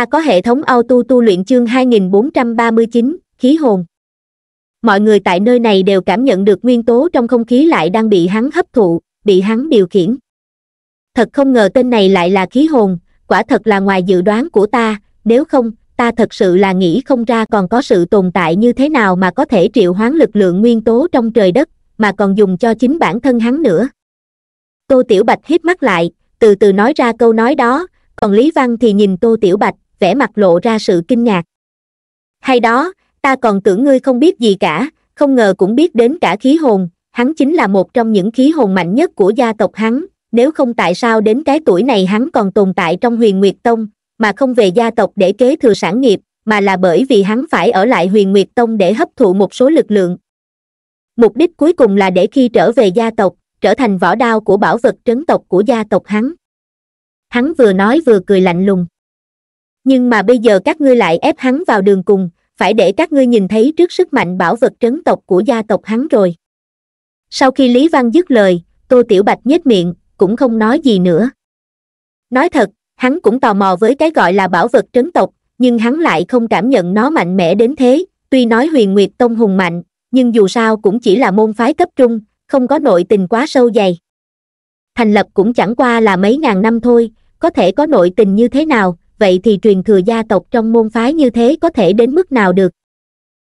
ta có hệ thống auto tu luyện chương 2439, khí hồn. Mọi người tại nơi này đều cảm nhận được nguyên tố trong không khí lại đang bị hắn hấp thụ, bị hắn điều khiển. Thật không ngờ tên này lại là khí hồn, quả thật là ngoài dự đoán của ta, nếu không, ta thật sự là nghĩ không ra còn có sự tồn tại như thế nào mà có thể triệu hoán lực lượng nguyên tố trong trời đất, mà còn dùng cho chính bản thân hắn nữa. Tô Tiểu Bạch hít mắt lại, từ từ nói ra câu nói đó, còn Lý Văn thì nhìn Tô Tiểu Bạch, vẻ mặt lộ ra sự kinh ngạc. Hay đó, ta còn tưởng ngươi không biết gì cả, không ngờ cũng biết đến cả khí hồn, hắn chính là một trong những khí hồn mạnh nhất của gia tộc hắn, nếu không tại sao đến cái tuổi này hắn còn tồn tại trong huyền Nguyệt Tông, mà không về gia tộc để kế thừa sản nghiệp, mà là bởi vì hắn phải ở lại huyền Nguyệt Tông để hấp thụ một số lực lượng. Mục đích cuối cùng là để khi trở về gia tộc, trở thành võ đao của bảo vật trấn tộc của gia tộc hắn. Hắn vừa nói vừa cười lạnh lùng nhưng mà bây giờ các ngươi lại ép hắn vào đường cùng phải để các ngươi nhìn thấy trước sức mạnh bảo vật trấn tộc của gia tộc hắn rồi sau khi lý văn dứt lời tô tiểu bạch nhếch miệng cũng không nói gì nữa nói thật hắn cũng tò mò với cái gọi là bảo vật trấn tộc nhưng hắn lại không cảm nhận nó mạnh mẽ đến thế tuy nói huyền nguyệt tông hùng mạnh nhưng dù sao cũng chỉ là môn phái cấp trung không có nội tình quá sâu dày thành lập cũng chẳng qua là mấy ngàn năm thôi có thể có nội tình như thế nào vậy thì truyền thừa gia tộc trong môn phái như thế có thể đến mức nào được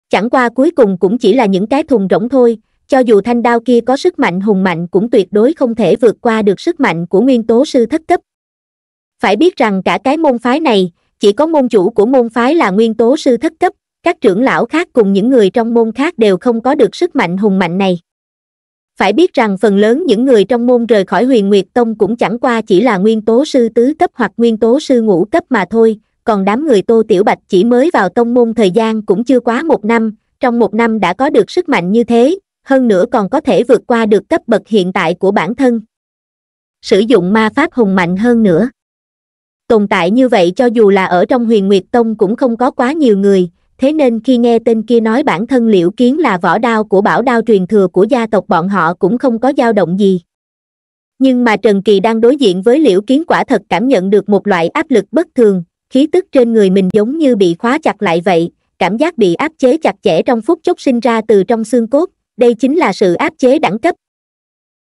chẳng qua cuối cùng cũng chỉ là những cái thùng rỗng thôi cho dù thanh đao kia có sức mạnh hùng mạnh cũng tuyệt đối không thể vượt qua được sức mạnh của nguyên tố sư thất cấp phải biết rằng cả cái môn phái này chỉ có môn chủ của môn phái là nguyên tố sư thất cấp các trưởng lão khác cùng những người trong môn khác đều không có được sức mạnh hùng mạnh này phải biết rằng phần lớn những người trong môn rời khỏi huyền nguyệt tông cũng chẳng qua chỉ là nguyên tố sư tứ cấp hoặc nguyên tố sư ngũ cấp mà thôi còn đám người tô tiểu bạch chỉ mới vào tông môn thời gian cũng chưa quá một năm trong một năm đã có được sức mạnh như thế hơn nữa còn có thể vượt qua được cấp bậc hiện tại của bản thân sử dụng ma pháp hùng mạnh hơn nữa tồn tại như vậy cho dù là ở trong huyền nguyệt tông cũng không có quá nhiều người thế nên khi nghe tên kia nói bản thân liễu kiến là võ đao của bảo đao truyền thừa của gia tộc bọn họ cũng không có dao động gì nhưng mà trần kỳ đang đối diện với liễu kiến quả thật cảm nhận được một loại áp lực bất thường khí tức trên người mình giống như bị khóa chặt lại vậy cảm giác bị áp chế chặt chẽ trong phút chốc sinh ra từ trong xương cốt đây chính là sự áp chế đẳng cấp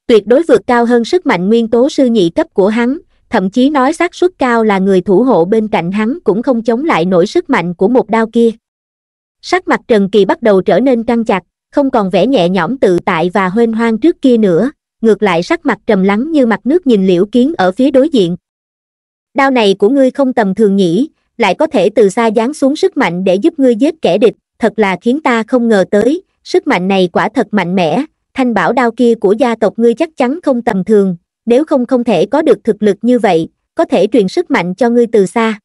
tuyệt đối vượt cao hơn sức mạnh nguyên tố sư nhị cấp của hắn thậm chí nói xác suất cao là người thủ hộ bên cạnh hắn cũng không chống lại nổi sức mạnh của một đao kia sắc mặt trần kỳ bắt đầu trở nên căng chặt không còn vẻ nhẹ nhõm tự tại và huênh hoang trước kia nữa ngược lại sắc mặt trầm lắng như mặt nước nhìn liễu kiến ở phía đối diện đao này của ngươi không tầm thường nhỉ lại có thể từ xa giáng xuống sức mạnh để giúp ngươi giết kẻ địch thật là khiến ta không ngờ tới sức mạnh này quả thật mạnh mẽ thanh bảo đao kia của gia tộc ngươi chắc chắn không tầm thường nếu không không thể có được thực lực như vậy có thể truyền sức mạnh cho ngươi từ xa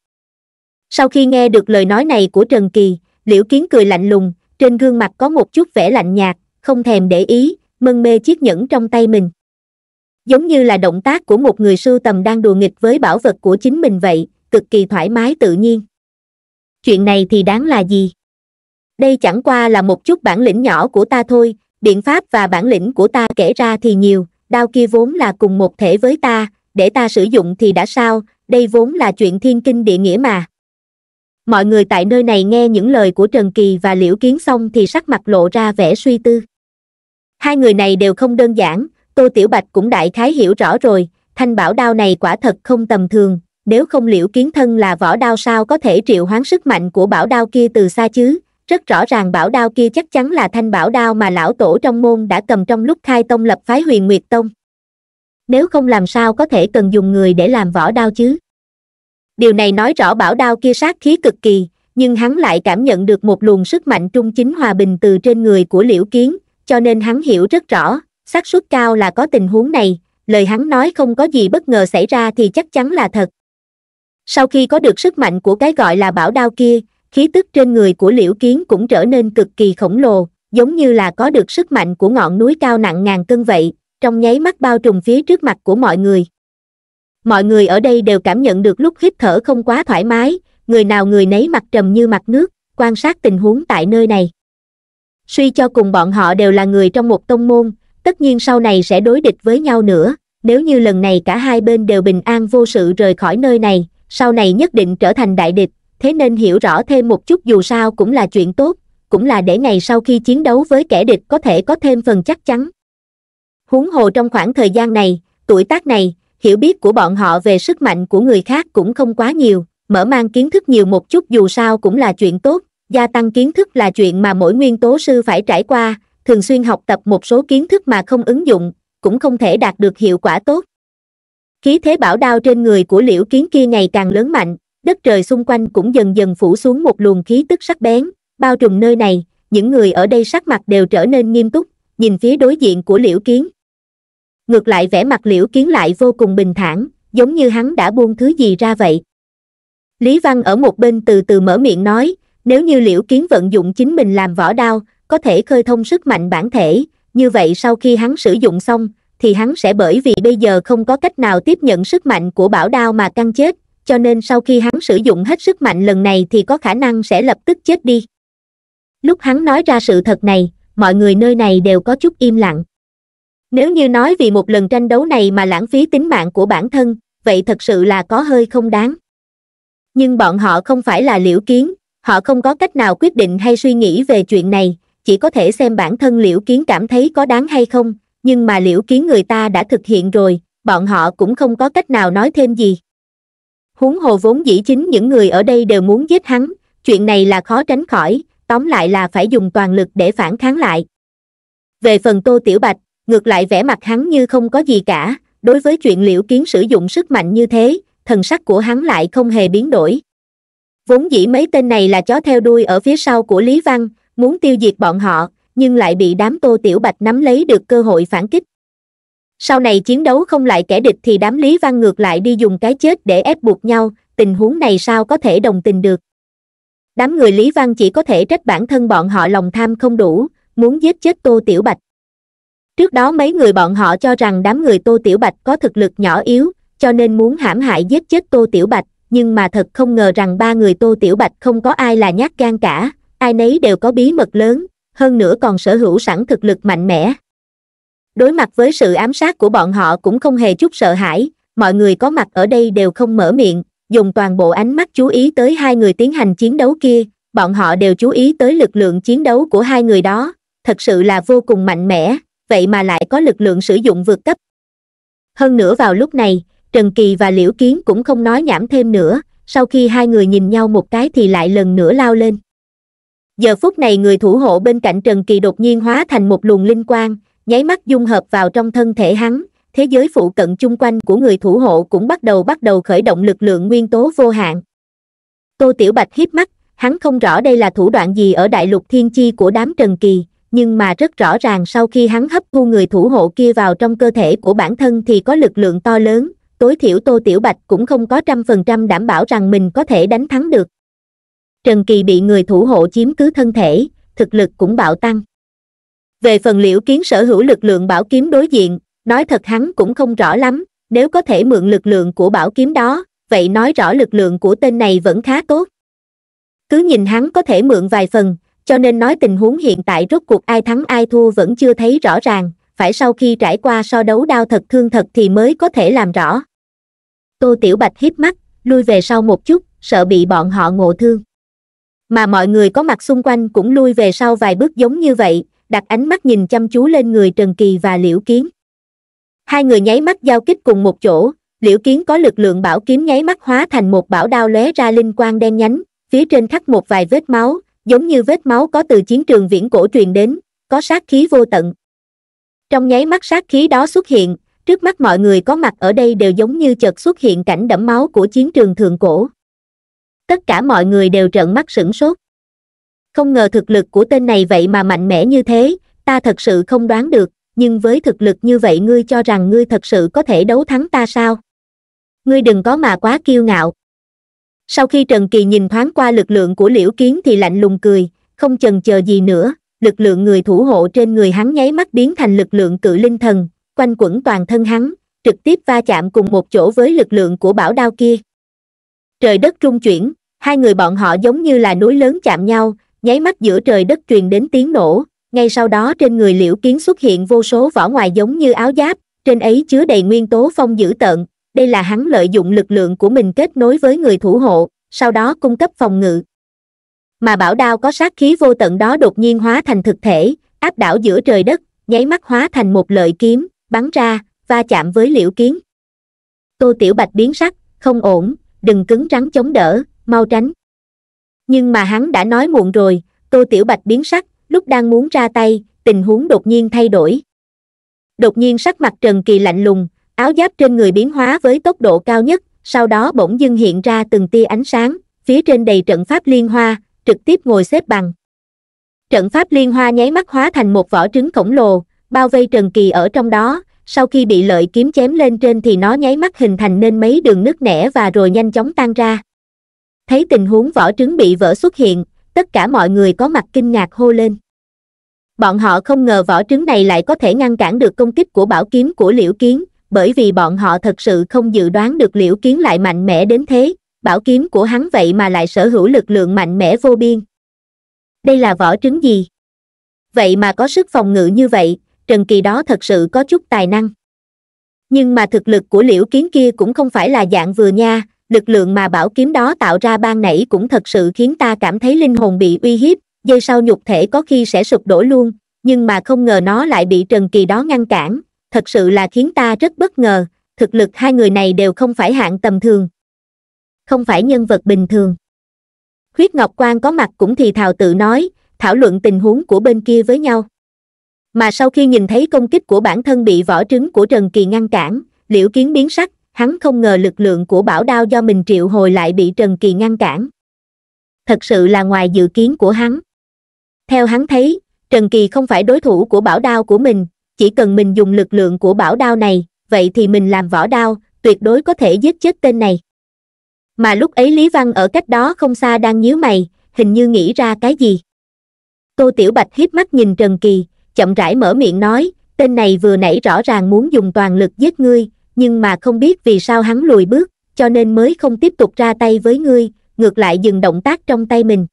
sau khi nghe được lời nói này của trần kỳ liễu kiến cười lạnh lùng trên gương mặt có một chút vẻ lạnh nhạt không thèm để ý mân mê chiếc nhẫn trong tay mình giống như là động tác của một người sưu tầm đang đùa nghịch với bảo vật của chính mình vậy cực kỳ thoải mái tự nhiên chuyện này thì đáng là gì đây chẳng qua là một chút bản lĩnh nhỏ của ta thôi biện pháp và bản lĩnh của ta kể ra thì nhiều đao kia vốn là cùng một thể với ta để ta sử dụng thì đã sao đây vốn là chuyện thiên kinh địa nghĩa mà mọi người tại nơi này nghe những lời của Trần Kỳ và Liễu Kiến xong thì sắc mặt lộ ra vẻ suy tư. Hai người này đều không đơn giản, Tô Tiểu Bạch cũng đại khái hiểu rõ rồi, thanh bảo đao này quả thật không tầm thường, nếu không Liễu Kiến thân là võ đao sao có thể triệu hoán sức mạnh của bảo đao kia từ xa chứ, rất rõ ràng bảo đao kia chắc chắn là thanh bảo đao mà lão tổ trong môn đã cầm trong lúc khai tông lập phái huyền nguyệt tông. Nếu không làm sao có thể cần dùng người để làm võ đao chứ? điều này nói rõ bảo đao kia sát khí cực kỳ nhưng hắn lại cảm nhận được một luồng sức mạnh trung chính hòa bình từ trên người của liễu kiến cho nên hắn hiểu rất rõ xác suất cao là có tình huống này lời hắn nói không có gì bất ngờ xảy ra thì chắc chắn là thật sau khi có được sức mạnh của cái gọi là bảo đao kia khí tức trên người của liễu kiến cũng trở nên cực kỳ khổng lồ giống như là có được sức mạnh của ngọn núi cao nặng ngàn cân vậy trong nháy mắt bao trùm phía trước mặt của mọi người mọi người ở đây đều cảm nhận được lúc hít thở không quá thoải mái người nào người nấy mặt trầm như mặt nước quan sát tình huống tại nơi này suy cho cùng bọn họ đều là người trong một tông môn tất nhiên sau này sẽ đối địch với nhau nữa nếu như lần này cả hai bên đều bình an vô sự rời khỏi nơi này sau này nhất định trở thành đại địch thế nên hiểu rõ thêm một chút dù sao cũng là chuyện tốt cũng là để ngày sau khi chiến đấu với kẻ địch có thể có thêm phần chắc chắn huống hồ trong khoảng thời gian này tuổi tác này hiểu biết của bọn họ về sức mạnh của người khác cũng không quá nhiều mở mang kiến thức nhiều một chút dù sao cũng là chuyện tốt gia tăng kiến thức là chuyện mà mỗi nguyên tố sư phải trải qua thường xuyên học tập một số kiến thức mà không ứng dụng cũng không thể đạt được hiệu quả tốt khí thế bảo đao trên người của liễu kiến kia ngày càng lớn mạnh đất trời xung quanh cũng dần dần phủ xuống một luồng khí tức sắc bén bao trùm nơi này những người ở đây sắc mặt đều trở nên nghiêm túc nhìn phía đối diện của liễu kiến ngược lại vẻ mặt liễu kiến lại vô cùng bình thản giống như hắn đã buông thứ gì ra vậy lý văn ở một bên từ từ mở miệng nói nếu như liễu kiến vận dụng chính mình làm võ đao có thể khơi thông sức mạnh bản thể như vậy sau khi hắn sử dụng xong thì hắn sẽ bởi vì bây giờ không có cách nào tiếp nhận sức mạnh của bảo đao mà căng chết cho nên sau khi hắn sử dụng hết sức mạnh lần này thì có khả năng sẽ lập tức chết đi lúc hắn nói ra sự thật này mọi người nơi này đều có chút im lặng nếu như nói vì một lần tranh đấu này mà lãng phí tính mạng của bản thân, vậy thật sự là có hơi không đáng. Nhưng bọn họ không phải là liễu kiến, họ không có cách nào quyết định hay suy nghĩ về chuyện này, chỉ có thể xem bản thân liễu kiến cảm thấy có đáng hay không, nhưng mà liễu kiến người ta đã thực hiện rồi, bọn họ cũng không có cách nào nói thêm gì. Huống hồ vốn dĩ chính những người ở đây đều muốn giết hắn, chuyện này là khó tránh khỏi, tóm lại là phải dùng toàn lực để phản kháng lại. Về phần Tô Tiểu Bạch, ngược lại vẻ mặt hắn như không có gì cả đối với chuyện liễu kiến sử dụng sức mạnh như thế thần sắc của hắn lại không hề biến đổi vốn dĩ mấy tên này là chó theo đuôi ở phía sau của lý văn muốn tiêu diệt bọn họ nhưng lại bị đám tô tiểu bạch nắm lấy được cơ hội phản kích sau này chiến đấu không lại kẻ địch thì đám lý văn ngược lại đi dùng cái chết để ép buộc nhau tình huống này sao có thể đồng tình được đám người lý văn chỉ có thể trách bản thân bọn họ lòng tham không đủ muốn giết chết tô tiểu bạch trước đó mấy người bọn họ cho rằng đám người tô tiểu bạch có thực lực nhỏ yếu cho nên muốn hãm hại giết chết tô tiểu bạch nhưng mà thật không ngờ rằng ba người tô tiểu bạch không có ai là nhát gan cả ai nấy đều có bí mật lớn hơn nữa còn sở hữu sẵn thực lực mạnh mẽ đối mặt với sự ám sát của bọn họ cũng không hề chút sợ hãi mọi người có mặt ở đây đều không mở miệng dùng toàn bộ ánh mắt chú ý tới hai người tiến hành chiến đấu kia bọn họ đều chú ý tới lực lượng chiến đấu của hai người đó thật sự là vô cùng mạnh mẽ vậy mà lại có lực lượng sử dụng vượt cấp hơn nữa vào lúc này trần kỳ và liễu kiến cũng không nói nhảm thêm nữa sau khi hai người nhìn nhau một cái thì lại lần nữa lao lên giờ phút này người thủ hộ bên cạnh trần kỳ đột nhiên hóa thành một luồng linh quang nháy mắt dung hợp vào trong thân thể hắn thế giới phụ cận chung quanh của người thủ hộ cũng bắt đầu bắt đầu khởi động lực lượng nguyên tố vô hạn tô tiểu bạch hiếp mắt hắn không rõ đây là thủ đoạn gì ở đại lục thiên chi của đám trần kỳ nhưng mà rất rõ ràng sau khi hắn hấp thu người thủ hộ kia vào trong cơ thể của bản thân thì có lực lượng to lớn tối thiểu tô tiểu bạch cũng không có trăm phần trăm đảm bảo rằng mình có thể đánh thắng được trần kỳ bị người thủ hộ chiếm cứ thân thể thực lực cũng bạo tăng về phần liễu kiến sở hữu lực lượng bảo kiếm đối diện nói thật hắn cũng không rõ lắm nếu có thể mượn lực lượng của bảo kiếm đó vậy nói rõ lực lượng của tên này vẫn khá tốt cứ nhìn hắn có thể mượn vài phần cho nên nói tình huống hiện tại rốt cuộc ai thắng ai thua vẫn chưa thấy rõ ràng phải sau khi trải qua so đấu đau thật thương thật thì mới có thể làm rõ tô tiểu bạch hiếp mắt lui về sau một chút sợ bị bọn họ ngộ thương mà mọi người có mặt xung quanh cũng lui về sau vài bước giống như vậy đặt ánh mắt nhìn chăm chú lên người trần kỳ và liễu kiến hai người nháy mắt giao kích cùng một chỗ liễu kiến có lực lượng bảo kiếm nháy mắt hóa thành một bảo đao lóe ra linh quang đen nhánh phía trên khắc một vài vết máu giống như vết máu có từ chiến trường viễn cổ truyền đến có sát khí vô tận trong nháy mắt sát khí đó xuất hiện trước mắt mọi người có mặt ở đây đều giống như chợt xuất hiện cảnh đẫm máu của chiến trường thượng cổ tất cả mọi người đều trợn mắt sửng sốt không ngờ thực lực của tên này vậy mà mạnh mẽ như thế ta thật sự không đoán được nhưng với thực lực như vậy ngươi cho rằng ngươi thật sự có thể đấu thắng ta sao ngươi đừng có mà quá kiêu ngạo sau khi trần kỳ nhìn thoáng qua lực lượng của liễu kiến thì lạnh lùng cười không chần chờ gì nữa lực lượng người thủ hộ trên người hắn nháy mắt biến thành lực lượng cự linh thần quanh quẩn toàn thân hắn trực tiếp va chạm cùng một chỗ với lực lượng của bảo đao kia trời đất trung chuyển hai người bọn họ giống như là núi lớn chạm nhau nháy mắt giữa trời đất truyền đến tiếng nổ ngay sau đó trên người liễu kiến xuất hiện vô số vỏ ngoài giống như áo giáp trên ấy chứa đầy nguyên tố phong dữ tợn đây là hắn lợi dụng lực lượng của mình kết nối với người thủ hộ sau đó cung cấp phòng ngự mà bảo đao có sát khí vô tận đó đột nhiên hóa thành thực thể áp đảo giữa trời đất nháy mắt hóa thành một lợi kiếm bắn ra va chạm với liễu kiến tô tiểu bạch biến sắc không ổn đừng cứng rắn chống đỡ mau tránh nhưng mà hắn đã nói muộn rồi tô tiểu bạch biến sắc lúc đang muốn ra tay tình huống đột nhiên thay đổi đột nhiên sắc mặt trần kỳ lạnh lùng áo giáp trên người biến hóa với tốc độ cao nhất, sau đó bỗng dưng hiện ra từng tia ánh sáng, phía trên đầy trận pháp liên hoa, trực tiếp ngồi xếp bằng. Trận pháp liên hoa nháy mắt hóa thành một vỏ trứng khổng lồ, bao vây Trần Kỳ ở trong đó, sau khi bị lợi kiếm chém lên trên thì nó nháy mắt hình thành nên mấy đường nứt nẻ và rồi nhanh chóng tan ra. Thấy tình huống vỏ trứng bị vỡ xuất hiện, tất cả mọi người có mặt kinh ngạc hô lên. Bọn họ không ngờ vỏ trứng này lại có thể ngăn cản được công kích của bảo kiếm của liễu kiến, bởi vì bọn họ thật sự không dự đoán được liễu kiến lại mạnh mẽ đến thế bảo kiếm của hắn vậy mà lại sở hữu lực lượng mạnh mẽ vô biên đây là vỏ trứng gì vậy mà có sức phòng ngự như vậy trần kỳ đó thật sự có chút tài năng nhưng mà thực lực của liễu kiến kia cũng không phải là dạng vừa nha lực lượng mà bảo kiếm đó tạo ra ban nảy cũng thật sự khiến ta cảm thấy linh hồn bị uy hiếp dây sau nhục thể có khi sẽ sụp đổ luôn nhưng mà không ngờ nó lại bị trần kỳ đó ngăn cản thật sự là khiến ta rất bất ngờ thực lực hai người này đều không phải hạng tầm thường không phải nhân vật bình thường khuyết ngọc Quang có mặt cũng thì thào tự nói thảo luận tình huống của bên kia với nhau mà sau khi nhìn thấy công kích của bản thân bị vỏ trứng của trần kỳ ngăn cản liễu kiến biến sắc hắn không ngờ lực lượng của bảo đao do mình triệu hồi lại bị trần kỳ ngăn cản thật sự là ngoài dự kiến của hắn theo hắn thấy trần kỳ không phải đối thủ của bảo đao của mình chỉ cần mình dùng lực lượng của bảo đao này vậy thì mình làm vỏ đao tuyệt đối có thể giết chết tên này mà lúc ấy lý văn ở cách đó không xa đang nhíu mày hình như nghĩ ra cái gì tô tiểu bạch hiếp mắt nhìn trần kỳ chậm rãi mở miệng nói tên này vừa nãy rõ ràng muốn dùng toàn lực giết ngươi nhưng mà không biết vì sao hắn lùi bước cho nên mới không tiếp tục ra tay với ngươi ngược lại dừng động tác trong tay mình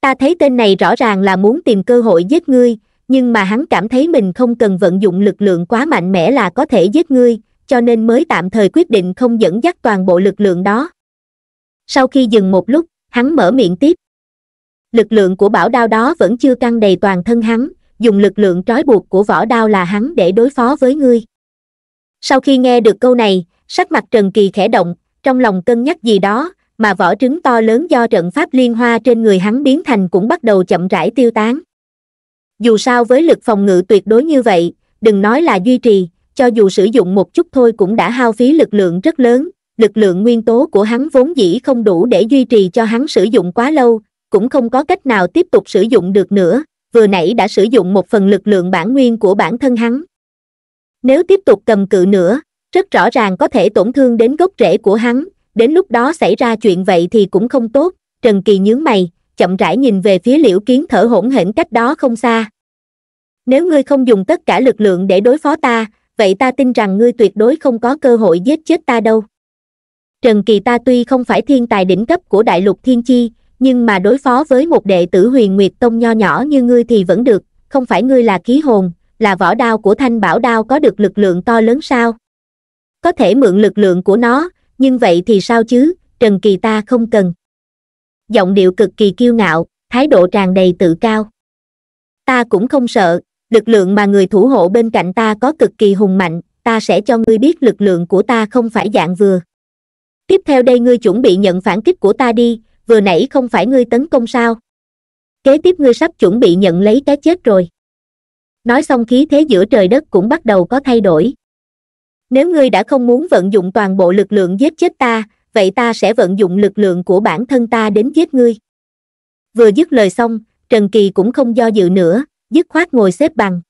ta thấy tên này rõ ràng là muốn tìm cơ hội giết ngươi nhưng mà hắn cảm thấy mình không cần vận dụng lực lượng quá mạnh mẽ là có thể giết ngươi cho nên mới tạm thời quyết định không dẫn dắt toàn bộ lực lượng đó sau khi dừng một lúc hắn mở miệng tiếp lực lượng của bảo đao đó vẫn chưa căng đầy toàn thân hắn dùng lực lượng trói buộc của võ đao là hắn để đối phó với ngươi sau khi nghe được câu này sắc mặt trần kỳ khẽ động trong lòng cân nhắc gì đó mà vỏ trứng to lớn do trận pháp liên hoa trên người hắn biến thành cũng bắt đầu chậm rãi tiêu tán dù sao với lực phòng ngự tuyệt đối như vậy, đừng nói là duy trì, cho dù sử dụng một chút thôi cũng đã hao phí lực lượng rất lớn, lực lượng nguyên tố của hắn vốn dĩ không đủ để duy trì cho hắn sử dụng quá lâu, cũng không có cách nào tiếp tục sử dụng được nữa, vừa nãy đã sử dụng một phần lực lượng bản nguyên của bản thân hắn. Nếu tiếp tục cầm cự nữa, rất rõ ràng có thể tổn thương đến gốc rễ của hắn, đến lúc đó xảy ra chuyện vậy thì cũng không tốt, Trần Kỳ nhướng mày, chậm rãi nhìn về phía liễu kiến thở hỗn hển cách đó không xa nếu ngươi không dùng tất cả lực lượng để đối phó ta vậy ta tin rằng ngươi tuyệt đối không có cơ hội giết chết ta đâu trần kỳ ta tuy không phải thiên tài đỉnh cấp của đại lục thiên chi nhưng mà đối phó với một đệ tử huyền nguyệt tông nho nhỏ như ngươi thì vẫn được không phải ngươi là khí hồn là vỏ đao của thanh bảo đao có được lực lượng to lớn sao có thể mượn lực lượng của nó nhưng vậy thì sao chứ trần kỳ ta không cần giọng điệu cực kỳ kiêu ngạo thái độ tràn đầy tự cao ta cũng không sợ lực lượng mà người thủ hộ bên cạnh ta có cực kỳ hùng mạnh ta sẽ cho ngươi biết lực lượng của ta không phải dạng vừa tiếp theo đây ngươi chuẩn bị nhận phản kích của ta đi vừa nãy không phải ngươi tấn công sao kế tiếp ngươi sắp chuẩn bị nhận lấy cái chết rồi nói xong khí thế giữa trời đất cũng bắt đầu có thay đổi nếu ngươi đã không muốn vận dụng toàn bộ lực lượng giết chết ta vậy ta sẽ vận dụng lực lượng của bản thân ta đến giết ngươi. Vừa dứt lời xong, Trần Kỳ cũng không do dự nữa, dứt khoát ngồi xếp bằng.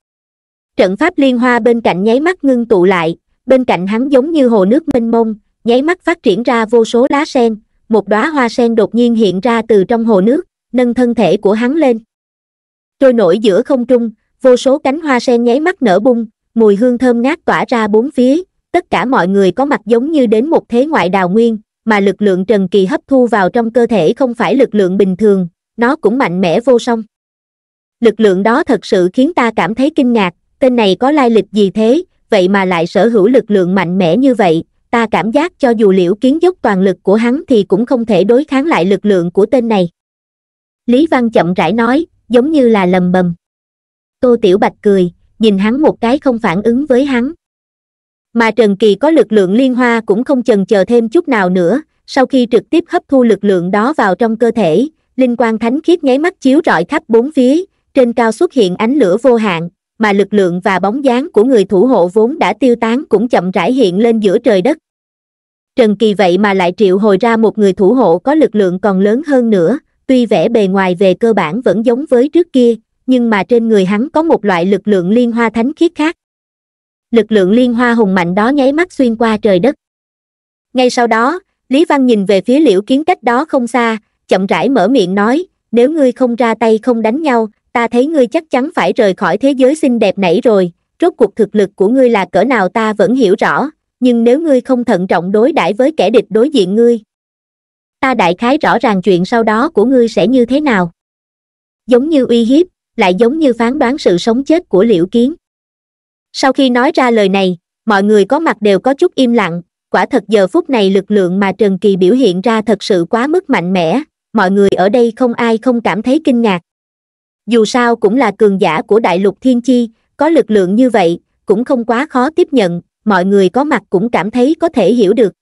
Trận pháp liên hoa bên cạnh nháy mắt ngưng tụ lại, bên cạnh hắn giống như hồ nước mênh mông, nháy mắt phát triển ra vô số lá sen, một đóa hoa sen đột nhiên hiện ra từ trong hồ nước, nâng thân thể của hắn lên. Trôi nổi giữa không trung, vô số cánh hoa sen nháy mắt nở bung, mùi hương thơm ngát tỏa ra bốn phía, tất cả mọi người có mặt giống như đến một thế ngoại đào nguyên, mà lực lượng Trần Kỳ hấp thu vào trong cơ thể không phải lực lượng bình thường, nó cũng mạnh mẽ vô song. Lực lượng đó thật sự khiến ta cảm thấy kinh ngạc, tên này có lai lịch gì thế, vậy mà lại sở hữu lực lượng mạnh mẽ như vậy, ta cảm giác cho dù liễu kiến dốc toàn lực của hắn thì cũng không thể đối kháng lại lực lượng của tên này. Lý Văn chậm rãi nói, giống như là lầm bầm. Tô Tiểu Bạch cười, nhìn hắn một cái không phản ứng với hắn mà trần kỳ có lực lượng liên hoa cũng không chần chờ thêm chút nào nữa sau khi trực tiếp hấp thu lực lượng đó vào trong cơ thể linh quang thánh khiết nháy mắt chiếu rọi khắp bốn phía trên cao xuất hiện ánh lửa vô hạn mà lực lượng và bóng dáng của người thủ hộ vốn đã tiêu tán cũng chậm rãi hiện lên giữa trời đất trần kỳ vậy mà lại triệu hồi ra một người thủ hộ có lực lượng còn lớn hơn nữa tuy vẻ bề ngoài về cơ bản vẫn giống với trước kia nhưng mà trên người hắn có một loại lực lượng liên hoa thánh khiết khác lực lượng liên hoa hùng mạnh đó nháy mắt xuyên qua trời đất ngay sau đó lý văn nhìn về phía liễu kiến cách đó không xa chậm rãi mở miệng nói nếu ngươi không ra tay không đánh nhau ta thấy ngươi chắc chắn phải rời khỏi thế giới xinh đẹp nảy rồi rốt cuộc thực lực của ngươi là cỡ nào ta vẫn hiểu rõ nhưng nếu ngươi không thận trọng đối đãi với kẻ địch đối diện ngươi ta đại khái rõ ràng chuyện sau đó của ngươi sẽ như thế nào giống như uy hiếp lại giống như phán đoán sự sống chết của liễu kiến sau khi nói ra lời này mọi người có mặt đều có chút im lặng quả thật giờ phút này lực lượng mà trần kỳ biểu hiện ra thật sự quá mức mạnh mẽ mọi người ở đây không ai không cảm thấy kinh ngạc dù sao cũng là cường giả của đại lục thiên chi có lực lượng như vậy cũng không quá khó tiếp nhận mọi người có mặt cũng cảm thấy có thể hiểu được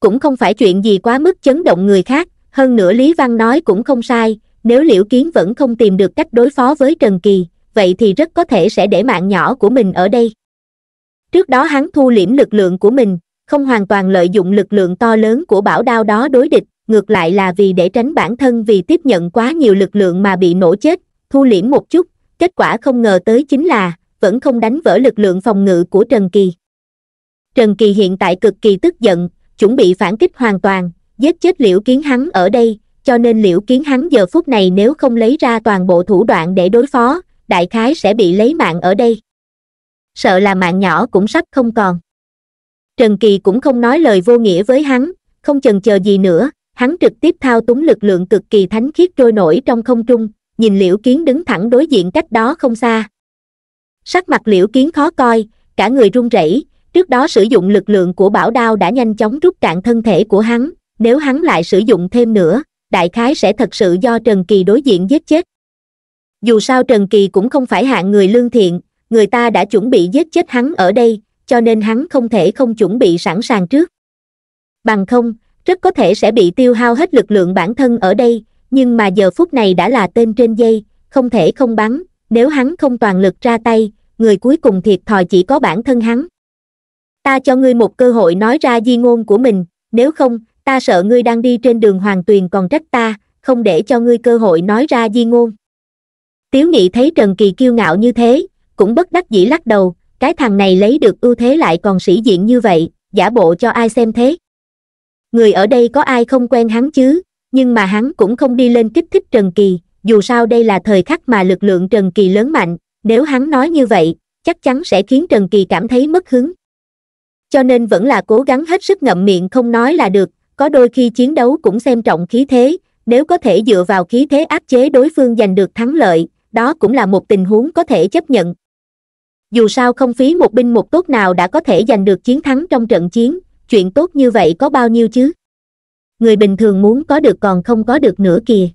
cũng không phải chuyện gì quá mức chấn động người khác hơn nữa lý văn nói cũng không sai nếu liễu kiến vẫn không tìm được cách đối phó với trần kỳ vậy thì rất có thể sẽ để mạng nhỏ của mình ở đây trước đó hắn thu liễm lực lượng của mình không hoàn toàn lợi dụng lực lượng to lớn của bảo đao đó đối địch ngược lại là vì để tránh bản thân vì tiếp nhận quá nhiều lực lượng mà bị nổ chết thu liễm một chút kết quả không ngờ tới chính là vẫn không đánh vỡ lực lượng phòng ngự của trần kỳ trần kỳ hiện tại cực kỳ tức giận chuẩn bị phản kích hoàn toàn giết chết liễu kiến hắn ở đây cho nên liễu kiến hắn giờ phút này nếu không lấy ra toàn bộ thủ đoạn để đối phó đại khái sẽ bị lấy mạng ở đây sợ là mạng nhỏ cũng sắp không còn trần kỳ cũng không nói lời vô nghĩa với hắn không chần chờ gì nữa hắn trực tiếp thao túng lực lượng cực kỳ thánh khiết trôi nổi trong không trung nhìn liễu kiến đứng thẳng đối diện cách đó không xa sắc mặt liễu kiến khó coi cả người run rẩy trước đó sử dụng lực lượng của bảo đao đã nhanh chóng rút cạn thân thể của hắn nếu hắn lại sử dụng thêm nữa đại khái sẽ thật sự do trần kỳ đối diện giết chết dù sao trần kỳ cũng không phải hạng người lương thiện người ta đã chuẩn bị giết chết hắn ở đây cho nên hắn không thể không chuẩn bị sẵn sàng trước bằng không rất có thể sẽ bị tiêu hao hết lực lượng bản thân ở đây nhưng mà giờ phút này đã là tên trên dây không thể không bắn nếu hắn không toàn lực ra tay người cuối cùng thiệt thòi chỉ có bản thân hắn ta cho ngươi một cơ hội nói ra di ngôn của mình nếu không ta sợ ngươi đang đi trên đường hoàng tuyền còn trách ta không để cho ngươi cơ hội nói ra di ngôn tiếu nghị thấy trần kỳ kiêu ngạo như thế cũng bất đắc dĩ lắc đầu cái thằng này lấy được ưu thế lại còn sĩ diện như vậy giả bộ cho ai xem thế người ở đây có ai không quen hắn chứ nhưng mà hắn cũng không đi lên kích thích trần kỳ dù sao đây là thời khắc mà lực lượng trần kỳ lớn mạnh nếu hắn nói như vậy chắc chắn sẽ khiến trần kỳ cảm thấy mất hứng cho nên vẫn là cố gắng hết sức ngậm miệng không nói là được có đôi khi chiến đấu cũng xem trọng khí thế nếu có thể dựa vào khí thế áp chế đối phương giành được thắng lợi đó cũng là một tình huống có thể chấp nhận. Dù sao không phí một binh một tốt nào đã có thể giành được chiến thắng trong trận chiến, chuyện tốt như vậy có bao nhiêu chứ? Người bình thường muốn có được còn không có được nữa kìa.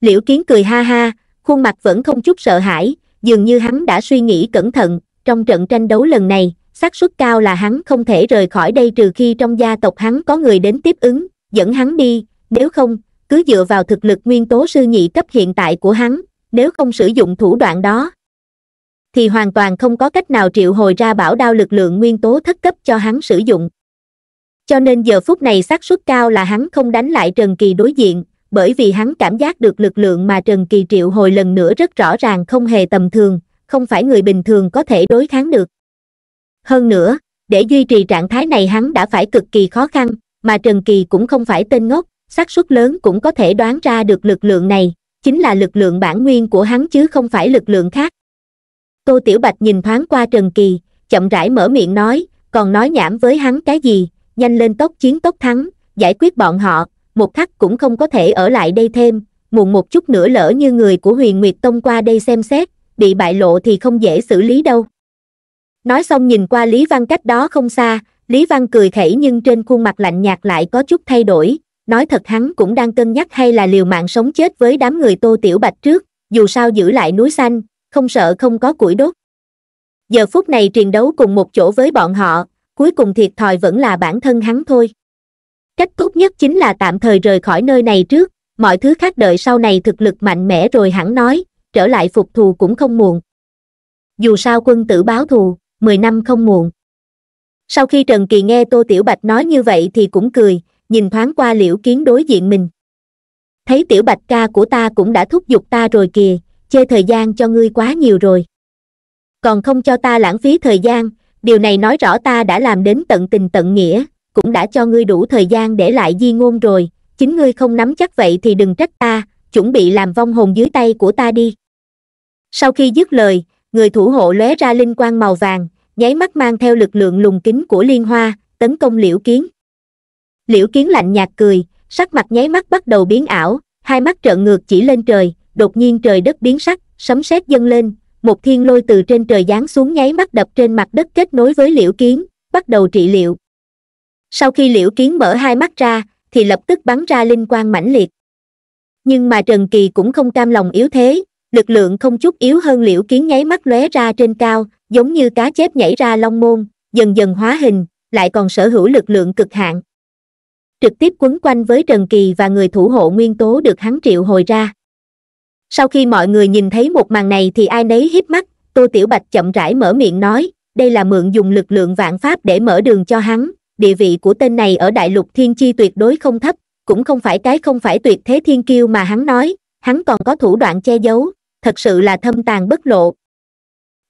Liễu Kiến cười ha ha, khuôn mặt vẫn không chút sợ hãi, dường như hắn đã suy nghĩ cẩn thận, trong trận tranh đấu lần này, xác suất cao là hắn không thể rời khỏi đây trừ khi trong gia tộc hắn có người đến tiếp ứng, dẫn hắn đi, nếu không, cứ dựa vào thực lực nguyên tố sư nhị cấp hiện tại của hắn, nếu không sử dụng thủ đoạn đó thì hoàn toàn không có cách nào triệu hồi ra bảo đao lực lượng nguyên tố thất cấp cho hắn sử dụng cho nên giờ phút này xác suất cao là hắn không đánh lại trần kỳ đối diện bởi vì hắn cảm giác được lực lượng mà trần kỳ triệu hồi lần nữa rất rõ ràng không hề tầm thường không phải người bình thường có thể đối kháng được hơn nữa để duy trì trạng thái này hắn đã phải cực kỳ khó khăn mà trần kỳ cũng không phải tên ngốc xác suất lớn cũng có thể đoán ra được lực lượng này chính là lực lượng bản nguyên của hắn chứ không phải lực lượng khác tô tiểu bạch nhìn thoáng qua trần kỳ chậm rãi mở miệng nói còn nói nhảm với hắn cái gì nhanh lên tốc chiến tốc thắng giải quyết bọn họ một khắc cũng không có thể ở lại đây thêm muộn một chút nữa lỡ như người của huyền nguyệt tông qua đây xem xét bị bại lộ thì không dễ xử lý đâu nói xong nhìn qua lý văn cách đó không xa lý văn cười khẩy nhưng trên khuôn mặt lạnh nhạt lại có chút thay đổi nói thật hắn cũng đang cân nhắc hay là liều mạng sống chết với đám người tô tiểu bạch trước dù sao giữ lại núi xanh không sợ không có củi đốt giờ phút này truyền đấu cùng một chỗ với bọn họ cuối cùng thiệt thòi vẫn là bản thân hắn thôi cách tốt nhất chính là tạm thời rời khỏi nơi này trước mọi thứ khác đợi sau này thực lực mạnh mẽ rồi hẳn nói trở lại phục thù cũng không muộn dù sao quân tử báo thù mười năm không muộn sau khi trần kỳ nghe tô tiểu bạch nói như vậy thì cũng cười nhìn thoáng qua liễu kiến đối diện mình thấy tiểu bạch ca của ta cũng đã thúc giục ta rồi kìa chê thời gian cho ngươi quá nhiều rồi còn không cho ta lãng phí thời gian điều này nói rõ ta đã làm đến tận tình tận nghĩa cũng đã cho ngươi đủ thời gian để lại di ngôn rồi chính ngươi không nắm chắc vậy thì đừng trách ta chuẩn bị làm vong hồn dưới tay của ta đi sau khi dứt lời người thủ hộ lóe ra linh quang màu vàng nháy mắt mang theo lực lượng lùng kính của liên hoa tấn công liễu kiến liễu kiến lạnh nhạt cười sắc mặt nháy mắt bắt đầu biến ảo hai mắt trợn ngược chỉ lên trời đột nhiên trời đất biến sắc sấm sét dâng lên một thiên lôi từ trên trời giáng xuống nháy mắt đập trên mặt đất kết nối với liễu kiến bắt đầu trị liệu sau khi liễu kiến mở hai mắt ra thì lập tức bắn ra linh quang mãnh liệt nhưng mà trần kỳ cũng không cam lòng yếu thế lực lượng không chút yếu hơn liễu kiến nháy mắt lóe ra trên cao giống như cá chép nhảy ra long môn dần dần hóa hình lại còn sở hữu lực lượng cực hạn trực tiếp quấn quanh với Trần Kỳ và người thủ hộ nguyên tố được hắn triệu hồi ra. Sau khi mọi người nhìn thấy một màn này thì ai nấy hiếp mắt, Tô Tiểu Bạch chậm rãi mở miệng nói, đây là mượn dùng lực lượng vạn pháp để mở đường cho hắn, địa vị của tên này ở đại lục thiên chi tuyệt đối không thấp, cũng không phải cái không phải tuyệt thế thiên kiêu mà hắn nói, hắn còn có thủ đoạn che giấu, thật sự là thâm tàn bất lộ.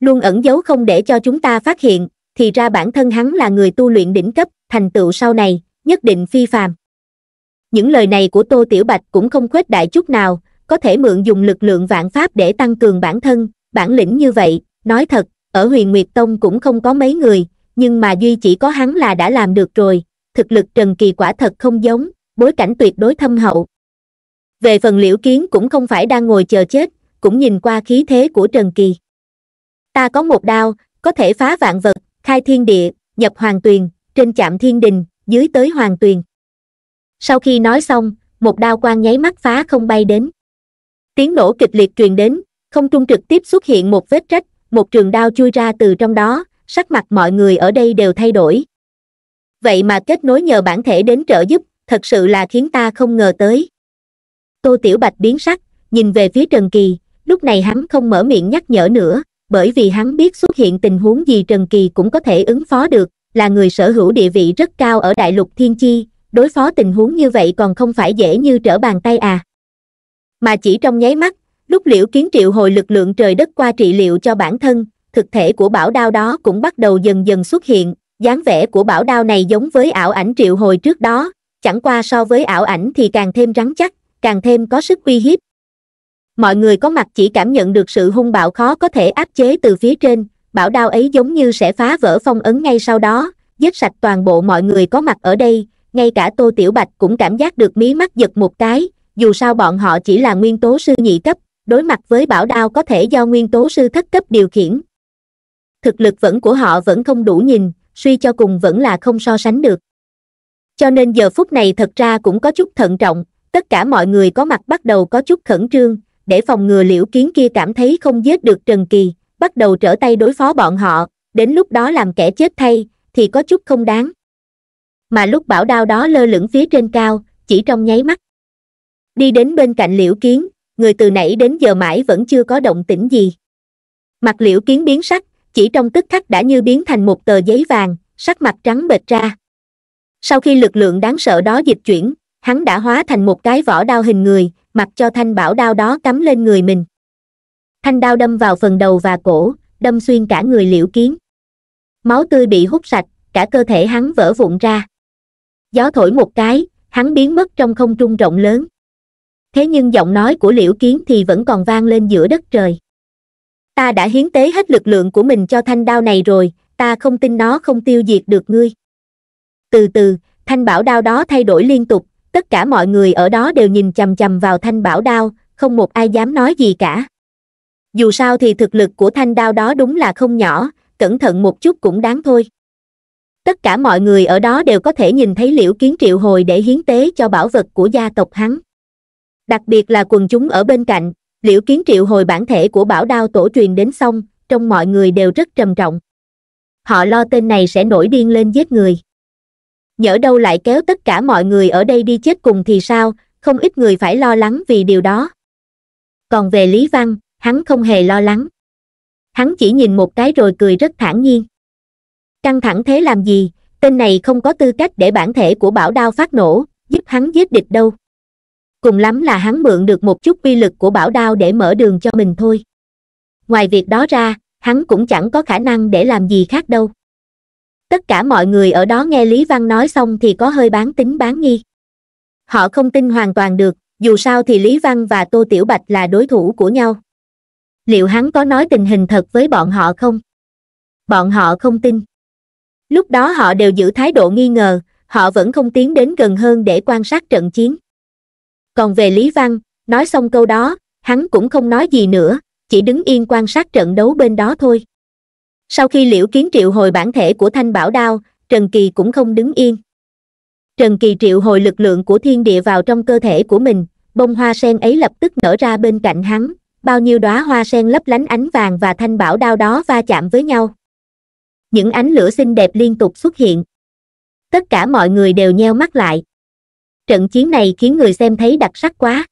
Luôn ẩn giấu không để cho chúng ta phát hiện, thì ra bản thân hắn là người tu luyện đỉnh cấp, thành tựu sau này, nhất định phi phàm những lời này của tô tiểu bạch cũng không khuếch đại chút nào có thể mượn dùng lực lượng vạn pháp để tăng cường bản thân bản lĩnh như vậy nói thật ở huyền nguyệt tông cũng không có mấy người nhưng mà duy chỉ có hắn là đã làm được rồi thực lực trần kỳ quả thật không giống bối cảnh tuyệt đối thâm hậu về phần liễu kiến cũng không phải đang ngồi chờ chết cũng nhìn qua khí thế của trần kỳ ta có một đao có thể phá vạn vật khai thiên địa nhập hoàng tuyền trên chạm thiên đình dưới tới hoàng tuyền sau khi nói xong một đao quang nháy mắt phá không bay đến tiếng nổ kịch liệt truyền đến không trung trực tiếp xuất hiện một vết rách một trường đao chui ra từ trong đó sắc mặt mọi người ở đây đều thay đổi vậy mà kết nối nhờ bản thể đến trợ giúp thật sự là khiến ta không ngờ tới tô tiểu bạch biến sắc nhìn về phía trần kỳ lúc này hắn không mở miệng nhắc nhở nữa bởi vì hắn biết xuất hiện tình huống gì trần kỳ cũng có thể ứng phó được là người sở hữu địa vị rất cao ở đại lục thiên chi đối phó tình huống như vậy còn không phải dễ như trở bàn tay à mà chỉ trong nháy mắt lúc liễu kiến triệu hồi lực lượng trời đất qua trị liệu cho bản thân thực thể của bảo đao đó cũng bắt đầu dần dần xuất hiện dáng vẻ của bảo đao này giống với ảo ảnh triệu hồi trước đó chẳng qua so với ảo ảnh thì càng thêm rắn chắc càng thêm có sức uy hiếp mọi người có mặt chỉ cảm nhận được sự hung bạo khó có thể áp chế từ phía trên bảo đao ấy giống như sẽ phá vỡ phong ấn ngay sau đó giết sạch toàn bộ mọi người có mặt ở đây ngay cả tô tiểu bạch cũng cảm giác được mí mắt giật một cái dù sao bọn họ chỉ là nguyên tố sư nhị cấp đối mặt với bảo đao có thể do nguyên tố sư thất cấp điều khiển thực lực vẫn của họ vẫn không đủ nhìn suy cho cùng vẫn là không so sánh được cho nên giờ phút này thật ra cũng có chút thận trọng tất cả mọi người có mặt bắt đầu có chút khẩn trương để phòng ngừa liễu kiến kia cảm thấy không giết được trần kỳ bắt đầu trở tay đối phó bọn họ đến lúc đó làm kẻ chết thay thì có chút không đáng mà lúc bảo đao đó lơ lửng phía trên cao chỉ trong nháy mắt đi đến bên cạnh liễu kiến người từ nãy đến giờ mãi vẫn chưa có động tĩnh gì mặt liễu kiến biến sắc chỉ trong tức khắc đã như biến thành một tờ giấy vàng sắc mặt trắng bệch ra sau khi lực lượng đáng sợ đó dịch chuyển hắn đã hóa thành một cái vỏ đao hình người mặc cho thanh bảo đao đó cắm lên người mình thanh đao đâm vào phần đầu và cổ đâm xuyên cả người liễu kiến máu tươi bị hút sạch cả cơ thể hắn vỡ vụn ra gió thổi một cái hắn biến mất trong không trung rộng lớn thế nhưng giọng nói của liễu kiến thì vẫn còn vang lên giữa đất trời ta đã hiến tế hết lực lượng của mình cho thanh đao này rồi ta không tin nó không tiêu diệt được ngươi từ từ thanh bảo đao đó thay đổi liên tục tất cả mọi người ở đó đều nhìn chằm chằm vào thanh bảo đao không một ai dám nói gì cả dù sao thì thực lực của thanh đao đó đúng là không nhỏ cẩn thận một chút cũng đáng thôi tất cả mọi người ở đó đều có thể nhìn thấy liễu kiến triệu hồi để hiến tế cho bảo vật của gia tộc hắn đặc biệt là quần chúng ở bên cạnh liễu kiến triệu hồi bản thể của bảo đao tổ truyền đến xong trong mọi người đều rất trầm trọng họ lo tên này sẽ nổi điên lên giết người nhỡ đâu lại kéo tất cả mọi người ở đây đi chết cùng thì sao không ít người phải lo lắng vì điều đó còn về lý văn hắn không hề lo lắng hắn chỉ nhìn một cái rồi cười rất thản nhiên căng thẳng thế làm gì tên này không có tư cách để bản thể của bảo đao phát nổ giúp hắn giết địch đâu cùng lắm là hắn mượn được một chút uy lực của bảo đao để mở đường cho mình thôi ngoài việc đó ra hắn cũng chẳng có khả năng để làm gì khác đâu tất cả mọi người ở đó nghe lý văn nói xong thì có hơi bán tính bán nghi họ không tin hoàn toàn được dù sao thì lý văn và tô tiểu bạch là đối thủ của nhau liệu hắn có nói tình hình thật với bọn họ không? Bọn họ không tin. Lúc đó họ đều giữ thái độ nghi ngờ, họ vẫn không tiến đến gần hơn để quan sát trận chiến. Còn về Lý Văn, nói xong câu đó, hắn cũng không nói gì nữa, chỉ đứng yên quan sát trận đấu bên đó thôi. Sau khi Liễu Kiến triệu hồi bản thể của Thanh Bảo Đao, Trần Kỳ cũng không đứng yên. Trần Kỳ triệu hồi lực lượng của thiên địa vào trong cơ thể của mình, bông hoa sen ấy lập tức nở ra bên cạnh hắn, bao nhiêu đóa hoa sen lấp lánh ánh vàng và thanh bảo đao đó va chạm với nhau những ánh lửa xinh đẹp liên tục xuất hiện tất cả mọi người đều nheo mắt lại trận chiến này khiến người xem thấy đặc sắc quá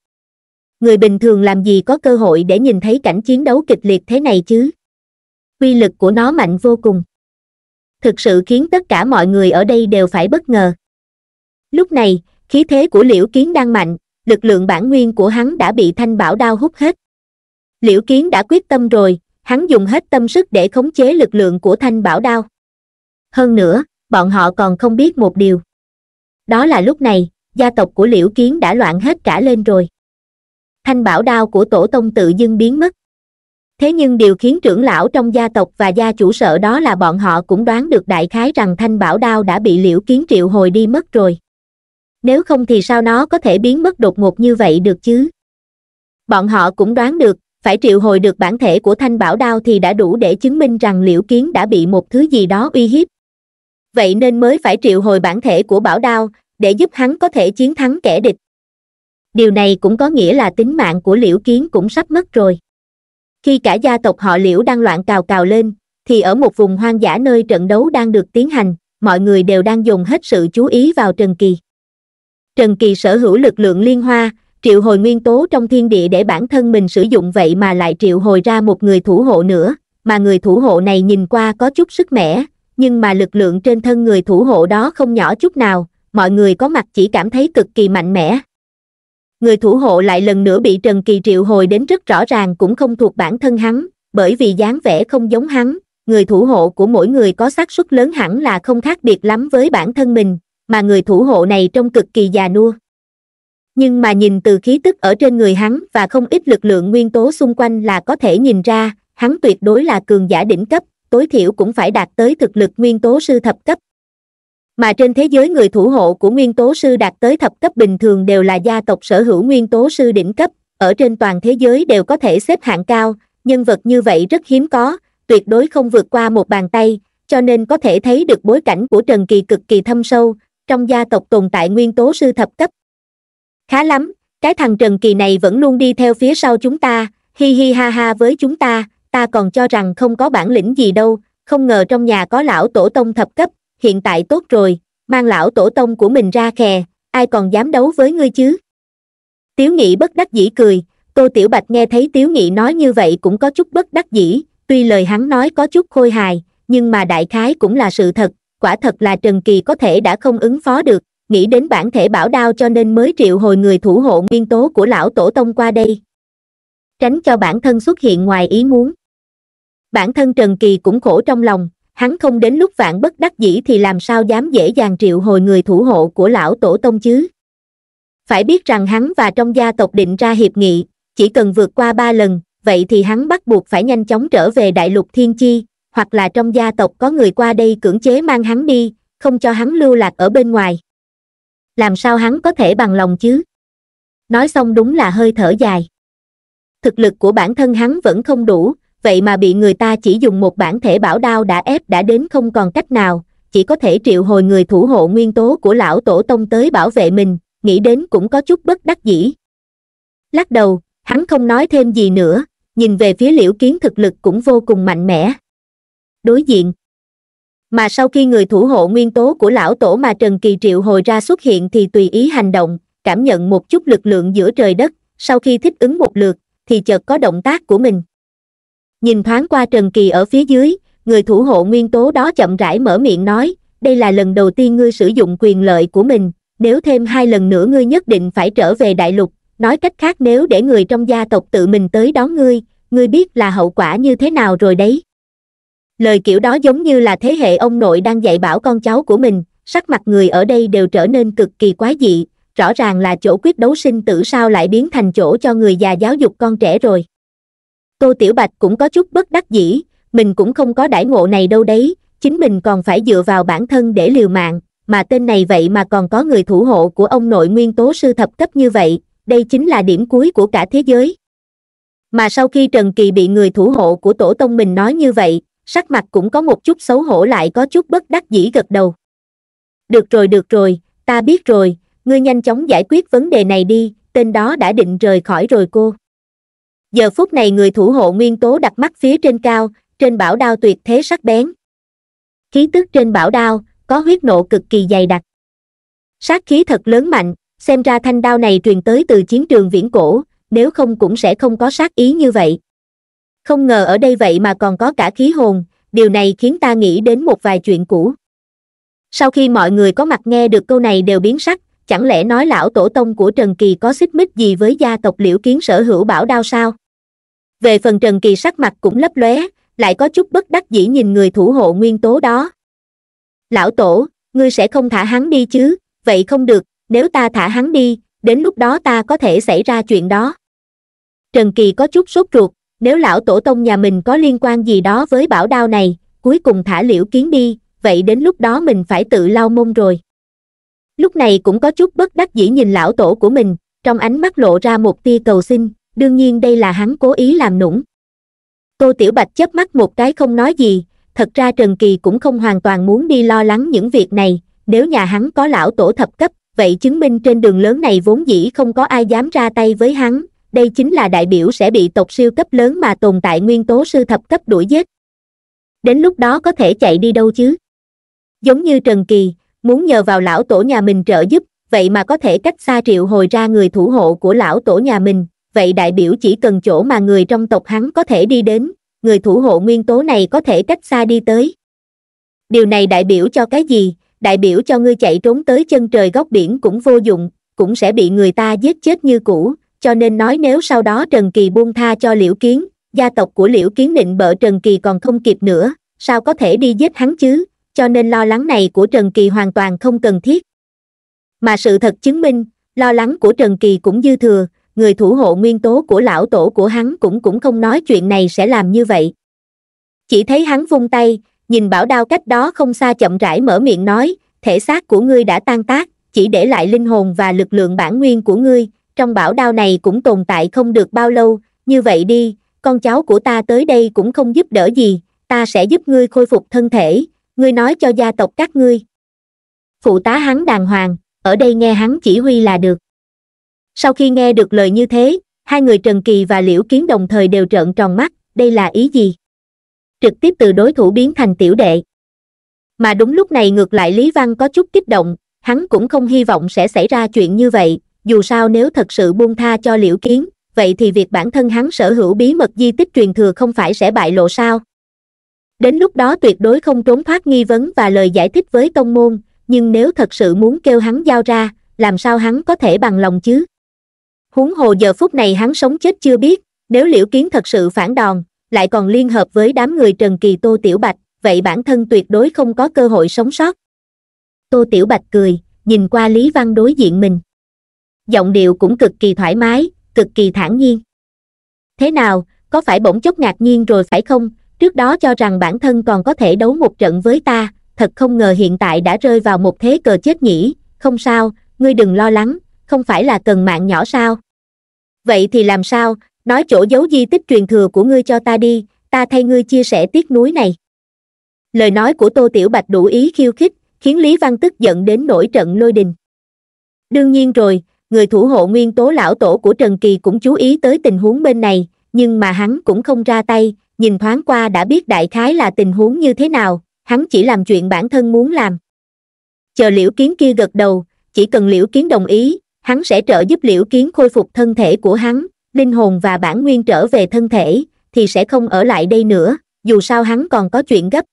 người bình thường làm gì có cơ hội để nhìn thấy cảnh chiến đấu kịch liệt thế này chứ quy lực của nó mạnh vô cùng thực sự khiến tất cả mọi người ở đây đều phải bất ngờ lúc này khí thế của liễu kiến đang mạnh lực lượng bản nguyên của hắn đã bị thanh bảo đao hút hết liễu kiến đã quyết tâm rồi hắn dùng hết tâm sức để khống chế lực lượng của thanh bảo đao hơn nữa bọn họ còn không biết một điều đó là lúc này gia tộc của liễu kiến đã loạn hết cả lên rồi thanh bảo đao của tổ tông tự dưng biến mất thế nhưng điều khiến trưởng lão trong gia tộc và gia chủ sợ đó là bọn họ cũng đoán được đại khái rằng thanh bảo đao đã bị liễu kiến triệu hồi đi mất rồi nếu không thì sao nó có thể biến mất đột ngột như vậy được chứ bọn họ cũng đoán được phải triệu hồi được bản thể của thanh bảo đao thì đã đủ để chứng minh rằng liễu kiến đã bị một thứ gì đó uy hiếp. Vậy nên mới phải triệu hồi bản thể của bảo đao, để giúp hắn có thể chiến thắng kẻ địch. Điều này cũng có nghĩa là tính mạng của liễu kiến cũng sắp mất rồi. Khi cả gia tộc họ liễu đang loạn cào cào lên, thì ở một vùng hoang dã nơi trận đấu đang được tiến hành, mọi người đều đang dùng hết sự chú ý vào Trần Kỳ. Trần Kỳ sở hữu lực lượng liên hoa, triệu hồi nguyên tố trong thiên địa để bản thân mình sử dụng vậy mà lại triệu hồi ra một người thủ hộ nữa, mà người thủ hộ này nhìn qua có chút sức mẻ, nhưng mà lực lượng trên thân người thủ hộ đó không nhỏ chút nào, mọi người có mặt chỉ cảm thấy cực kỳ mạnh mẽ. Người thủ hộ lại lần nữa bị Trần Kỳ triệu hồi đến rất rõ ràng cũng không thuộc bản thân hắn, bởi vì dáng vẻ không giống hắn, người thủ hộ của mỗi người có xác suất lớn hẳn là không khác biệt lắm với bản thân mình, mà người thủ hộ này trông cực kỳ già nua nhưng mà nhìn từ khí tức ở trên người hắn và không ít lực lượng nguyên tố xung quanh là có thể nhìn ra hắn tuyệt đối là cường giả đỉnh cấp tối thiểu cũng phải đạt tới thực lực nguyên tố sư thập cấp mà trên thế giới người thủ hộ của nguyên tố sư đạt tới thập cấp bình thường đều là gia tộc sở hữu nguyên tố sư đỉnh cấp ở trên toàn thế giới đều có thể xếp hạng cao nhân vật như vậy rất hiếm có tuyệt đối không vượt qua một bàn tay cho nên có thể thấy được bối cảnh của trần kỳ cực kỳ thâm sâu trong gia tộc tồn tại nguyên tố sư thập cấp khá lắm cái thằng trần kỳ này vẫn luôn đi theo phía sau chúng ta hi hi ha ha với chúng ta ta còn cho rằng không có bản lĩnh gì đâu không ngờ trong nhà có lão tổ tông thập cấp hiện tại tốt rồi mang lão tổ tông của mình ra khè ai còn dám đấu với ngươi chứ tiếu nghị bất đắc dĩ cười cô tiểu bạch nghe thấy tiếu nghị nói như vậy cũng có chút bất đắc dĩ tuy lời hắn nói có chút khôi hài nhưng mà đại khái cũng là sự thật quả thật là trần kỳ có thể đã không ứng phó được nghĩ đến bản thể bảo đao cho nên mới triệu hồi người thủ hộ nguyên tố của lão tổ tông qua đây tránh cho bản thân xuất hiện ngoài ý muốn bản thân trần kỳ cũng khổ trong lòng hắn không đến lúc vạn bất đắc dĩ thì làm sao dám dễ dàng triệu hồi người thủ hộ của lão tổ tông chứ phải biết rằng hắn và trong gia tộc định ra hiệp nghị chỉ cần vượt qua ba lần vậy thì hắn bắt buộc phải nhanh chóng trở về đại lục thiên chi hoặc là trong gia tộc có người qua đây cưỡng chế mang hắn đi không cho hắn lưu lạc ở bên ngoài làm sao hắn có thể bằng lòng chứ nói xong đúng là hơi thở dài thực lực của bản thân hắn vẫn không đủ vậy mà bị người ta chỉ dùng một bản thể bảo đao đã ép đã đến không còn cách nào chỉ có thể triệu hồi người thủ hộ nguyên tố của lão tổ tông tới bảo vệ mình nghĩ đến cũng có chút bất đắc dĩ lắc đầu hắn không nói thêm gì nữa nhìn về phía liễu kiến thực lực cũng vô cùng mạnh mẽ đối diện mà sau khi người thủ hộ nguyên tố của lão tổ mà Trần Kỳ triệu hồi ra xuất hiện thì tùy ý hành động, cảm nhận một chút lực lượng giữa trời đất, sau khi thích ứng một lượt, thì chợt có động tác của mình. Nhìn thoáng qua Trần Kỳ ở phía dưới, người thủ hộ nguyên tố đó chậm rãi mở miệng nói, đây là lần đầu tiên ngươi sử dụng quyền lợi của mình, nếu thêm hai lần nữa ngươi nhất định phải trở về đại lục, nói cách khác nếu để người trong gia tộc tự mình tới đón ngươi, ngươi biết là hậu quả như thế nào rồi đấy lời kiểu đó giống như là thế hệ ông nội đang dạy bảo con cháu của mình sắc mặt người ở đây đều trở nên cực kỳ quái dị rõ ràng là chỗ quyết đấu sinh tử sao lại biến thành chỗ cho người già giáo dục con trẻ rồi tô tiểu bạch cũng có chút bất đắc dĩ mình cũng không có đãi ngộ này đâu đấy chính mình còn phải dựa vào bản thân để liều mạng mà tên này vậy mà còn có người thủ hộ của ông nội nguyên tố sư thập cấp như vậy đây chính là điểm cuối của cả thế giới mà sau khi trần kỳ bị người thủ hộ của tổ tông mình nói như vậy sắc mặt cũng có một chút xấu hổ lại có chút bất đắc dĩ gật đầu được rồi được rồi ta biết rồi ngươi nhanh chóng giải quyết vấn đề này đi tên đó đã định rời khỏi rồi cô giờ phút này người thủ hộ nguyên tố đặt mắt phía trên cao trên bảo đao tuyệt thế sắc bén khí tức trên bảo đao có huyết nộ cực kỳ dày đặc sát khí thật lớn mạnh xem ra thanh đao này truyền tới từ chiến trường viễn cổ nếu không cũng sẽ không có sát ý như vậy không ngờ ở đây vậy mà còn có cả khí hồn điều này khiến ta nghĩ đến một vài chuyện cũ sau khi mọi người có mặt nghe được câu này đều biến sắc chẳng lẽ nói lão tổ tông của trần kỳ có xích mích gì với gia tộc liễu kiến sở hữu bảo đao sao về phần trần kỳ sắc mặt cũng lấp lóe lại có chút bất đắc dĩ nhìn người thủ hộ nguyên tố đó lão tổ ngươi sẽ không thả hắn đi chứ vậy không được nếu ta thả hắn đi đến lúc đó ta có thể xảy ra chuyện đó trần kỳ có chút sốt ruột nếu lão tổ tông nhà mình có liên quan gì đó với bảo đao này, cuối cùng thả liễu kiến đi, vậy đến lúc đó mình phải tự lau mông rồi. Lúc này cũng có chút bất đắc dĩ nhìn lão tổ của mình, trong ánh mắt lộ ra một tia cầu xin, đương nhiên đây là hắn cố ý làm nũng. cô Tiểu Bạch chớp mắt một cái không nói gì, thật ra Trần Kỳ cũng không hoàn toàn muốn đi lo lắng những việc này, nếu nhà hắn có lão tổ thập cấp, vậy chứng minh trên đường lớn này vốn dĩ không có ai dám ra tay với hắn, đây chính là đại biểu sẽ bị tộc siêu cấp lớn mà tồn tại nguyên tố sư thập cấp đuổi giết đến lúc đó có thể chạy đi đâu chứ giống như trần kỳ muốn nhờ vào lão tổ nhà mình trợ giúp vậy mà có thể cách xa triệu hồi ra người thủ hộ của lão tổ nhà mình vậy đại biểu chỉ cần chỗ mà người trong tộc hắn có thể đi đến người thủ hộ nguyên tố này có thể cách xa đi tới điều này đại biểu cho cái gì đại biểu cho ngươi chạy trốn tới chân trời góc biển cũng vô dụng cũng sẽ bị người ta giết chết như cũ cho nên nói nếu sau đó Trần Kỳ buông tha cho Liễu Kiến, gia tộc của Liễu Kiến định bỡ Trần Kỳ còn không kịp nữa, sao có thể đi giết hắn chứ, cho nên lo lắng này của Trần Kỳ hoàn toàn không cần thiết. Mà sự thật chứng minh, lo lắng của Trần Kỳ cũng dư thừa, người thủ hộ nguyên tố của lão tổ của hắn cũng cũng không nói chuyện này sẽ làm như vậy. Chỉ thấy hắn vung tay, nhìn bảo đao cách đó không xa chậm rãi mở miệng nói, thể xác của ngươi đã tan tác, chỉ để lại linh hồn và lực lượng bản nguyên của ngươi, trong bảo đao này cũng tồn tại không được bao lâu, như vậy đi, con cháu của ta tới đây cũng không giúp đỡ gì, ta sẽ giúp ngươi khôi phục thân thể, ngươi nói cho gia tộc các ngươi. Phụ tá hắn đàng hoàng, ở đây nghe hắn chỉ huy là được. Sau khi nghe được lời như thế, hai người Trần Kỳ và Liễu Kiến đồng thời đều trợn tròn mắt, đây là ý gì? Trực tiếp từ đối thủ biến thành tiểu đệ. Mà đúng lúc này ngược lại Lý Văn có chút kích động, hắn cũng không hy vọng sẽ xảy ra chuyện như vậy, dù sao nếu thật sự buông tha cho liễu kiến, vậy thì việc bản thân hắn sở hữu bí mật di tích truyền thừa không phải sẽ bại lộ sao? Đến lúc đó tuyệt đối không trốn thoát nghi vấn và lời giải thích với tông môn, nhưng nếu thật sự muốn kêu hắn giao ra, làm sao hắn có thể bằng lòng chứ? Huống hồ giờ phút này hắn sống chết chưa biết, nếu liễu kiến thật sự phản đòn, lại còn liên hợp với đám người Trần Kỳ Tô Tiểu Bạch, vậy bản thân tuyệt đối không có cơ hội sống sót. Tô Tiểu Bạch cười, nhìn qua Lý Văn đối diện mình giọng điệu cũng cực kỳ thoải mái cực kỳ thản nhiên thế nào có phải bỗng chốc ngạc nhiên rồi phải không trước đó cho rằng bản thân còn có thể đấu một trận với ta thật không ngờ hiện tại đã rơi vào một thế cờ chết nhỉ không sao ngươi đừng lo lắng không phải là cần mạng nhỏ sao vậy thì làm sao nói chỗ giấu di tích truyền thừa của ngươi cho ta đi ta thay ngươi chia sẻ tiếc núi này lời nói của tô tiểu bạch đủ ý khiêu khích khiến lý văn tức giận đến nổi trận lôi đình đương nhiên rồi người thủ hộ nguyên tố lão tổ của trần kỳ cũng chú ý tới tình huống bên này nhưng mà hắn cũng không ra tay nhìn thoáng qua đã biết đại khái là tình huống như thế nào hắn chỉ làm chuyện bản thân muốn làm chờ liễu kiến kia gật đầu chỉ cần liễu kiến đồng ý hắn sẽ trợ giúp liễu kiến khôi phục thân thể của hắn linh hồn và bản nguyên trở về thân thể thì sẽ không ở lại đây nữa dù sao hắn còn có chuyện gấp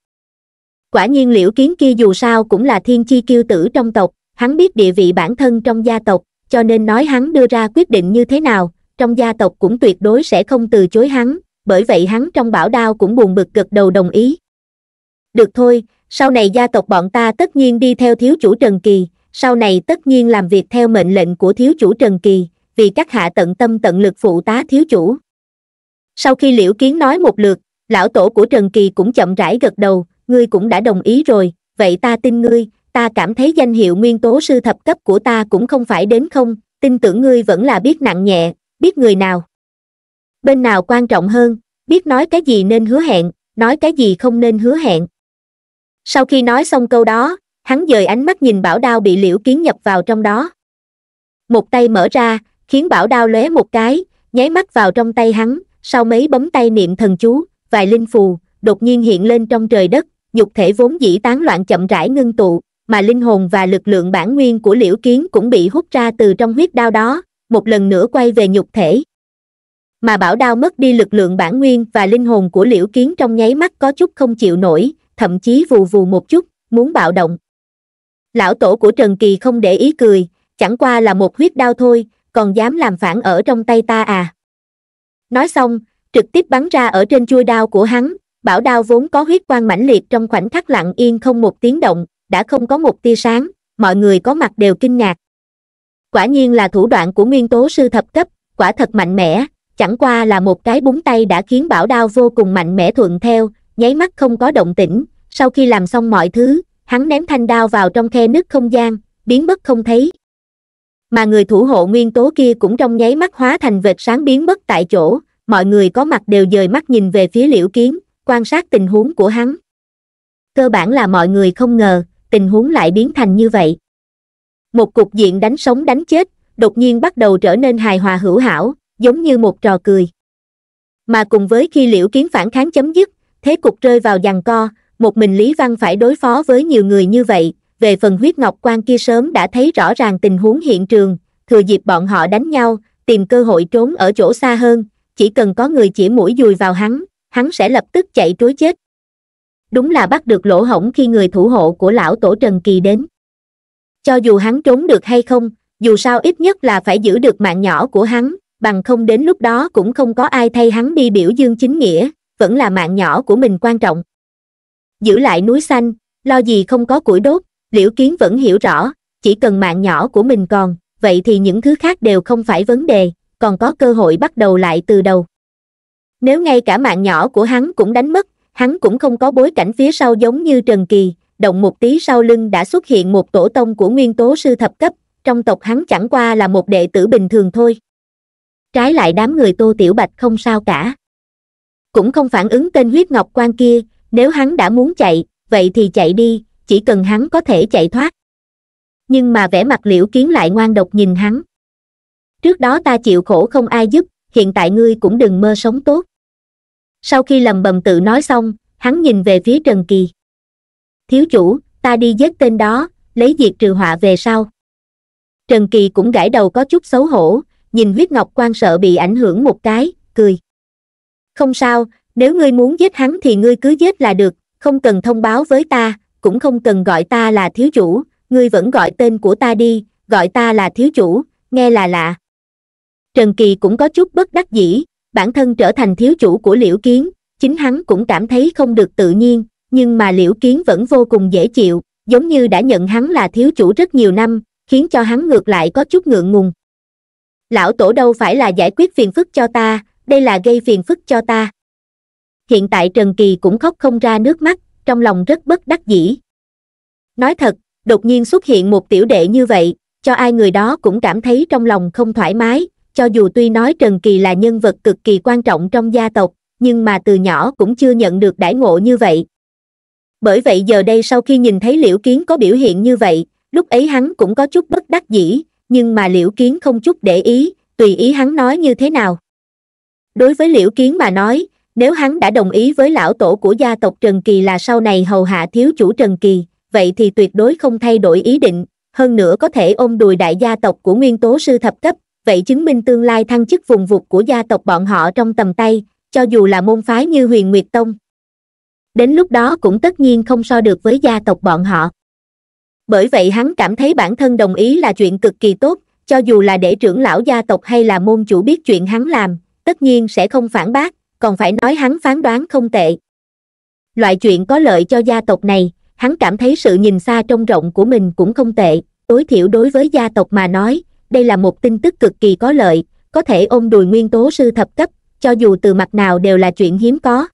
quả nhiên liễu kiến kia dù sao cũng là thiên chi kiêu tử trong tộc hắn biết địa vị bản thân trong gia tộc cho nên nói hắn đưa ra quyết định như thế nào trong gia tộc cũng tuyệt đối sẽ không từ chối hắn bởi vậy hắn trong bảo đao cũng buồn bực gật đầu đồng ý được thôi sau này gia tộc bọn ta tất nhiên đi theo thiếu chủ trần kỳ sau này tất nhiên làm việc theo mệnh lệnh của thiếu chủ trần kỳ vì các hạ tận tâm tận lực phụ tá thiếu chủ sau khi liễu kiến nói một lượt lão tổ của trần kỳ cũng chậm rãi gật đầu ngươi cũng đã đồng ý rồi vậy ta tin ngươi ta cảm thấy danh hiệu nguyên tố sư thập cấp của ta cũng không phải đến không tin tưởng ngươi vẫn là biết nặng nhẹ biết người nào bên nào quan trọng hơn biết nói cái gì nên hứa hẹn nói cái gì không nên hứa hẹn sau khi nói xong câu đó hắn dời ánh mắt nhìn bảo đao bị liễu kiến nhập vào trong đó một tay mở ra khiến bảo đao lóe một cái nháy mắt vào trong tay hắn sau mấy bấm tay niệm thần chú vài linh phù đột nhiên hiện lên trong trời đất nhục thể vốn dĩ tán loạn chậm rãi ngưng tụ mà linh hồn và lực lượng bản nguyên của liễu kiến cũng bị hút ra từ trong huyết đao đó một lần nữa quay về nhục thể mà bảo đao mất đi lực lượng bản nguyên và linh hồn của liễu kiến trong nháy mắt có chút không chịu nổi thậm chí vù vù một chút muốn bạo động lão tổ của trần kỳ không để ý cười chẳng qua là một huyết đao thôi còn dám làm phản ở trong tay ta à nói xong trực tiếp bắn ra ở trên chuôi đao của hắn bảo đao vốn có huyết quang mãnh liệt trong khoảnh khắc lặng yên không một tiếng động đã không có một tia sáng mọi người có mặt đều kinh ngạc quả nhiên là thủ đoạn của nguyên tố sư thập cấp quả thật mạnh mẽ chẳng qua là một cái búng tay đã khiến bảo đao vô cùng mạnh mẽ thuận theo nháy mắt không có động tĩnh sau khi làm xong mọi thứ hắn ném thanh đao vào trong khe nứt không gian biến mất không thấy mà người thủ hộ nguyên tố kia cũng trong nháy mắt hóa thành vệt sáng biến mất tại chỗ mọi người có mặt đều dời mắt nhìn về phía liễu kiến quan sát tình huống của hắn cơ bản là mọi người không ngờ tình huống lại biến thành như vậy một cục diện đánh sống đánh chết đột nhiên bắt đầu trở nên hài hòa hữu hảo giống như một trò cười mà cùng với khi liễu kiến phản kháng chấm dứt thế cục rơi vào giằng co một mình lý văn phải đối phó với nhiều người như vậy về phần huyết ngọc quan kia sớm đã thấy rõ ràng tình huống hiện trường thừa dịp bọn họ đánh nhau tìm cơ hội trốn ở chỗ xa hơn chỉ cần có người chỉ mũi dùi vào hắn hắn sẽ lập tức chạy trối chết đúng là bắt được lỗ hổng khi người thủ hộ của lão tổ Trần Kỳ đến. Cho dù hắn trốn được hay không, dù sao ít nhất là phải giữ được mạng nhỏ của hắn, bằng không đến lúc đó cũng không có ai thay hắn đi biểu dương chính nghĩa, vẫn là mạng nhỏ của mình quan trọng. Giữ lại núi xanh, lo gì không có củi đốt, liễu kiến vẫn hiểu rõ, chỉ cần mạng nhỏ của mình còn, vậy thì những thứ khác đều không phải vấn đề, còn có cơ hội bắt đầu lại từ đầu. Nếu ngay cả mạng nhỏ của hắn cũng đánh mất, hắn cũng không có bối cảnh phía sau giống như Trần Kỳ, động một tí sau lưng đã xuất hiện một tổ tông của nguyên tố sư thập cấp, trong tộc hắn chẳng qua là một đệ tử bình thường thôi. Trái lại đám người Tô Tiểu Bạch không sao cả. Cũng không phản ứng tên huyết ngọc quan kia, nếu hắn đã muốn chạy, vậy thì chạy đi, chỉ cần hắn có thể chạy thoát. Nhưng mà vẻ mặt liễu kiến lại ngoan độc nhìn hắn. Trước đó ta chịu khổ không ai giúp, hiện tại ngươi cũng đừng mơ sống tốt sau khi lầm bầm tự nói xong hắn nhìn về phía trần kỳ thiếu chủ ta đi giết tên đó lấy diệt trừ họa về sau trần kỳ cũng gãi đầu có chút xấu hổ nhìn huyết ngọc quan sợ bị ảnh hưởng một cái cười không sao nếu ngươi muốn giết hắn thì ngươi cứ giết là được không cần thông báo với ta cũng không cần gọi ta là thiếu chủ ngươi vẫn gọi tên của ta đi gọi ta là thiếu chủ nghe là lạ trần kỳ cũng có chút bất đắc dĩ bản thân trở thành thiếu chủ của liễu kiến chính hắn cũng cảm thấy không được tự nhiên nhưng mà liễu kiến vẫn vô cùng dễ chịu giống như đã nhận hắn là thiếu chủ rất nhiều năm khiến cho hắn ngược lại có chút ngượng ngùng lão tổ đâu phải là giải quyết phiền phức cho ta đây là gây phiền phức cho ta hiện tại trần kỳ cũng khóc không ra nước mắt trong lòng rất bất đắc dĩ nói thật đột nhiên xuất hiện một tiểu đệ như vậy cho ai người đó cũng cảm thấy trong lòng không thoải mái cho dù tuy nói Trần Kỳ là nhân vật cực kỳ quan trọng trong gia tộc, nhưng mà từ nhỏ cũng chưa nhận được đãi ngộ như vậy. Bởi vậy giờ đây sau khi nhìn thấy Liễu Kiến có biểu hiện như vậy, lúc ấy hắn cũng có chút bất đắc dĩ, nhưng mà Liễu Kiến không chút để ý, tùy ý hắn nói như thế nào. Đối với Liễu Kiến mà nói, nếu hắn đã đồng ý với lão tổ của gia tộc Trần Kỳ là sau này hầu hạ thiếu chủ Trần Kỳ, vậy thì tuyệt đối không thay đổi ý định, hơn nữa có thể ôm đùi đại gia tộc của nguyên tố sư thập cấp, vậy chứng minh tương lai thăng chức vùng vụt của gia tộc bọn họ trong tầm tay cho dù là môn phái như huyền nguyệt tông đến lúc đó cũng tất nhiên không so được với gia tộc bọn họ bởi vậy hắn cảm thấy bản thân đồng ý là chuyện cực kỳ tốt cho dù là để trưởng lão gia tộc hay là môn chủ biết chuyện hắn làm tất nhiên sẽ không phản bác còn phải nói hắn phán đoán không tệ loại chuyện có lợi cho gia tộc này hắn cảm thấy sự nhìn xa trông rộng của mình cũng không tệ tối thiểu đối với gia tộc mà nói đây là một tin tức cực kỳ có lợi có thể ôm đùi nguyên tố sư thập cấp cho dù từ mặt nào đều là chuyện hiếm có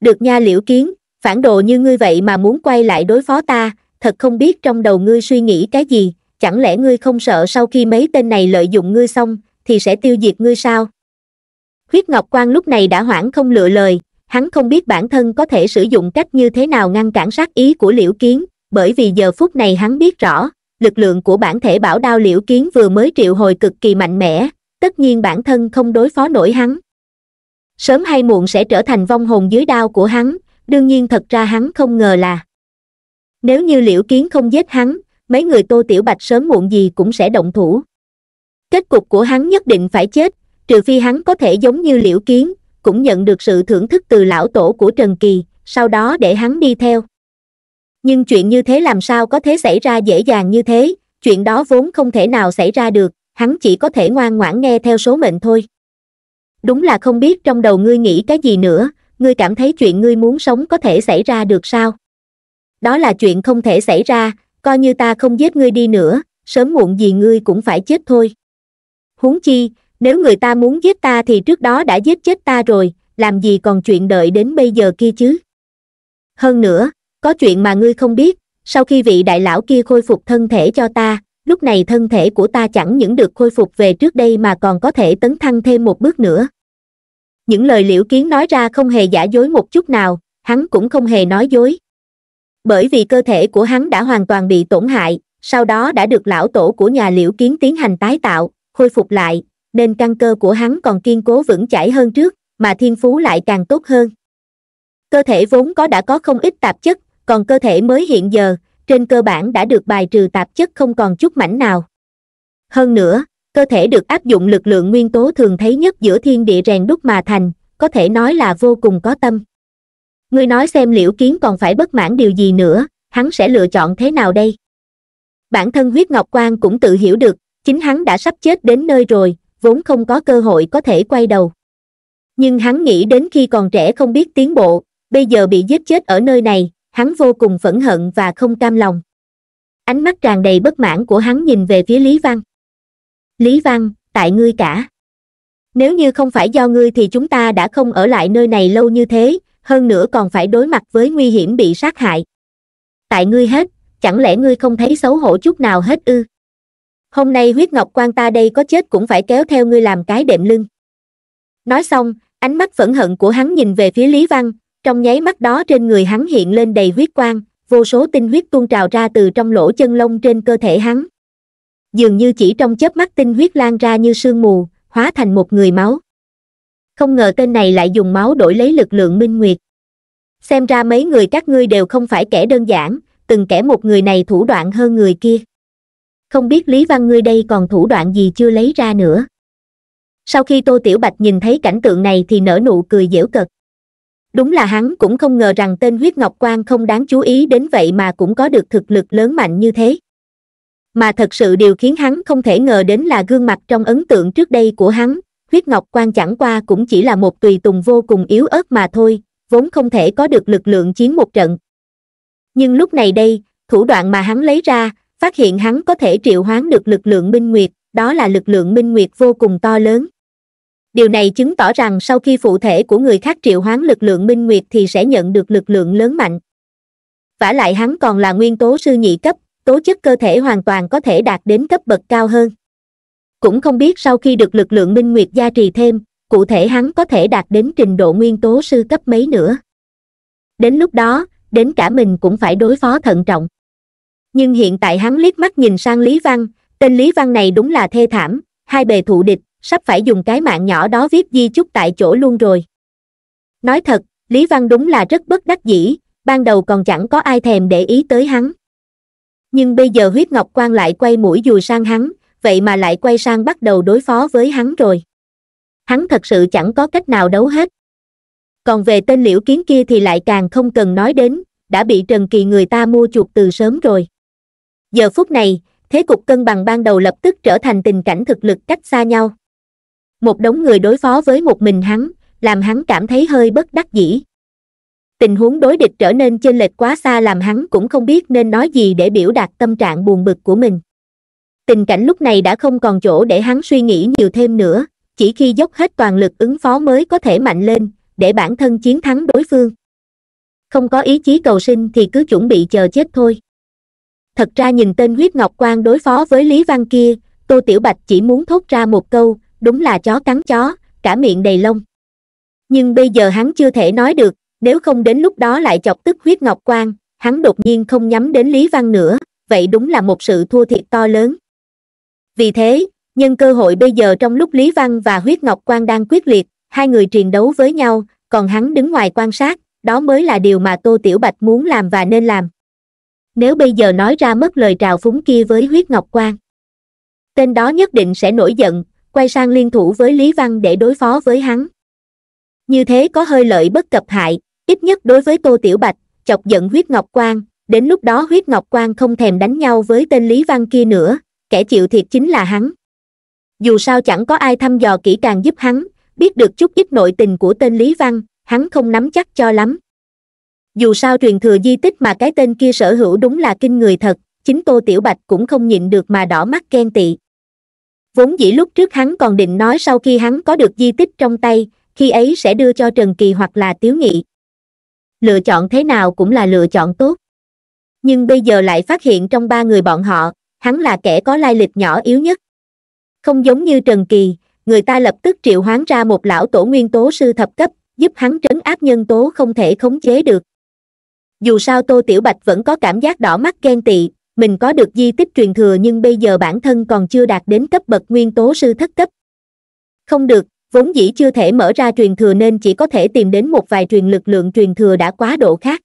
được nha liễu kiến phản đồ như ngươi vậy mà muốn quay lại đối phó ta thật không biết trong đầu ngươi suy nghĩ cái gì chẳng lẽ ngươi không sợ sau khi mấy tên này lợi dụng ngươi xong thì sẽ tiêu diệt ngươi sao Khuyết ngọc Quang lúc này đã hoảng không lựa lời hắn không biết bản thân có thể sử dụng cách như thế nào ngăn cản sát ý của liễu kiến bởi vì giờ phút này hắn biết rõ lực lượng của bản thể bảo đao liễu kiến vừa mới triệu hồi cực kỳ mạnh mẽ tất nhiên bản thân không đối phó nổi hắn sớm hay muộn sẽ trở thành vong hồn dưới đao của hắn đương nhiên thật ra hắn không ngờ là nếu như liễu kiến không giết hắn mấy người tô tiểu bạch sớm muộn gì cũng sẽ động thủ kết cục của hắn nhất định phải chết trừ phi hắn có thể giống như liễu kiến cũng nhận được sự thưởng thức từ lão tổ của trần kỳ sau đó để hắn đi theo nhưng chuyện như thế làm sao có thể xảy ra dễ dàng như thế chuyện đó vốn không thể nào xảy ra được hắn chỉ có thể ngoan ngoãn nghe theo số mệnh thôi đúng là không biết trong đầu ngươi nghĩ cái gì nữa ngươi cảm thấy chuyện ngươi muốn sống có thể xảy ra được sao đó là chuyện không thể xảy ra coi như ta không giết ngươi đi nữa sớm muộn gì ngươi cũng phải chết thôi huống chi nếu người ta muốn giết ta thì trước đó đã giết chết ta rồi làm gì còn chuyện đợi đến bây giờ kia chứ hơn nữa có chuyện mà ngươi không biết sau khi vị đại lão kia khôi phục thân thể cho ta lúc này thân thể của ta chẳng những được khôi phục về trước đây mà còn có thể tấn thăng thêm một bước nữa những lời liễu kiến nói ra không hề giả dối một chút nào hắn cũng không hề nói dối bởi vì cơ thể của hắn đã hoàn toàn bị tổn hại sau đó đã được lão tổ của nhà liễu kiến tiến hành tái tạo khôi phục lại nên căn cơ của hắn còn kiên cố vững chãi hơn trước mà thiên phú lại càng tốt hơn cơ thể vốn có đã có không ít tạp chất còn cơ thể mới hiện giờ trên cơ bản đã được bài trừ tạp chất không còn chút mảnh nào hơn nữa cơ thể được áp dụng lực lượng nguyên tố thường thấy nhất giữa thiên địa rèn đúc mà thành có thể nói là vô cùng có tâm ngươi nói xem liễu kiến còn phải bất mãn điều gì nữa hắn sẽ lựa chọn thế nào đây bản thân huyết ngọc quan cũng tự hiểu được chính hắn đã sắp chết đến nơi rồi vốn không có cơ hội có thể quay đầu nhưng hắn nghĩ đến khi còn trẻ không biết tiến bộ bây giờ bị giết chết ở nơi này hắn vô cùng phẫn hận và không cam lòng ánh mắt tràn đầy bất mãn của hắn nhìn về phía lý văn lý văn tại ngươi cả nếu như không phải do ngươi thì chúng ta đã không ở lại nơi này lâu như thế hơn nữa còn phải đối mặt với nguy hiểm bị sát hại tại ngươi hết chẳng lẽ ngươi không thấy xấu hổ chút nào hết ư hôm nay huyết ngọc quan ta đây có chết cũng phải kéo theo ngươi làm cái đệm lưng nói xong ánh mắt phẫn hận của hắn nhìn về phía lý văn trong nháy mắt đó trên người hắn hiện lên đầy huyết quang, vô số tinh huyết tuôn trào ra từ trong lỗ chân lông trên cơ thể hắn. Dường như chỉ trong chớp mắt tinh huyết lan ra như sương mù, hóa thành một người máu. Không ngờ tên này lại dùng máu đổi lấy lực lượng minh nguyệt. Xem ra mấy người các ngươi đều không phải kẻ đơn giản, từng kẻ một người này thủ đoạn hơn người kia. Không biết Lý Văn ngươi đây còn thủ đoạn gì chưa lấy ra nữa. Sau khi Tô Tiểu Bạch nhìn thấy cảnh tượng này thì nở nụ cười dễu cợt đúng là hắn cũng không ngờ rằng tên huyết ngọc quan không đáng chú ý đến vậy mà cũng có được thực lực lớn mạnh như thế mà thật sự điều khiến hắn không thể ngờ đến là gương mặt trong ấn tượng trước đây của hắn huyết ngọc quan chẳng qua cũng chỉ là một tùy tùng vô cùng yếu ớt mà thôi vốn không thể có được lực lượng chiến một trận nhưng lúc này đây thủ đoạn mà hắn lấy ra phát hiện hắn có thể triệu hoán được lực lượng minh nguyệt đó là lực lượng minh nguyệt vô cùng to lớn điều này chứng tỏ rằng sau khi phụ thể của người khác triệu hoán lực lượng minh nguyệt thì sẽ nhận được lực lượng lớn mạnh vả lại hắn còn là nguyên tố sư nhị cấp tố chất cơ thể hoàn toàn có thể đạt đến cấp bậc cao hơn cũng không biết sau khi được lực lượng minh nguyệt gia trì thêm cụ thể hắn có thể đạt đến trình độ nguyên tố sư cấp mấy nữa đến lúc đó đến cả mình cũng phải đối phó thận trọng nhưng hiện tại hắn liếc mắt nhìn sang lý văn tên lý văn này đúng là thê thảm hai bề thụ địch sắp phải dùng cái mạng nhỏ đó viết di chúc tại chỗ luôn rồi nói thật lý văn đúng là rất bất đắc dĩ ban đầu còn chẳng có ai thèm để ý tới hắn nhưng bây giờ huyết ngọc quan lại quay mũi dùi sang hắn vậy mà lại quay sang bắt đầu đối phó với hắn rồi hắn thật sự chẳng có cách nào đấu hết còn về tên liễu kiến kia thì lại càng không cần nói đến đã bị trần kỳ người ta mua chuộc từ sớm rồi giờ phút này thế cục cân bằng ban đầu lập tức trở thành tình cảnh thực lực cách xa nhau một đống người đối phó với một mình hắn làm hắn cảm thấy hơi bất đắc dĩ tình huống đối địch trở nên chênh lệch quá xa làm hắn cũng không biết nên nói gì để biểu đạt tâm trạng buồn bực của mình tình cảnh lúc này đã không còn chỗ để hắn suy nghĩ nhiều thêm nữa chỉ khi dốc hết toàn lực ứng phó mới có thể mạnh lên để bản thân chiến thắng đối phương không có ý chí cầu sinh thì cứ chuẩn bị chờ chết thôi thật ra nhìn tên huyết ngọc quan đối phó với lý văn kia tô tiểu bạch chỉ muốn thốt ra một câu đúng là chó cắn chó cả miệng đầy lông nhưng bây giờ hắn chưa thể nói được nếu không đến lúc đó lại chọc tức huyết ngọc quan hắn đột nhiên không nhắm đến lý văn nữa vậy đúng là một sự thua thiệt to lớn vì thế nhân cơ hội bây giờ trong lúc lý văn và huyết ngọc quan đang quyết liệt hai người triền đấu với nhau còn hắn đứng ngoài quan sát đó mới là điều mà tô tiểu bạch muốn làm và nên làm nếu bây giờ nói ra mất lời trào phúng kia với huyết ngọc quan tên đó nhất định sẽ nổi giận quay sang liên thủ với Lý Văn để đối phó với hắn. Như thế có hơi lợi bất cập hại, ít nhất đối với Tô Tiểu Bạch, chọc giận huyết Ngọc Quang, đến lúc đó huyết Ngọc Quang không thèm đánh nhau với tên Lý Văn kia nữa, kẻ chịu thiệt chính là hắn. Dù sao chẳng có ai thăm dò kỹ càng giúp hắn, biết được chút ít nội tình của tên Lý Văn, hắn không nắm chắc cho lắm. Dù sao truyền thừa di tích mà cái tên kia sở hữu đúng là kinh người thật, chính Tô Tiểu Bạch cũng không nhịn được mà đỏ mắt ghen tị vốn dĩ lúc trước hắn còn định nói sau khi hắn có được di tích trong tay khi ấy sẽ đưa cho trần kỳ hoặc là tiếu nghị lựa chọn thế nào cũng là lựa chọn tốt nhưng bây giờ lại phát hiện trong ba người bọn họ hắn là kẻ có lai lịch nhỏ yếu nhất không giống như trần kỳ người ta lập tức triệu hoán ra một lão tổ nguyên tố sư thập cấp giúp hắn trấn áp nhân tố không thể khống chế được dù sao tô tiểu bạch vẫn có cảm giác đỏ mắt ghen tị mình có được di tích truyền thừa nhưng bây giờ bản thân còn chưa đạt đến cấp bậc nguyên tố sư thất cấp không được vốn dĩ chưa thể mở ra truyền thừa nên chỉ có thể tìm đến một vài truyền lực lượng truyền thừa đã quá độ khác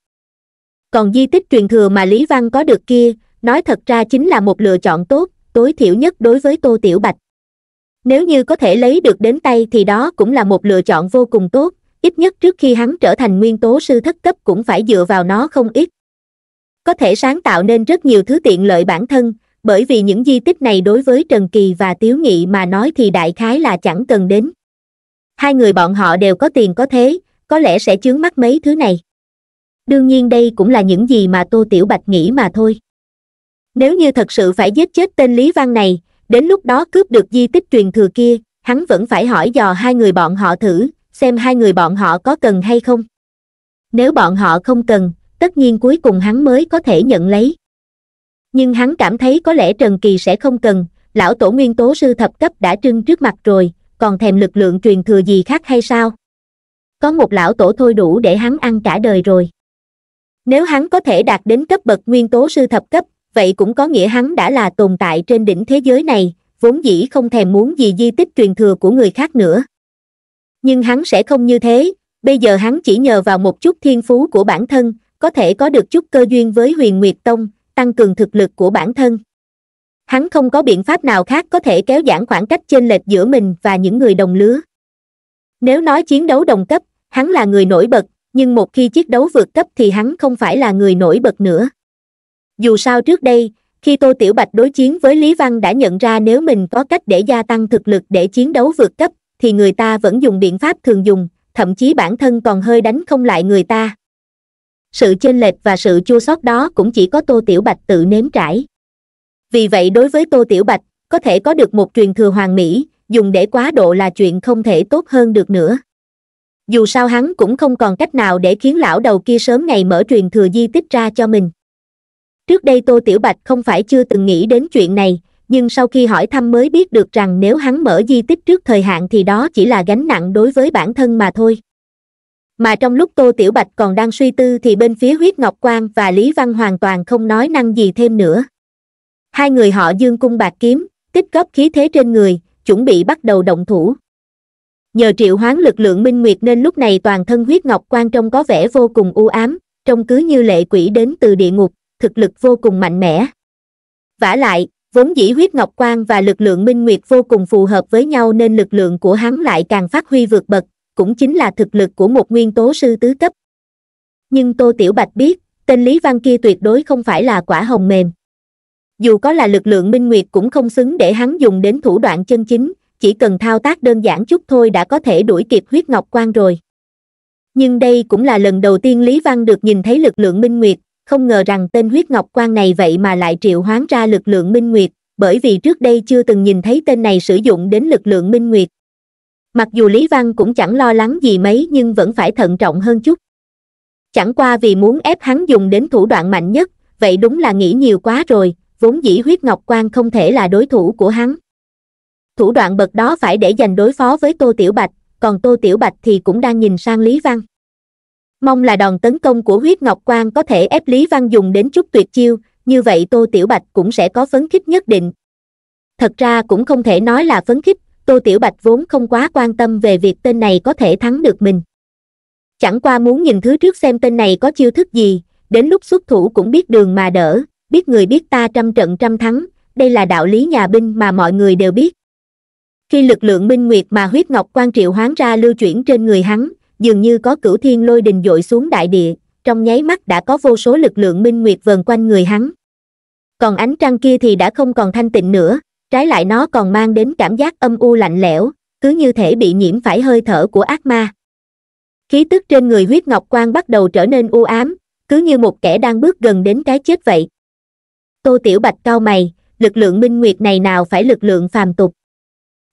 còn di tích truyền thừa mà lý văn có được kia nói thật ra chính là một lựa chọn tốt tối thiểu nhất đối với tô tiểu bạch nếu như có thể lấy được đến tay thì đó cũng là một lựa chọn vô cùng tốt ít nhất trước khi hắn trở thành nguyên tố sư thất cấp cũng phải dựa vào nó không ít có thể sáng tạo nên rất nhiều thứ tiện lợi bản thân, bởi vì những di tích này đối với Trần Kỳ và Tiếu Nghị mà nói thì đại khái là chẳng cần đến. Hai người bọn họ đều có tiền có thế, có lẽ sẽ chướng mắt mấy thứ này. Đương nhiên đây cũng là những gì mà Tô Tiểu Bạch nghĩ mà thôi. Nếu như thật sự phải giết chết tên Lý Văn này, đến lúc đó cướp được di tích truyền thừa kia, hắn vẫn phải hỏi dò hai người bọn họ thử, xem hai người bọn họ có cần hay không. Nếu bọn họ không cần, tất nhiên cuối cùng hắn mới có thể nhận lấy nhưng hắn cảm thấy có lẽ trần kỳ sẽ không cần lão tổ nguyên tố sư thập cấp đã trưng trước mặt rồi còn thèm lực lượng truyền thừa gì khác hay sao có một lão tổ thôi đủ để hắn ăn cả đời rồi nếu hắn có thể đạt đến cấp bậc nguyên tố sư thập cấp vậy cũng có nghĩa hắn đã là tồn tại trên đỉnh thế giới này vốn dĩ không thèm muốn gì di tích truyền thừa của người khác nữa nhưng hắn sẽ không như thế bây giờ hắn chỉ nhờ vào một chút thiên phú của bản thân có thể có được chút cơ duyên với huyền Nguyệt Tông, tăng cường thực lực của bản thân. Hắn không có biện pháp nào khác có thể kéo giãn khoảng cách chênh lệch giữa mình và những người đồng lứa. Nếu nói chiến đấu đồng cấp, hắn là người nổi bật, nhưng một khi chiến đấu vượt cấp thì hắn không phải là người nổi bật nữa. Dù sao trước đây, khi Tô Tiểu Bạch đối chiến với Lý Văn đã nhận ra nếu mình có cách để gia tăng thực lực để chiến đấu vượt cấp, thì người ta vẫn dùng biện pháp thường dùng, thậm chí bản thân còn hơi đánh không lại người ta sự chênh lệch và sự chua xót đó cũng chỉ có tô tiểu bạch tự nếm trải vì vậy đối với tô tiểu bạch có thể có được một truyền thừa hoàng mỹ dùng để quá độ là chuyện không thể tốt hơn được nữa dù sao hắn cũng không còn cách nào để khiến lão đầu kia sớm ngày mở truyền thừa di tích ra cho mình trước đây tô tiểu bạch không phải chưa từng nghĩ đến chuyện này nhưng sau khi hỏi thăm mới biết được rằng nếu hắn mở di tích trước thời hạn thì đó chỉ là gánh nặng đối với bản thân mà thôi mà trong lúc tô tiểu bạch còn đang suy tư thì bên phía huyết ngọc quang và lý văn hoàn toàn không nói năng gì thêm nữa hai người họ dương cung bạc kiếm tích góp khí thế trên người chuẩn bị bắt đầu động thủ nhờ triệu hoán lực lượng minh nguyệt nên lúc này toàn thân huyết ngọc quang trông có vẻ vô cùng u ám trông cứ như lệ quỷ đến từ địa ngục thực lực vô cùng mạnh mẽ vả lại vốn dĩ huyết ngọc quang và lực lượng minh nguyệt vô cùng phù hợp với nhau nên lực lượng của hắn lại càng phát huy vượt bậc cũng chính là thực lực của một nguyên tố sư tứ cấp nhưng tô tiểu bạch biết tên lý văn kia tuyệt đối không phải là quả hồng mềm dù có là lực lượng minh nguyệt cũng không xứng để hắn dùng đến thủ đoạn chân chính chỉ cần thao tác đơn giản chút thôi đã có thể đuổi kịp huyết ngọc quan rồi nhưng đây cũng là lần đầu tiên lý văn được nhìn thấy lực lượng minh nguyệt không ngờ rằng tên huyết ngọc quan này vậy mà lại triệu hoán ra lực lượng minh nguyệt bởi vì trước đây chưa từng nhìn thấy tên này sử dụng đến lực lượng minh nguyệt mặc dù Lý Văn cũng chẳng lo lắng gì mấy nhưng vẫn phải thận trọng hơn chút. Chẳng qua vì muốn ép hắn dùng đến thủ đoạn mạnh nhất, vậy đúng là nghĩ nhiều quá rồi, vốn dĩ huyết ngọc quan không thể là đối thủ của hắn. Thủ đoạn bậc đó phải để dành đối phó với Tô Tiểu Bạch, còn Tô Tiểu Bạch thì cũng đang nhìn sang Lý Văn. Mong là đòn tấn công của huyết ngọc quan có thể ép Lý Văn dùng đến chút tuyệt chiêu, như vậy Tô Tiểu Bạch cũng sẽ có phấn khích nhất định. Thật ra cũng không thể nói là phấn khích, tô tiểu bạch vốn không quá quan tâm về việc tên này có thể thắng được mình chẳng qua muốn nhìn thứ trước xem tên này có chiêu thức gì đến lúc xuất thủ cũng biết đường mà đỡ biết người biết ta trăm trận trăm thắng đây là đạo lý nhà binh mà mọi người đều biết khi lực lượng minh nguyệt mà huyết ngọc quan triệu hoán ra lưu chuyển trên người hắn dường như có cửu thiên lôi đình dội xuống đại địa trong nháy mắt đã có vô số lực lượng minh nguyệt vần quanh người hắn còn ánh trăng kia thì đã không còn thanh tịnh nữa trái lại nó còn mang đến cảm giác âm u lạnh lẽo cứ như thể bị nhiễm phải hơi thở của ác ma khí tức trên người huyết ngọc quang bắt đầu trở nên u ám cứ như một kẻ đang bước gần đến cái chết vậy tô tiểu bạch cao mày lực lượng minh nguyệt này nào phải lực lượng phàm tục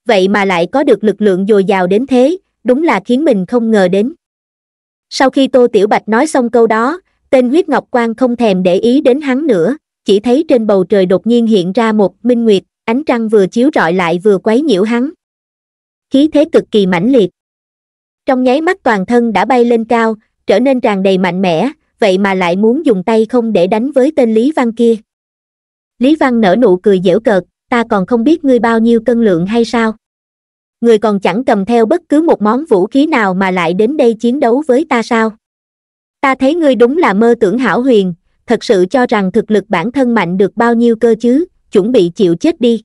vậy mà lại có được lực lượng dồi dào đến thế đúng là khiến mình không ngờ đến sau khi tô tiểu bạch nói xong câu đó tên huyết ngọc quang không thèm để ý đến hắn nữa chỉ thấy trên bầu trời đột nhiên hiện ra một minh nguyệt ánh trăng vừa chiếu rọi lại vừa quấy nhiễu hắn khí thế cực kỳ mãnh liệt trong nháy mắt toàn thân đã bay lên cao trở nên tràn đầy mạnh mẽ vậy mà lại muốn dùng tay không để đánh với tên lý văn kia lý văn nở nụ cười dễu cợt ta còn không biết ngươi bao nhiêu cân lượng hay sao người còn chẳng cầm theo bất cứ một món vũ khí nào mà lại đến đây chiến đấu với ta sao ta thấy ngươi đúng là mơ tưởng hảo huyền thật sự cho rằng thực lực bản thân mạnh được bao nhiêu cơ chứ chuẩn bị chịu chết đi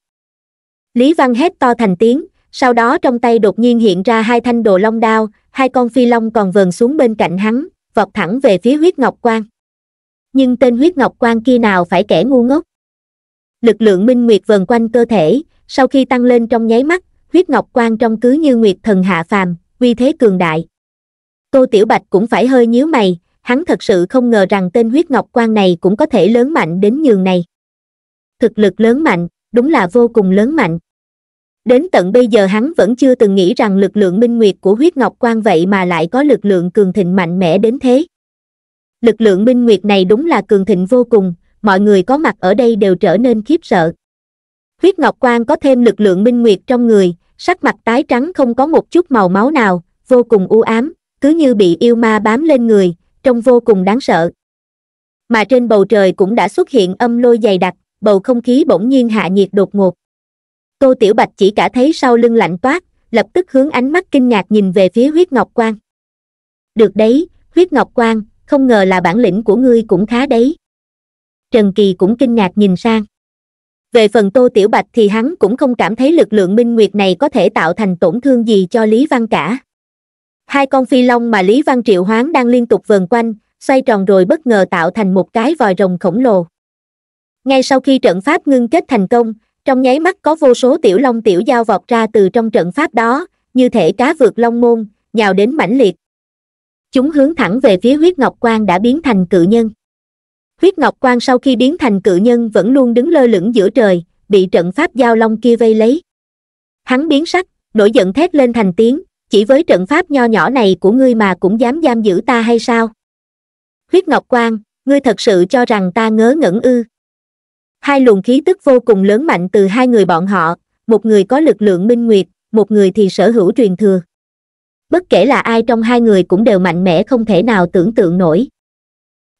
lý văn hét to thành tiếng sau đó trong tay đột nhiên hiện ra hai thanh đồ long đao hai con phi long còn vờn xuống bên cạnh hắn vọt thẳng về phía huyết ngọc quang nhưng tên huyết ngọc quang kia nào phải kẻ ngu ngốc lực lượng minh nguyệt vờn quanh cơ thể sau khi tăng lên trong nháy mắt huyết ngọc quang trông cứ như nguyệt thần hạ phàm uy thế cường đại tô tiểu bạch cũng phải hơi nhíu mày hắn thật sự không ngờ rằng tên huyết ngọc quang này cũng có thể lớn mạnh đến nhường này thực lực lớn mạnh đúng là vô cùng lớn mạnh đến tận bây giờ hắn vẫn chưa từng nghĩ rằng lực lượng minh nguyệt của huyết ngọc quan vậy mà lại có lực lượng cường thịnh mạnh mẽ đến thế lực lượng minh nguyệt này đúng là cường thịnh vô cùng mọi người có mặt ở đây đều trở nên khiếp sợ huyết ngọc quan có thêm lực lượng minh nguyệt trong người sắc mặt tái trắng không có một chút màu máu nào vô cùng u ám cứ như bị yêu ma bám lên người trông vô cùng đáng sợ mà trên bầu trời cũng đã xuất hiện âm lôi dày đặc bầu không khí bỗng nhiên hạ nhiệt đột ngột tô tiểu bạch chỉ cả thấy sau lưng lạnh toát lập tức hướng ánh mắt kinh ngạc nhìn về phía huyết ngọc Quang. được đấy huyết ngọc Quang, không ngờ là bản lĩnh của ngươi cũng khá đấy trần kỳ cũng kinh ngạc nhìn sang về phần tô tiểu bạch thì hắn cũng không cảm thấy lực lượng minh nguyệt này có thể tạo thành tổn thương gì cho lý văn cả hai con phi long mà lý văn triệu hoán đang liên tục vờn quanh xoay tròn rồi bất ngờ tạo thành một cái vòi rồng khổng lồ ngay sau khi trận pháp ngưng kết thành công trong nháy mắt có vô số tiểu long tiểu dao vọt ra từ trong trận pháp đó như thể cá vượt long môn nhào đến mãnh liệt chúng hướng thẳng về phía huyết ngọc quang đã biến thành cự nhân huyết ngọc quang sau khi biến thành cự nhân vẫn luôn đứng lơ lửng giữa trời bị trận pháp giao long kia vây lấy hắn biến sắc nổi giận thét lên thành tiếng chỉ với trận pháp nho nhỏ này của ngươi mà cũng dám giam giữ ta hay sao huyết ngọc quang, ngươi thật sự cho rằng ta ngớ ngẩn ư hai luồng khí tức vô cùng lớn mạnh từ hai người bọn họ một người có lực lượng minh nguyệt một người thì sở hữu truyền thừa bất kể là ai trong hai người cũng đều mạnh mẽ không thể nào tưởng tượng nổi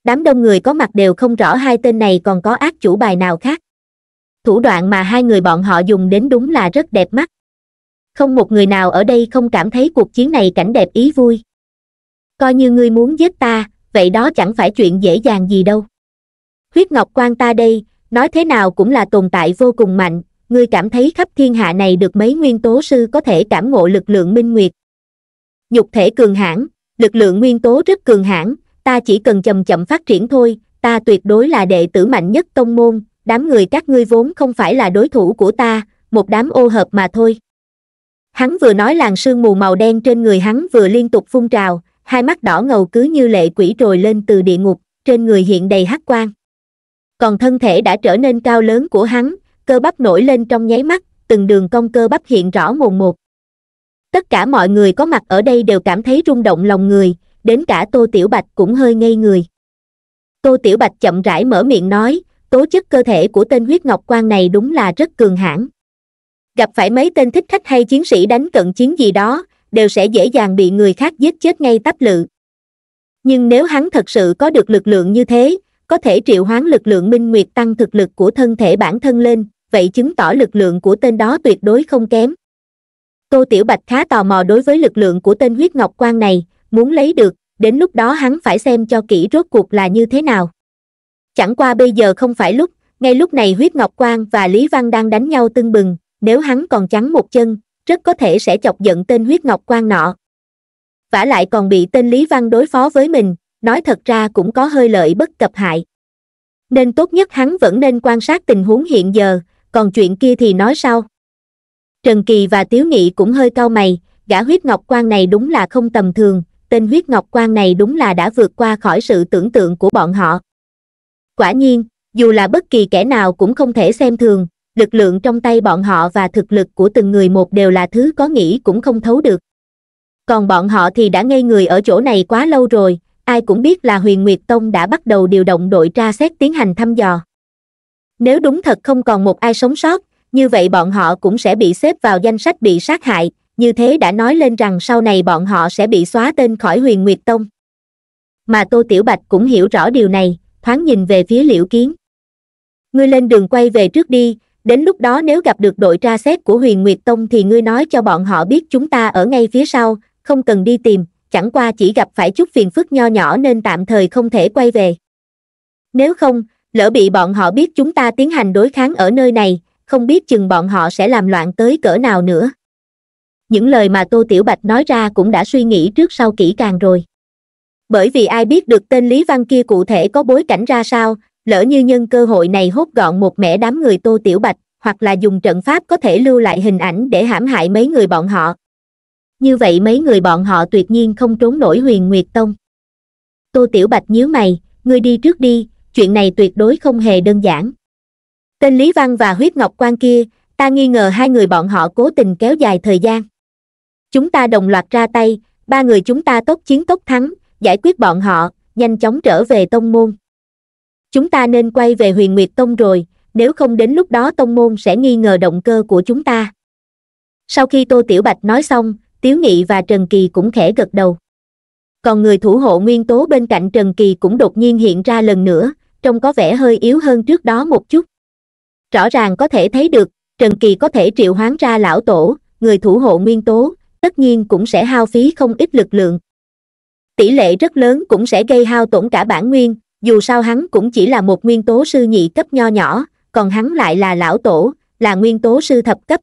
đám đông người có mặt đều không rõ hai tên này còn có ác chủ bài nào khác thủ đoạn mà hai người bọn họ dùng đến đúng là rất đẹp mắt không một người nào ở đây không cảm thấy cuộc chiến này cảnh đẹp ý vui coi như ngươi muốn giết ta vậy đó chẳng phải chuyện dễ dàng gì đâu huyết ngọc quan ta đây nói thế nào cũng là tồn tại vô cùng mạnh ngươi cảm thấy khắp thiên hạ này được mấy nguyên tố sư có thể cảm ngộ lực lượng minh nguyệt nhục thể cường hãn lực lượng nguyên tố rất cường hãn ta chỉ cần chậm chậm phát triển thôi ta tuyệt đối là đệ tử mạnh nhất tông môn đám người các ngươi vốn không phải là đối thủ của ta một đám ô hợp mà thôi hắn vừa nói làn sương mù màu đen trên người hắn vừa liên tục phun trào hai mắt đỏ ngầu cứ như lệ quỷ trồi lên từ địa ngục trên người hiện đầy hắc quang còn thân thể đã trở nên cao lớn của hắn cơ bắp nổi lên trong nháy mắt từng đường cong cơ bắp hiện rõ mồn một tất cả mọi người có mặt ở đây đều cảm thấy rung động lòng người đến cả tô tiểu bạch cũng hơi ngây người tô tiểu bạch chậm rãi mở miệng nói tố chất cơ thể của tên huyết ngọc quan này đúng là rất cường hãn gặp phải mấy tên thích khách hay chiến sĩ đánh cận chiến gì đó đều sẽ dễ dàng bị người khác giết chết ngay tắp lự nhưng nếu hắn thật sự có được lực lượng như thế có thể triệu hoán lực lượng minh nguyệt tăng thực lực của thân thể bản thân lên vậy chứng tỏ lực lượng của tên đó tuyệt đối không kém tô tiểu bạch khá tò mò đối với lực lượng của tên huyết ngọc quan này muốn lấy được đến lúc đó hắn phải xem cho kỹ rốt cuộc là như thế nào chẳng qua bây giờ không phải lúc ngay lúc này huyết ngọc quan và lý văn đang đánh nhau tưng bừng nếu hắn còn trắng một chân rất có thể sẽ chọc giận tên huyết ngọc quan nọ vả lại còn bị tên lý văn đối phó với mình nói thật ra cũng có hơi lợi bất cập hại. Nên tốt nhất hắn vẫn nên quan sát tình huống hiện giờ, còn chuyện kia thì nói sau. Trần Kỳ và Tiếu Nghị cũng hơi cau mày, gã huyết ngọc quan này đúng là không tầm thường, tên huyết ngọc quan này đúng là đã vượt qua khỏi sự tưởng tượng của bọn họ. Quả nhiên, dù là bất kỳ kẻ nào cũng không thể xem thường, lực lượng trong tay bọn họ và thực lực của từng người một đều là thứ có nghĩ cũng không thấu được. Còn bọn họ thì đã ngây người ở chỗ này quá lâu rồi, ai cũng biết là huyền Nguyệt Tông đã bắt đầu điều động đội tra xét tiến hành thăm dò. Nếu đúng thật không còn một ai sống sót, như vậy bọn họ cũng sẽ bị xếp vào danh sách bị sát hại, như thế đã nói lên rằng sau này bọn họ sẽ bị xóa tên khỏi huyền Nguyệt Tông. Mà Tô Tiểu Bạch cũng hiểu rõ điều này, thoáng nhìn về phía liễu kiến. Ngươi lên đường quay về trước đi, đến lúc đó nếu gặp được đội tra xét của huyền Nguyệt Tông thì ngươi nói cho bọn họ biết chúng ta ở ngay phía sau, không cần đi tìm, chẳng qua chỉ gặp phải chút phiền phức nho nhỏ nên tạm thời không thể quay về. Nếu không, lỡ bị bọn họ biết chúng ta tiến hành đối kháng ở nơi này, không biết chừng bọn họ sẽ làm loạn tới cỡ nào nữa. Những lời mà Tô Tiểu Bạch nói ra cũng đã suy nghĩ trước sau kỹ càng rồi. Bởi vì ai biết được tên Lý Văn kia cụ thể có bối cảnh ra sao, lỡ như nhân cơ hội này hốt gọn một mẻ đám người Tô Tiểu Bạch, hoặc là dùng trận pháp có thể lưu lại hình ảnh để hãm hại mấy người bọn họ, như vậy mấy người bọn họ tuyệt nhiên không trốn nổi huyền Nguyệt Tông. Tô Tiểu Bạch nhíu mày, ngươi đi trước đi, chuyện này tuyệt đối không hề đơn giản. Tên Lý Văn và huyết ngọc quan kia, ta nghi ngờ hai người bọn họ cố tình kéo dài thời gian. Chúng ta đồng loạt ra tay, ba người chúng ta tốt chiến tốt thắng, giải quyết bọn họ, nhanh chóng trở về tông môn. Chúng ta nên quay về huyền Nguyệt Tông rồi, nếu không đến lúc đó tông môn sẽ nghi ngờ động cơ của chúng ta. Sau khi Tô Tiểu Bạch nói xong, tiếu nghị và trần kỳ cũng khẽ gật đầu còn người thủ hộ nguyên tố bên cạnh trần kỳ cũng đột nhiên hiện ra lần nữa trông có vẻ hơi yếu hơn trước đó một chút rõ ràng có thể thấy được trần kỳ có thể triệu hoán ra lão tổ người thủ hộ nguyên tố tất nhiên cũng sẽ hao phí không ít lực lượng tỷ lệ rất lớn cũng sẽ gây hao tổn cả bản nguyên dù sao hắn cũng chỉ là một nguyên tố sư nhị cấp nho nhỏ còn hắn lại là lão tổ là nguyên tố sư thập cấp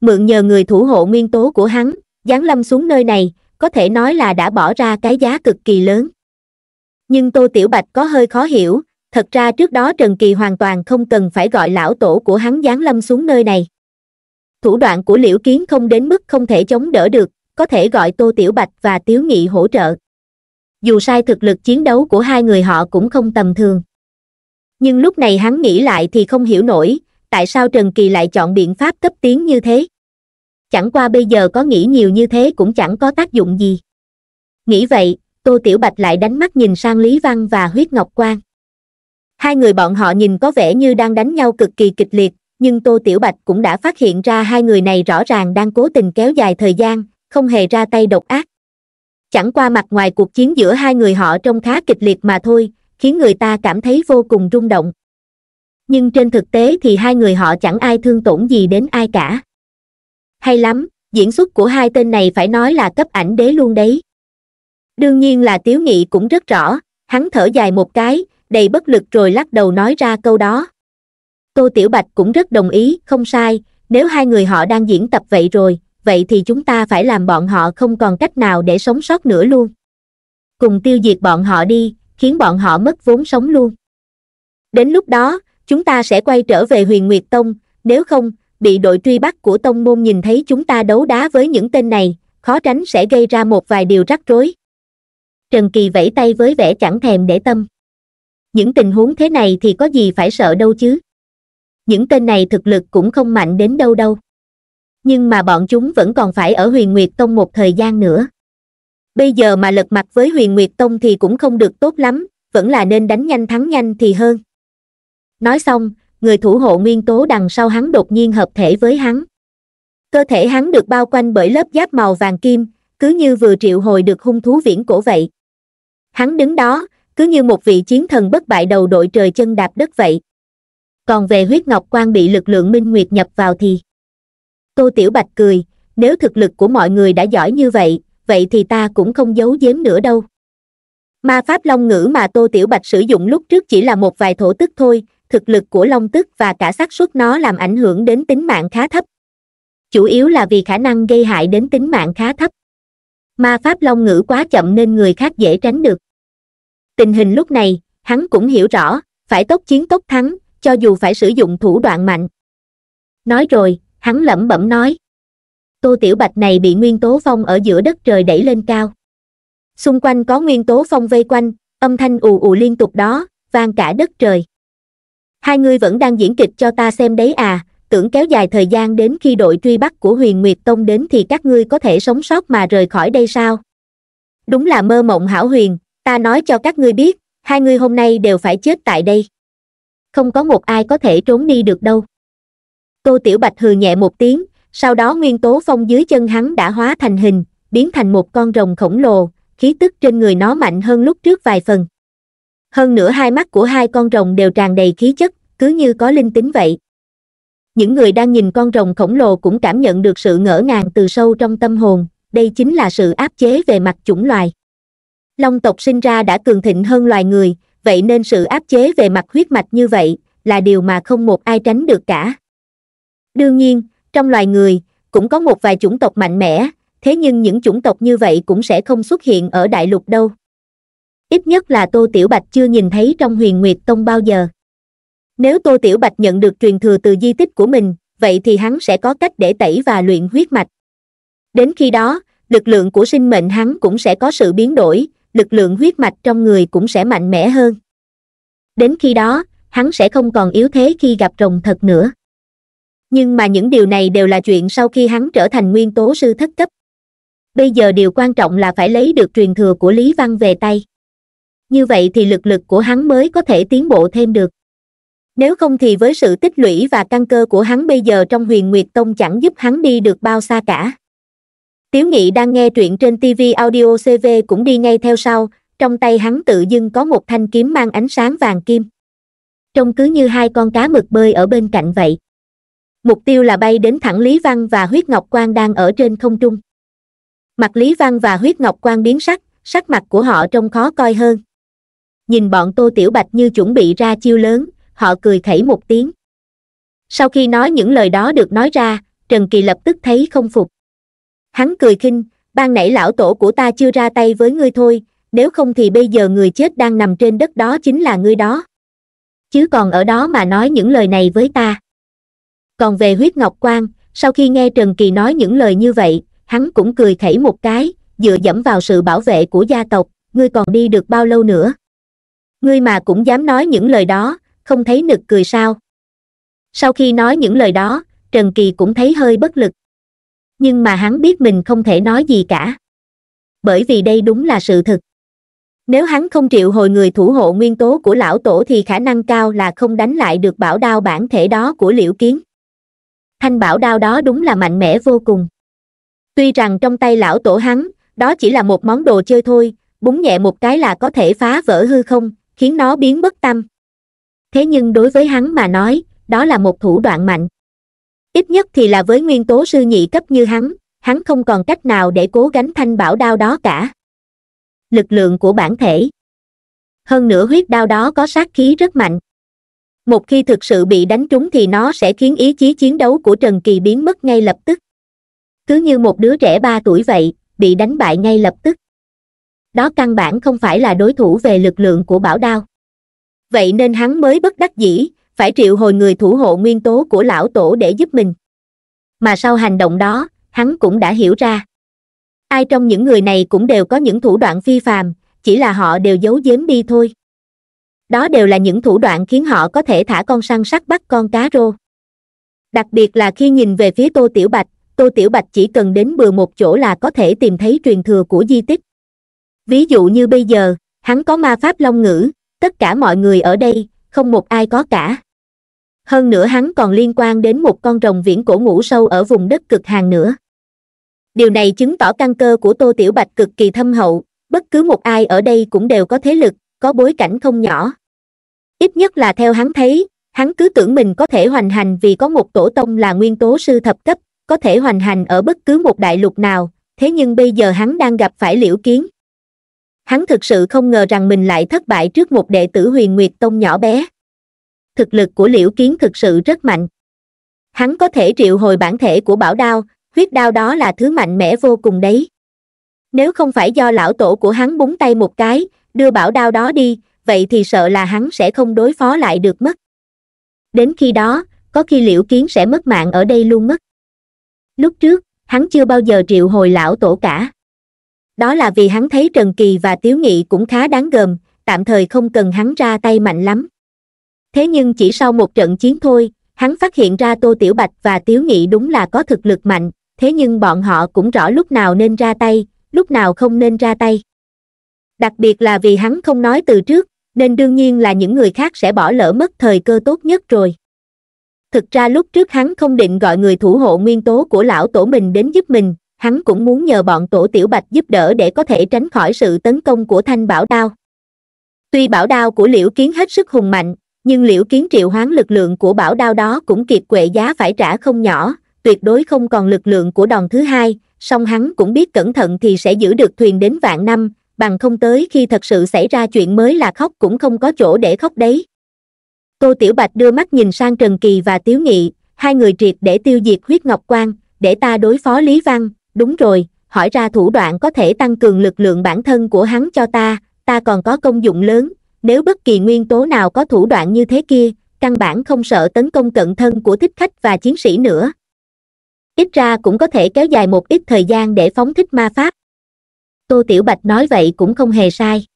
mượn nhờ người thủ hộ nguyên tố của hắn giáng lâm xuống nơi này có thể nói là đã bỏ ra cái giá cực kỳ lớn nhưng tô tiểu bạch có hơi khó hiểu thật ra trước đó trần kỳ hoàn toàn không cần phải gọi lão tổ của hắn giáng lâm xuống nơi này thủ đoạn của liễu kiến không đến mức không thể chống đỡ được có thể gọi tô tiểu bạch và tiếu nghị hỗ trợ dù sai thực lực chiến đấu của hai người họ cũng không tầm thường nhưng lúc này hắn nghĩ lại thì không hiểu nổi tại sao trần kỳ lại chọn biện pháp cấp tiến như thế chẳng qua bây giờ có nghĩ nhiều như thế cũng chẳng có tác dụng gì nghĩ vậy tô tiểu bạch lại đánh mắt nhìn sang lý văn và huyết ngọc quang hai người bọn họ nhìn có vẻ như đang đánh nhau cực kỳ kịch liệt nhưng tô tiểu bạch cũng đã phát hiện ra hai người này rõ ràng đang cố tình kéo dài thời gian không hề ra tay độc ác chẳng qua mặt ngoài cuộc chiến giữa hai người họ trông khá kịch liệt mà thôi khiến người ta cảm thấy vô cùng rung động nhưng trên thực tế thì hai người họ chẳng ai thương tổn gì đến ai cả hay lắm diễn xuất của hai tên này phải nói là cấp ảnh đế luôn đấy đương nhiên là tiếu nghị cũng rất rõ hắn thở dài một cái đầy bất lực rồi lắc đầu nói ra câu đó tô tiểu bạch cũng rất đồng ý không sai nếu hai người họ đang diễn tập vậy rồi vậy thì chúng ta phải làm bọn họ không còn cách nào để sống sót nữa luôn cùng tiêu diệt bọn họ đi khiến bọn họ mất vốn sống luôn đến lúc đó chúng ta sẽ quay trở về huyền nguyệt tông nếu không bị đội truy bắt của tông môn nhìn thấy chúng ta đấu đá với những tên này khó tránh sẽ gây ra một vài điều rắc rối trần kỳ vẫy tay với vẻ chẳng thèm để tâm những tình huống thế này thì có gì phải sợ đâu chứ những tên này thực lực cũng không mạnh đến đâu đâu nhưng mà bọn chúng vẫn còn phải ở huyền nguyệt tông một thời gian nữa bây giờ mà lật mặt với huyền nguyệt tông thì cũng không được tốt lắm vẫn là nên đánh nhanh thắng nhanh thì hơn nói xong người thủ hộ nguyên tố đằng sau hắn đột nhiên hợp thể với hắn cơ thể hắn được bao quanh bởi lớp giáp màu vàng kim cứ như vừa triệu hồi được hung thú viễn cổ vậy hắn đứng đó cứ như một vị chiến thần bất bại đầu đội trời chân đạp đất vậy còn về huyết ngọc quan bị lực lượng minh nguyệt nhập vào thì tô tiểu bạch cười nếu thực lực của mọi người đã giỏi như vậy vậy thì ta cũng không giấu giếm nữa đâu ma pháp long ngữ mà tô tiểu bạch sử dụng lúc trước chỉ là một vài thổ tức thôi thực lực của long tức và cả xác suất nó làm ảnh hưởng đến tính mạng khá thấp chủ yếu là vì khả năng gây hại đến tính mạng khá thấp ma pháp long ngữ quá chậm nên người khác dễ tránh được tình hình lúc này hắn cũng hiểu rõ phải tốc chiến tốc thắng cho dù phải sử dụng thủ đoạn mạnh nói rồi hắn lẩm bẩm nói tô tiểu bạch này bị nguyên tố phong ở giữa đất trời đẩy lên cao xung quanh có nguyên tố phong vây quanh âm thanh ù ù liên tục đó vang cả đất trời hai ngươi vẫn đang diễn kịch cho ta xem đấy à tưởng kéo dài thời gian đến khi đội truy bắt của huyền nguyệt tông đến thì các ngươi có thể sống sót mà rời khỏi đây sao đúng là mơ mộng hảo huyền ta nói cho các ngươi biết hai ngươi hôm nay đều phải chết tại đây không có một ai có thể trốn đi được đâu tô tiểu bạch hừ nhẹ một tiếng sau đó nguyên tố phong dưới chân hắn đã hóa thành hình biến thành một con rồng khổng lồ khí tức trên người nó mạnh hơn lúc trước vài phần hơn nữa hai mắt của hai con rồng đều tràn đầy khí chất cứ như có linh tính vậy những người đang nhìn con rồng khổng lồ cũng cảm nhận được sự ngỡ ngàng từ sâu trong tâm hồn đây chính là sự áp chế về mặt chủng loài long tộc sinh ra đã cường thịnh hơn loài người vậy nên sự áp chế về mặt huyết mạch như vậy là điều mà không một ai tránh được cả đương nhiên trong loài người cũng có một vài chủng tộc mạnh mẽ thế nhưng những chủng tộc như vậy cũng sẽ không xuất hiện ở đại lục đâu ít nhất là tô tiểu bạch chưa nhìn thấy trong huyền nguyệt tông bao giờ nếu tô tiểu bạch nhận được truyền thừa từ di tích của mình vậy thì hắn sẽ có cách để tẩy và luyện huyết mạch đến khi đó lực lượng của sinh mệnh hắn cũng sẽ có sự biến đổi lực lượng huyết mạch trong người cũng sẽ mạnh mẽ hơn đến khi đó hắn sẽ không còn yếu thế khi gặp rồng thật nữa nhưng mà những điều này đều là chuyện sau khi hắn trở thành nguyên tố sư thất cấp bây giờ điều quan trọng là phải lấy được truyền thừa của lý văn về tay như vậy thì lực lực của hắn mới có thể tiến bộ thêm được nếu không thì với sự tích lũy và căn cơ của hắn bây giờ trong huyền nguyệt tông chẳng giúp hắn đi được bao xa cả tiếu nghị đang nghe truyện trên tv audio cv cũng đi ngay theo sau trong tay hắn tự dưng có một thanh kiếm mang ánh sáng vàng kim trông cứ như hai con cá mực bơi ở bên cạnh vậy mục tiêu là bay đến thẳng lý văn và huyết ngọc quang đang ở trên không trung mặt lý văn và huyết ngọc quang biến sắc sắc mặt của họ trông khó coi hơn nhìn bọn tô tiểu bạch như chuẩn bị ra chiêu lớn họ cười khẩy một tiếng sau khi nói những lời đó được nói ra trần kỳ lập tức thấy không phục hắn cười khinh ban nãy lão tổ của ta chưa ra tay với ngươi thôi nếu không thì bây giờ người chết đang nằm trên đất đó chính là ngươi đó chứ còn ở đó mà nói những lời này với ta còn về huyết ngọc quang, sau khi nghe trần kỳ nói những lời như vậy hắn cũng cười khẩy một cái dựa dẫm vào sự bảo vệ của gia tộc ngươi còn đi được bao lâu nữa ngươi mà cũng dám nói những lời đó không thấy nực cười sao sau khi nói những lời đó trần kỳ cũng thấy hơi bất lực nhưng mà hắn biết mình không thể nói gì cả bởi vì đây đúng là sự thật. nếu hắn không triệu hồi người thủ hộ nguyên tố của lão tổ thì khả năng cao là không đánh lại được bảo đao bản thể đó của liễu kiến thanh bảo đao đó đúng là mạnh mẽ vô cùng tuy rằng trong tay lão tổ hắn đó chỉ là một món đồ chơi thôi búng nhẹ một cái là có thể phá vỡ hư không khiến nó biến mất tâm thế nhưng đối với hắn mà nói đó là một thủ đoạn mạnh ít nhất thì là với nguyên tố sư nhị cấp như hắn hắn không còn cách nào để cố gánh thanh bảo đao đó cả lực lượng của bản thể hơn nữa huyết đao đó có sát khí rất mạnh một khi thực sự bị đánh trúng thì nó sẽ khiến ý chí chiến đấu của trần kỳ biến mất ngay lập tức cứ như một đứa trẻ ba tuổi vậy bị đánh bại ngay lập tức đó căn bản không phải là đối thủ về lực lượng của bảo đao. Vậy nên hắn mới bất đắc dĩ, phải triệu hồi người thủ hộ nguyên tố của lão tổ để giúp mình. Mà sau hành động đó, hắn cũng đã hiểu ra. Ai trong những người này cũng đều có những thủ đoạn phi phàm, chỉ là họ đều giấu giếm đi thôi. Đó đều là những thủ đoạn khiến họ có thể thả con săn sắt bắt con cá rô. Đặc biệt là khi nhìn về phía Tô Tiểu Bạch, Tô Tiểu Bạch chỉ cần đến bừa một chỗ là có thể tìm thấy truyền thừa của di tích. Ví dụ như bây giờ, hắn có ma pháp long ngữ, tất cả mọi người ở đây, không một ai có cả. Hơn nữa hắn còn liên quan đến một con rồng viễn cổ ngủ sâu ở vùng đất cực hàng nữa. Điều này chứng tỏ căn cơ của Tô Tiểu Bạch cực kỳ thâm hậu, bất cứ một ai ở đây cũng đều có thế lực, có bối cảnh không nhỏ. Ít nhất là theo hắn thấy, hắn cứ tưởng mình có thể hoành hành vì có một tổ tông là nguyên tố sư thập cấp, có thể hoành hành ở bất cứ một đại lục nào, thế nhưng bây giờ hắn đang gặp phải liễu kiến hắn thực sự không ngờ rằng mình lại thất bại trước một đệ tử huyền nguyệt tông nhỏ bé thực lực của liễu kiến thực sự rất mạnh hắn có thể triệu hồi bản thể của bảo đao huyết đao đó là thứ mạnh mẽ vô cùng đấy nếu không phải do lão tổ của hắn búng tay một cái đưa bảo đao đó đi vậy thì sợ là hắn sẽ không đối phó lại được mất đến khi đó có khi liễu kiến sẽ mất mạng ở đây luôn mất lúc trước hắn chưa bao giờ triệu hồi lão tổ cả đó là vì hắn thấy trần kỳ và tiếu nghị cũng khá đáng gờm tạm thời không cần hắn ra tay mạnh lắm thế nhưng chỉ sau một trận chiến thôi hắn phát hiện ra tô tiểu bạch và tiếu nghị đúng là có thực lực mạnh thế nhưng bọn họ cũng rõ lúc nào nên ra tay lúc nào không nên ra tay đặc biệt là vì hắn không nói từ trước nên đương nhiên là những người khác sẽ bỏ lỡ mất thời cơ tốt nhất rồi thực ra lúc trước hắn không định gọi người thủ hộ nguyên tố của lão tổ mình đến giúp mình hắn cũng muốn nhờ bọn tổ tiểu bạch giúp đỡ để có thể tránh khỏi sự tấn công của thanh bảo đao tuy bảo đao của liễu kiến hết sức hùng mạnh nhưng liễu kiến triệu hoán lực lượng của bảo đao đó cũng kiệt quệ giá phải trả không nhỏ tuyệt đối không còn lực lượng của đòn thứ hai song hắn cũng biết cẩn thận thì sẽ giữ được thuyền đến vạn năm bằng không tới khi thật sự xảy ra chuyện mới là khóc cũng không có chỗ để khóc đấy tô tiểu bạch đưa mắt nhìn sang trần kỳ và tiếu nghị hai người triệt để tiêu diệt huyết ngọc quan để ta đối phó lý văn đúng rồi hỏi ra thủ đoạn có thể tăng cường lực lượng bản thân của hắn cho ta ta còn có công dụng lớn nếu bất kỳ nguyên tố nào có thủ đoạn như thế kia căn bản không sợ tấn công cận thân của thích khách và chiến sĩ nữa ít ra cũng có thể kéo dài một ít thời gian để phóng thích ma pháp tô tiểu bạch nói vậy cũng không hề sai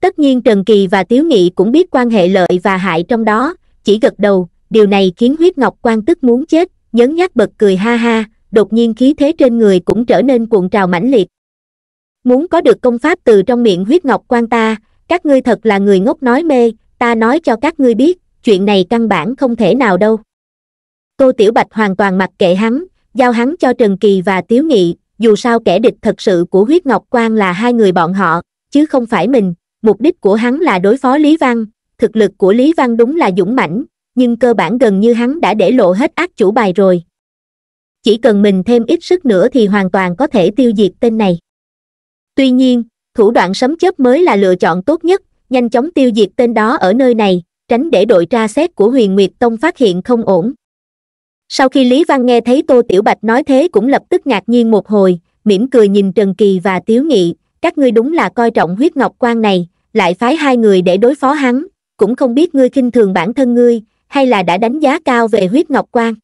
tất nhiên trần kỳ và tiếu nghị cũng biết quan hệ lợi và hại trong đó chỉ gật đầu điều này khiến huyết ngọc quan tức muốn chết nhấn nhác bật cười ha ha đột nhiên khí thế trên người cũng trở nên cuộn trào mãnh liệt muốn có được công pháp từ trong miệng huyết ngọc quan ta các ngươi thật là người ngốc nói mê ta nói cho các ngươi biết chuyện này căn bản không thể nào đâu tô tiểu bạch hoàn toàn mặc kệ hắn giao hắn cho trần kỳ và tiếu nghị dù sao kẻ địch thật sự của huyết ngọc quan là hai người bọn họ chứ không phải mình mục đích của hắn là đối phó lý văn thực lực của lý văn đúng là dũng mãnh nhưng cơ bản gần như hắn đã để lộ hết ác chủ bài rồi chỉ cần mình thêm ít sức nữa thì hoàn toàn có thể tiêu diệt tên này tuy nhiên thủ đoạn sấm chớp mới là lựa chọn tốt nhất nhanh chóng tiêu diệt tên đó ở nơi này tránh để đội tra xét của huyền nguyệt tông phát hiện không ổn sau khi lý văn nghe thấy tô tiểu bạch nói thế cũng lập tức ngạc nhiên một hồi mỉm cười nhìn trần kỳ và tiếu nghị các ngươi đúng là coi trọng huyết ngọc quan này lại phái hai người để đối phó hắn cũng không biết ngươi khinh thường bản thân ngươi hay là đã đánh giá cao về huyết ngọc quan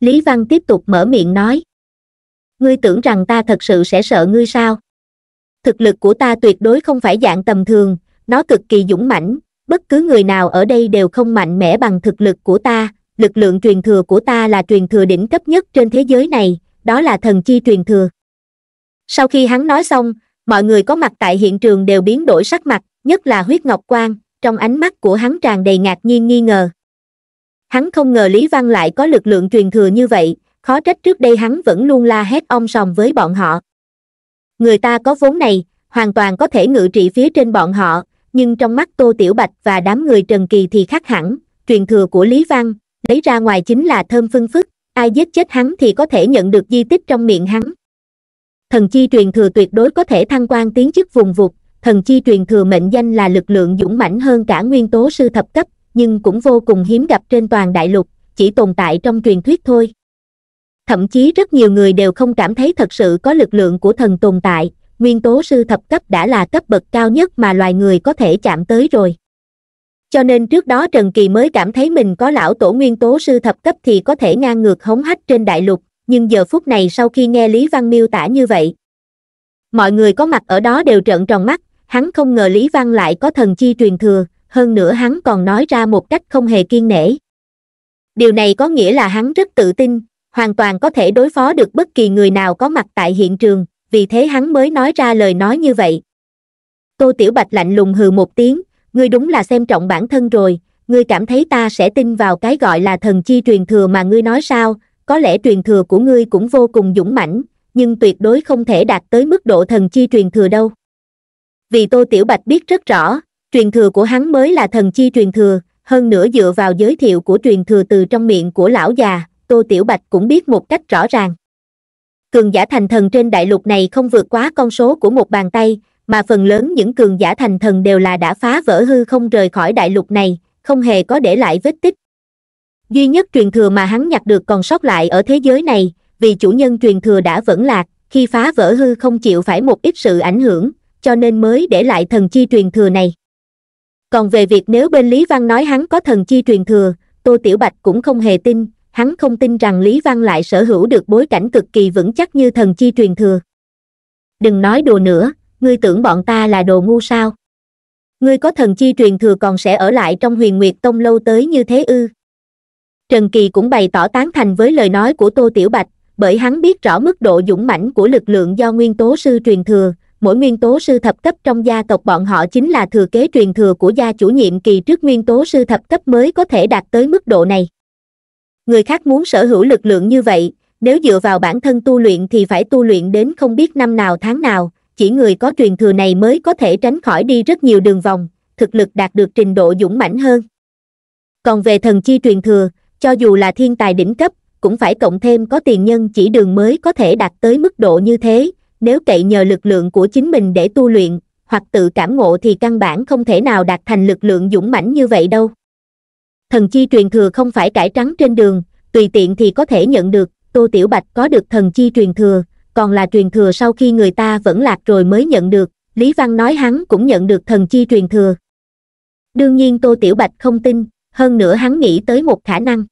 lý văn tiếp tục mở miệng nói ngươi tưởng rằng ta thật sự sẽ sợ ngươi sao thực lực của ta tuyệt đối không phải dạng tầm thường nó cực kỳ dũng mãnh bất cứ người nào ở đây đều không mạnh mẽ bằng thực lực của ta lực lượng truyền thừa của ta là truyền thừa đỉnh cấp nhất trên thế giới này đó là thần chi truyền thừa sau khi hắn nói xong mọi người có mặt tại hiện trường đều biến đổi sắc mặt nhất là huyết ngọc quang, trong ánh mắt của hắn tràn đầy ngạc nhiên nghi ngờ hắn không ngờ lý văn lại có lực lượng truyền thừa như vậy khó trách trước đây hắn vẫn luôn la hét om sòng với bọn họ người ta có vốn này hoàn toàn có thể ngự trị phía trên bọn họ nhưng trong mắt tô tiểu bạch và đám người trần kỳ thì khác hẳn truyền thừa của lý văn lấy ra ngoài chính là thơm phân phức ai giết chết hắn thì có thể nhận được di tích trong miệng hắn thần chi truyền thừa tuyệt đối có thể thăng quan tiến chức vùng vụt thần chi truyền thừa mệnh danh là lực lượng dũng mãnh hơn cả nguyên tố sư thập cấp nhưng cũng vô cùng hiếm gặp trên toàn đại lục, chỉ tồn tại trong truyền thuyết thôi. Thậm chí rất nhiều người đều không cảm thấy thật sự có lực lượng của thần tồn tại, nguyên tố sư thập cấp đã là cấp bậc cao nhất mà loài người có thể chạm tới rồi. Cho nên trước đó Trần Kỳ mới cảm thấy mình có lão tổ nguyên tố sư thập cấp thì có thể ngang ngược hống hách trên đại lục, nhưng giờ phút này sau khi nghe Lý Văn miêu tả như vậy, mọi người có mặt ở đó đều trợn tròn mắt, hắn không ngờ Lý Văn lại có thần chi truyền thừa, hơn nữa hắn còn nói ra một cách không hề kiên nể điều này có nghĩa là hắn rất tự tin hoàn toàn có thể đối phó được bất kỳ người nào có mặt tại hiện trường vì thế hắn mới nói ra lời nói như vậy tô tiểu bạch lạnh lùng hừ một tiếng ngươi đúng là xem trọng bản thân rồi ngươi cảm thấy ta sẽ tin vào cái gọi là thần chi truyền thừa mà ngươi nói sao có lẽ truyền thừa của ngươi cũng vô cùng dũng mãnh nhưng tuyệt đối không thể đạt tới mức độ thần chi truyền thừa đâu vì tô tiểu bạch biết rất rõ truyền thừa của hắn mới là thần chi truyền thừa hơn nữa dựa vào giới thiệu của truyền thừa từ trong miệng của lão già tô tiểu bạch cũng biết một cách rõ ràng cường giả thành thần trên đại lục này không vượt quá con số của một bàn tay mà phần lớn những cường giả thành thần đều là đã phá vỡ hư không rời khỏi đại lục này không hề có để lại vết tích duy nhất truyền thừa mà hắn nhặt được còn sót lại ở thế giới này vì chủ nhân truyền thừa đã vẫn lạc khi phá vỡ hư không chịu phải một ít sự ảnh hưởng cho nên mới để lại thần chi truyền thừa này còn về việc nếu bên lý văn nói hắn có thần chi truyền thừa tô tiểu bạch cũng không hề tin hắn không tin rằng lý văn lại sở hữu được bối cảnh cực kỳ vững chắc như thần chi truyền thừa đừng nói đùa nữa ngươi tưởng bọn ta là đồ ngu sao ngươi có thần chi truyền thừa còn sẽ ở lại trong huyền nguyệt tông lâu tới như thế ư trần kỳ cũng bày tỏ tán thành với lời nói của tô tiểu bạch bởi hắn biết rõ mức độ dũng mãnh của lực lượng do nguyên tố sư truyền thừa mỗi nguyên tố sư thập cấp trong gia tộc bọn họ chính là thừa kế truyền thừa của gia chủ nhiệm kỳ trước nguyên tố sư thập cấp mới có thể đạt tới mức độ này. Người khác muốn sở hữu lực lượng như vậy, nếu dựa vào bản thân tu luyện thì phải tu luyện đến không biết năm nào tháng nào, chỉ người có truyền thừa này mới có thể tránh khỏi đi rất nhiều đường vòng, thực lực đạt được trình độ dũng mãnh hơn. Còn về thần chi truyền thừa, cho dù là thiên tài đỉnh cấp, cũng phải cộng thêm có tiền nhân chỉ đường mới có thể đạt tới mức độ như thế, nếu cậy nhờ lực lượng của chính mình để tu luyện, hoặc tự cảm ngộ thì căn bản không thể nào đạt thành lực lượng dũng mãnh như vậy đâu. Thần chi truyền thừa không phải cải trắng trên đường, tùy tiện thì có thể nhận được, Tô Tiểu Bạch có được thần chi truyền thừa, còn là truyền thừa sau khi người ta vẫn lạc rồi mới nhận được, Lý Văn nói hắn cũng nhận được thần chi truyền thừa. Đương nhiên Tô Tiểu Bạch không tin, hơn nữa hắn nghĩ tới một khả năng.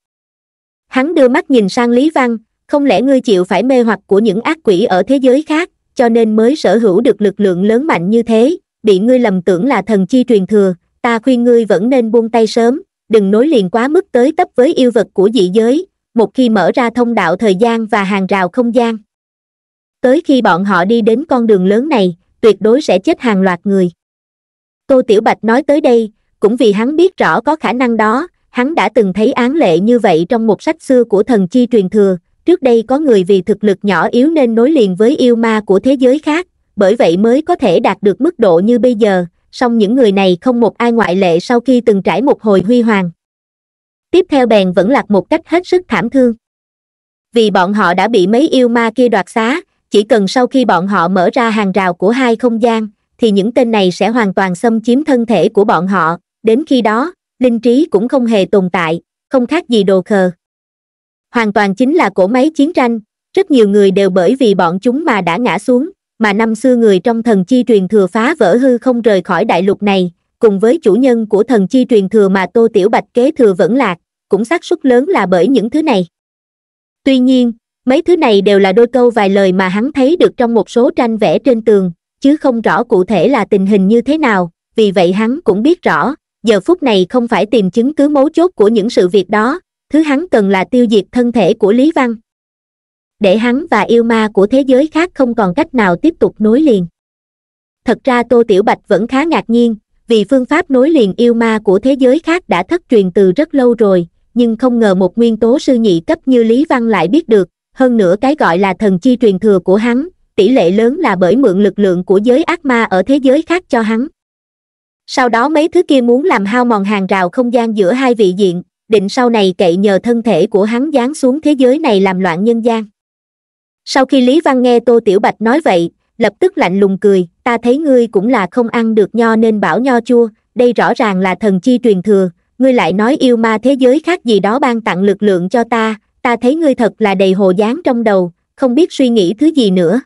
Hắn đưa mắt nhìn sang Lý Văn, không lẽ ngươi chịu phải mê hoặc của những ác quỷ ở thế giới khác, cho nên mới sở hữu được lực lượng lớn mạnh như thế, bị ngươi lầm tưởng là thần chi truyền thừa, ta khuyên ngươi vẫn nên buông tay sớm, đừng nối liền quá mức tới tấp với yêu vật của dị giới, một khi mở ra thông đạo thời gian và hàng rào không gian. Tới khi bọn họ đi đến con đường lớn này, tuyệt đối sẽ chết hàng loạt người. Tô Tiểu Bạch nói tới đây, cũng vì hắn biết rõ có khả năng đó, hắn đã từng thấy án lệ như vậy trong một sách xưa của thần chi truyền thừa, trước đây có người vì thực lực nhỏ yếu nên nối liền với yêu ma của thế giới khác bởi vậy mới có thể đạt được mức độ như bây giờ song những người này không một ai ngoại lệ sau khi từng trải một hồi huy hoàng tiếp theo bèn vẫn lạc một cách hết sức thảm thương vì bọn họ đã bị mấy yêu ma kia đoạt xá chỉ cần sau khi bọn họ mở ra hàng rào của hai không gian thì những tên này sẽ hoàn toàn xâm chiếm thân thể của bọn họ đến khi đó linh trí cũng không hề tồn tại không khác gì đồ khờ hoàn toàn chính là cỗ máy chiến tranh rất nhiều người đều bởi vì bọn chúng mà đã ngã xuống mà năm xưa người trong thần chi truyền thừa phá vỡ hư không rời khỏi đại lục này cùng với chủ nhân của thần chi truyền thừa mà tô tiểu bạch kế thừa vẫn lạc cũng xác suất lớn là bởi những thứ này tuy nhiên mấy thứ này đều là đôi câu vài lời mà hắn thấy được trong một số tranh vẽ trên tường chứ không rõ cụ thể là tình hình như thế nào vì vậy hắn cũng biết rõ giờ phút này không phải tìm chứng cứ mấu chốt của những sự việc đó thứ hắn cần là tiêu diệt thân thể của lý văn để hắn và yêu ma của thế giới khác không còn cách nào tiếp tục nối liền thật ra tô tiểu bạch vẫn khá ngạc nhiên vì phương pháp nối liền yêu ma của thế giới khác đã thất truyền từ rất lâu rồi nhưng không ngờ một nguyên tố sư nhị cấp như lý văn lại biết được hơn nữa cái gọi là thần chi truyền thừa của hắn tỷ lệ lớn là bởi mượn lực lượng của giới ác ma ở thế giới khác cho hắn sau đó mấy thứ kia muốn làm hao mòn hàng rào không gian giữa hai vị diện định sau này cậy nhờ thân thể của hắn giáng xuống thế giới này làm loạn nhân gian sau khi lý văn nghe tô tiểu bạch nói vậy lập tức lạnh lùng cười ta thấy ngươi cũng là không ăn được nho nên bảo nho chua đây rõ ràng là thần chi truyền thừa ngươi lại nói yêu ma thế giới khác gì đó ban tặng lực lượng cho ta ta thấy ngươi thật là đầy hồ dáng trong đầu không biết suy nghĩ thứ gì nữa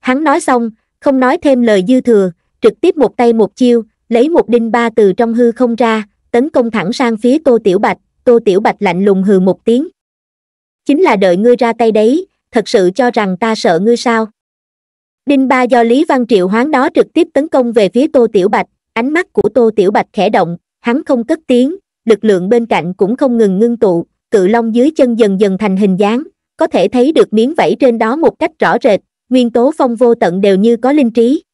hắn nói xong không nói thêm lời dư thừa trực tiếp một tay một chiêu lấy một đinh ba từ trong hư không ra tấn công thẳng sang phía tô tiểu bạch tô tiểu bạch lạnh lùng hừ một tiếng chính là đợi ngươi ra tay đấy thật sự cho rằng ta sợ ngươi sao đinh ba do lý văn triệu hoán đó trực tiếp tấn công về phía tô tiểu bạch ánh mắt của tô tiểu bạch khẽ động hắn không cất tiếng lực lượng bên cạnh cũng không ngừng ngưng tụ cự long dưới chân dần dần thành hình dáng có thể thấy được miếng vảy trên đó một cách rõ rệt nguyên tố phong vô tận đều như có linh trí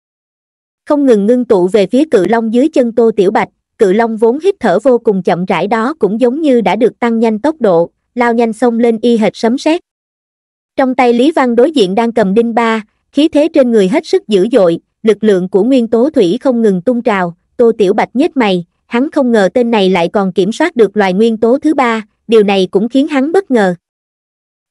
không ngừng ngưng tụ về phía cự long dưới chân tô tiểu bạch cự long vốn hít thở vô cùng chậm rãi đó cũng giống như đã được tăng nhanh tốc độ, lao nhanh xông lên y hệt sấm sét. Trong tay Lý Văn đối diện đang cầm đinh ba, khí thế trên người hết sức dữ dội, lực lượng của nguyên tố thủy không ngừng tung trào, Tô Tiểu Bạch nhếch mày, hắn không ngờ tên này lại còn kiểm soát được loài nguyên tố thứ ba, điều này cũng khiến hắn bất ngờ.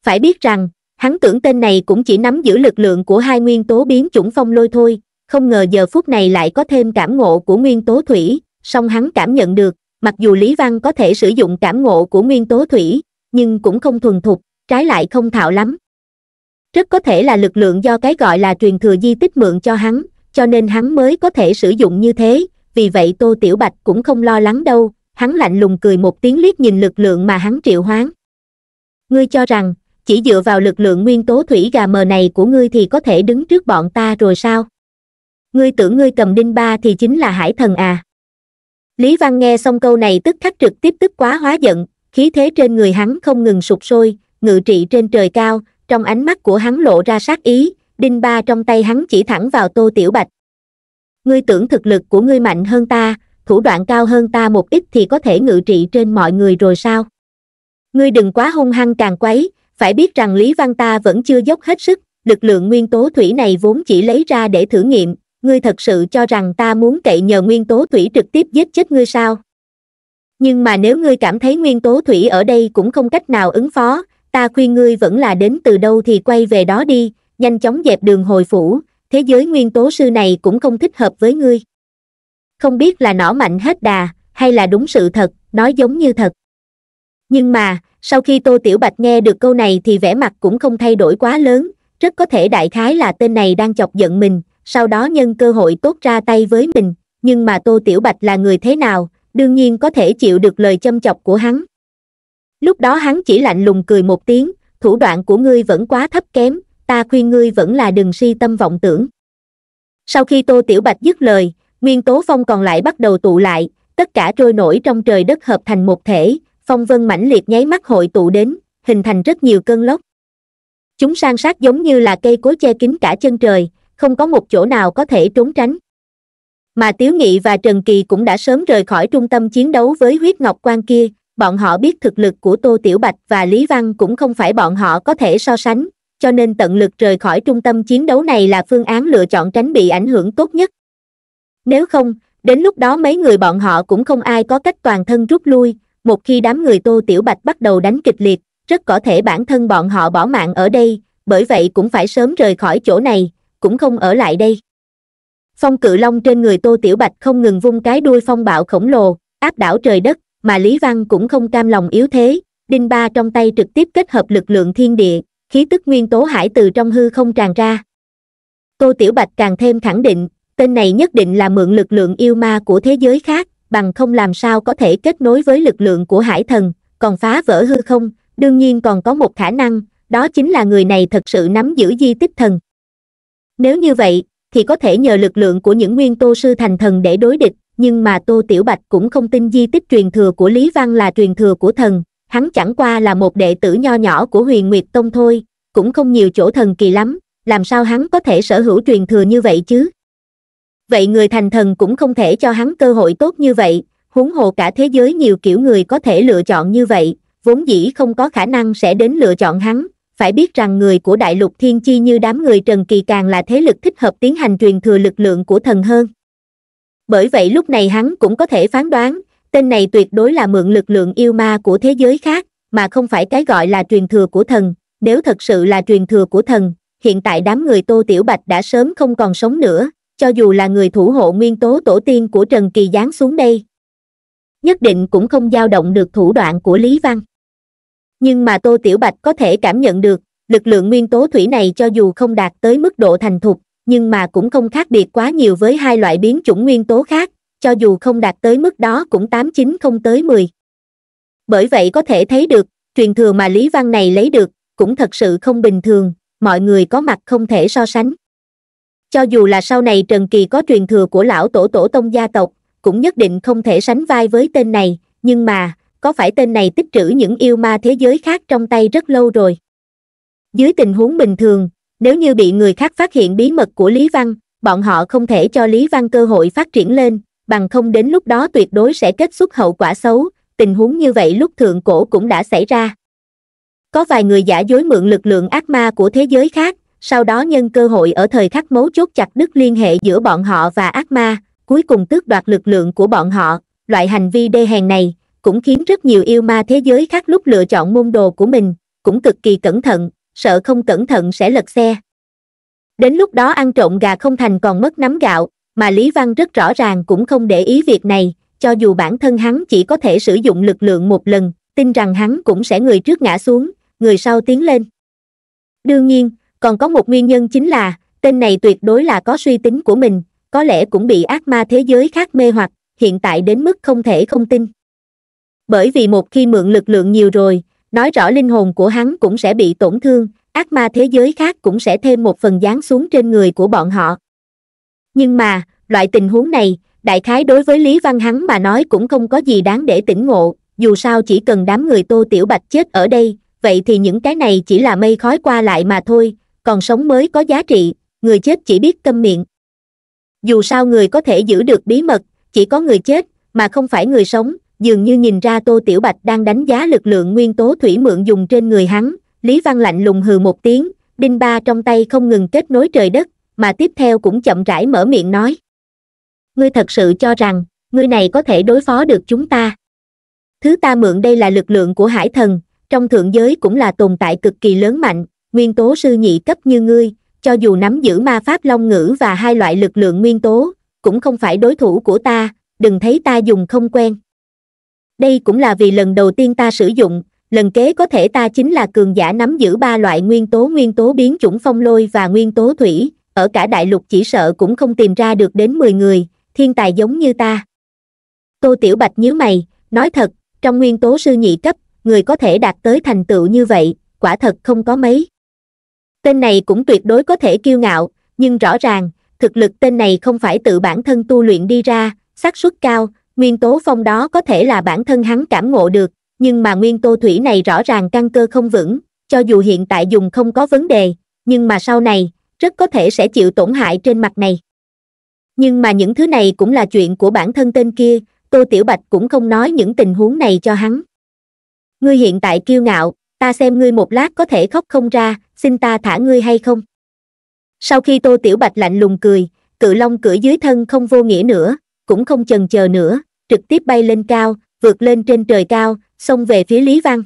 Phải biết rằng, hắn tưởng tên này cũng chỉ nắm giữ lực lượng của hai nguyên tố biến chủng phong lôi thôi, không ngờ giờ phút này lại có thêm cảm ngộ của nguyên tố thủy, song hắn cảm nhận được mặc dù lý văn có thể sử dụng cảm ngộ của nguyên tố thủy nhưng cũng không thuần thục trái lại không thạo lắm rất có thể là lực lượng do cái gọi là truyền thừa di tích mượn cho hắn cho nên hắn mới có thể sử dụng như thế vì vậy tô tiểu bạch cũng không lo lắng đâu hắn lạnh lùng cười một tiếng liếc nhìn lực lượng mà hắn triệu hoán ngươi cho rằng chỉ dựa vào lực lượng nguyên tố thủy gà mờ này của ngươi thì có thể đứng trước bọn ta rồi sao ngươi tưởng ngươi cầm đinh ba thì chính là hải thần à lý văn nghe xong câu này tức khắc trực tiếp tức quá hóa giận khí thế trên người hắn không ngừng sụp sôi ngự trị trên trời cao trong ánh mắt của hắn lộ ra sát ý đinh ba trong tay hắn chỉ thẳng vào tô tiểu bạch ngươi tưởng thực lực của ngươi mạnh hơn ta thủ đoạn cao hơn ta một ít thì có thể ngự trị trên mọi người rồi sao ngươi đừng quá hung hăng càng quấy phải biết rằng lý văn ta vẫn chưa dốc hết sức lực lượng nguyên tố thủy này vốn chỉ lấy ra để thử nghiệm ngươi thật sự cho rằng ta muốn cậy nhờ nguyên tố thủy trực tiếp giết chết ngươi sao nhưng mà nếu ngươi cảm thấy nguyên tố thủy ở đây cũng không cách nào ứng phó ta khuyên ngươi vẫn là đến từ đâu thì quay về đó đi nhanh chóng dẹp đường hồi phủ thế giới nguyên tố sư này cũng không thích hợp với ngươi không biết là nỏ mạnh hết đà hay là đúng sự thật nói giống như thật nhưng mà sau khi tô tiểu bạch nghe được câu này thì vẻ mặt cũng không thay đổi quá lớn rất có thể đại khái là tên này đang chọc giận mình sau đó nhân cơ hội tốt ra tay với mình, nhưng mà Tô Tiểu Bạch là người thế nào, đương nhiên có thể chịu được lời châm chọc của hắn. Lúc đó hắn chỉ lạnh lùng cười một tiếng, thủ đoạn của ngươi vẫn quá thấp kém, ta khuyên ngươi vẫn là đừng si tâm vọng tưởng. Sau khi Tô Tiểu Bạch dứt lời, nguyên tố phong còn lại bắt đầu tụ lại, tất cả trôi nổi trong trời đất hợp thành một thể, phong vân mãnh liệt nháy mắt hội tụ đến, hình thành rất nhiều cơn lốc. Chúng san sát giống như là cây cối che kín cả chân trời, không có một chỗ nào có thể trốn tránh mà tiếu nghị và trần kỳ cũng đã sớm rời khỏi trung tâm chiến đấu với huyết ngọc quan kia bọn họ biết thực lực của tô tiểu bạch và lý văn cũng không phải bọn họ có thể so sánh cho nên tận lực rời khỏi trung tâm chiến đấu này là phương án lựa chọn tránh bị ảnh hưởng tốt nhất nếu không đến lúc đó mấy người bọn họ cũng không ai có cách toàn thân rút lui một khi đám người tô tiểu bạch bắt đầu đánh kịch liệt rất có thể bản thân bọn họ bỏ mạng ở đây bởi vậy cũng phải sớm rời khỏi chỗ này cũng không ở lại đây phong cự long trên người tô tiểu bạch không ngừng vung cái đuôi phong bạo khổng lồ áp đảo trời đất mà lý văn cũng không cam lòng yếu thế đinh ba trong tay trực tiếp kết hợp lực lượng thiên địa khí tức nguyên tố hải từ trong hư không tràn ra tô tiểu bạch càng thêm khẳng định tên này nhất định là mượn lực lượng yêu ma của thế giới khác bằng không làm sao có thể kết nối với lực lượng của hải thần còn phá vỡ hư không đương nhiên còn có một khả năng đó chính là người này thật sự nắm giữ di tích thần nếu như vậy, thì có thể nhờ lực lượng của những nguyên tô sư thành thần để đối địch, nhưng mà Tô Tiểu Bạch cũng không tin di tích truyền thừa của Lý Văn là truyền thừa của thần, hắn chẳng qua là một đệ tử nho nhỏ của huyền Nguyệt Tông thôi, cũng không nhiều chỗ thần kỳ lắm, làm sao hắn có thể sở hữu truyền thừa như vậy chứ? Vậy người thành thần cũng không thể cho hắn cơ hội tốt như vậy, huống hồ cả thế giới nhiều kiểu người có thể lựa chọn như vậy, vốn dĩ không có khả năng sẽ đến lựa chọn hắn, phải biết rằng người của đại lục thiên chi như đám người Trần Kỳ càng là thế lực thích hợp tiến hành truyền thừa lực lượng của thần hơn. Bởi vậy lúc này hắn cũng có thể phán đoán, tên này tuyệt đối là mượn lực lượng yêu ma của thế giới khác, mà không phải cái gọi là truyền thừa của thần, nếu thật sự là truyền thừa của thần, hiện tại đám người Tô Tiểu Bạch đã sớm không còn sống nữa, cho dù là người thủ hộ nguyên tố tổ tiên của Trần Kỳ giáng xuống đây. Nhất định cũng không dao động được thủ đoạn của Lý Văn nhưng mà tô tiểu bạch có thể cảm nhận được lực lượng nguyên tố thủy này cho dù không đạt tới mức độ thành thục nhưng mà cũng không khác biệt quá nhiều với hai loại biến chủng nguyên tố khác cho dù không đạt tới mức đó cũng tám chín không tới mười bởi vậy có thể thấy được truyền thừa mà lý văn này lấy được cũng thật sự không bình thường mọi người có mặt không thể so sánh cho dù là sau này trần kỳ có truyền thừa của lão tổ tổ tông gia tộc cũng nhất định không thể sánh vai với tên này nhưng mà có phải tên này tích trữ những yêu ma thế giới khác trong tay rất lâu rồi dưới tình huống bình thường nếu như bị người khác phát hiện bí mật của lý văn bọn họ không thể cho lý văn cơ hội phát triển lên bằng không đến lúc đó tuyệt đối sẽ kết xuất hậu quả xấu tình huống như vậy lúc thượng cổ cũng đã xảy ra có vài người giả dối mượn lực lượng ác ma của thế giới khác sau đó nhân cơ hội ở thời khắc mấu chốt chặt đứt liên hệ giữa bọn họ và ác ma cuối cùng tước đoạt lực lượng của bọn họ loại hành vi đê hèn này cũng khiến rất nhiều yêu ma thế giới khác lúc lựa chọn môn đồ của mình cũng cực kỳ cẩn thận sợ không cẩn thận sẽ lật xe đến lúc đó ăn trộm gà không thành còn mất nắm gạo mà lý văn rất rõ ràng cũng không để ý việc này cho dù bản thân hắn chỉ có thể sử dụng lực lượng một lần tin rằng hắn cũng sẽ người trước ngã xuống người sau tiến lên đương nhiên còn có một nguyên nhân chính là tên này tuyệt đối là có suy tính của mình có lẽ cũng bị ác ma thế giới khác mê hoặc hiện tại đến mức không thể không tin bởi vì một khi mượn lực lượng nhiều rồi nói rõ linh hồn của hắn cũng sẽ bị tổn thương ác ma thế giới khác cũng sẽ thêm một phần dán xuống trên người của bọn họ nhưng mà loại tình huống này đại khái đối với lý văn hắn mà nói cũng không có gì đáng để tỉnh ngộ dù sao chỉ cần đám người tô tiểu bạch chết ở đây vậy thì những cái này chỉ là mây khói qua lại mà thôi còn sống mới có giá trị người chết chỉ biết câm miệng dù sao người có thể giữ được bí mật chỉ có người chết mà không phải người sống dường như nhìn ra tô tiểu bạch đang đánh giá lực lượng nguyên tố thủy mượn dùng trên người hắn lý văn lạnh lùng hừ một tiếng đinh ba trong tay không ngừng kết nối trời đất mà tiếp theo cũng chậm rãi mở miệng nói ngươi thật sự cho rằng ngươi này có thể đối phó được chúng ta thứ ta mượn đây là lực lượng của hải thần trong thượng giới cũng là tồn tại cực kỳ lớn mạnh nguyên tố sư nhị cấp như ngươi cho dù nắm giữ ma pháp long ngữ và hai loại lực lượng nguyên tố cũng không phải đối thủ của ta đừng thấy ta dùng không quen đây cũng là vì lần đầu tiên ta sử dụng, lần kế có thể ta chính là cường giả nắm giữ ba loại nguyên tố nguyên tố biến chủng phong lôi và nguyên tố thủy, ở cả đại lục chỉ sợ cũng không tìm ra được đến 10 người, thiên tài giống như ta. Tô Tiểu Bạch nhớ mày, nói thật, trong nguyên tố sư nhị cấp, người có thể đạt tới thành tựu như vậy, quả thật không có mấy. Tên này cũng tuyệt đối có thể kiêu ngạo, nhưng rõ ràng, thực lực tên này không phải tự bản thân tu luyện đi ra, xác suất cao, nguyên tố phong đó có thể là bản thân hắn cảm ngộ được nhưng mà nguyên tố thủy này rõ ràng căn cơ không vững cho dù hiện tại dùng không có vấn đề nhưng mà sau này rất có thể sẽ chịu tổn hại trên mặt này nhưng mà những thứ này cũng là chuyện của bản thân tên kia tô tiểu bạch cũng không nói những tình huống này cho hắn ngươi hiện tại kiêu ngạo ta xem ngươi một lát có thể khóc không ra xin ta thả ngươi hay không sau khi tô tiểu bạch lạnh lùng cười cự long cưỡi dưới thân không vô nghĩa nữa cũng không chần chờ nữa trực tiếp bay lên cao vượt lên trên trời cao xông về phía lý văn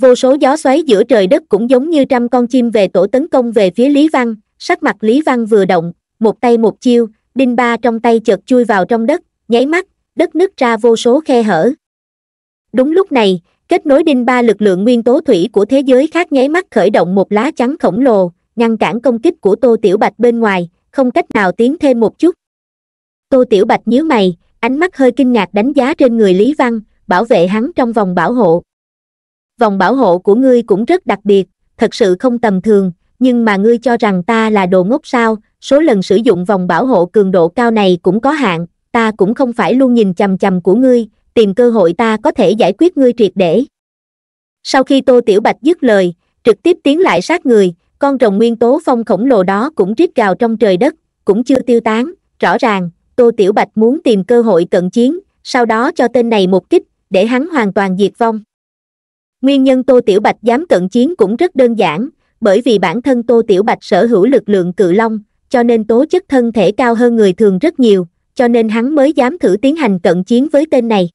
vô số gió xoáy giữa trời đất cũng giống như trăm con chim về tổ tấn công về phía lý văn sắc mặt lý văn vừa động một tay một chiêu đinh ba trong tay chợt chui vào trong đất nháy mắt đất nứt ra vô số khe hở đúng lúc này kết nối đinh ba lực lượng nguyên tố thủy của thế giới khác nháy mắt khởi động một lá chắn khổng lồ ngăn cản công kích của tô tiểu bạch bên ngoài không cách nào tiến thêm một chút tô tiểu bạch nhíu mày ánh mắt hơi kinh ngạc đánh giá trên người lý văn bảo vệ hắn trong vòng bảo hộ vòng bảo hộ của ngươi cũng rất đặc biệt thật sự không tầm thường nhưng mà ngươi cho rằng ta là đồ ngốc sao số lần sử dụng vòng bảo hộ cường độ cao này cũng có hạn ta cũng không phải luôn nhìn chầm chầm của ngươi tìm cơ hội ta có thể giải quyết ngươi triệt để sau khi tô tiểu bạch dứt lời trực tiếp tiến lại sát người con rồng nguyên tố phong khổng lồ đó cũng rít gào trong trời đất cũng chưa tiêu tán rõ ràng tô tiểu bạch muốn tìm cơ hội cận chiến sau đó cho tên này một kích để hắn hoàn toàn diệt vong nguyên nhân tô tiểu bạch dám cận chiến cũng rất đơn giản bởi vì bản thân tô tiểu bạch sở hữu lực lượng cự long cho nên tố chất thân thể cao hơn người thường rất nhiều cho nên hắn mới dám thử tiến hành cận chiến với tên này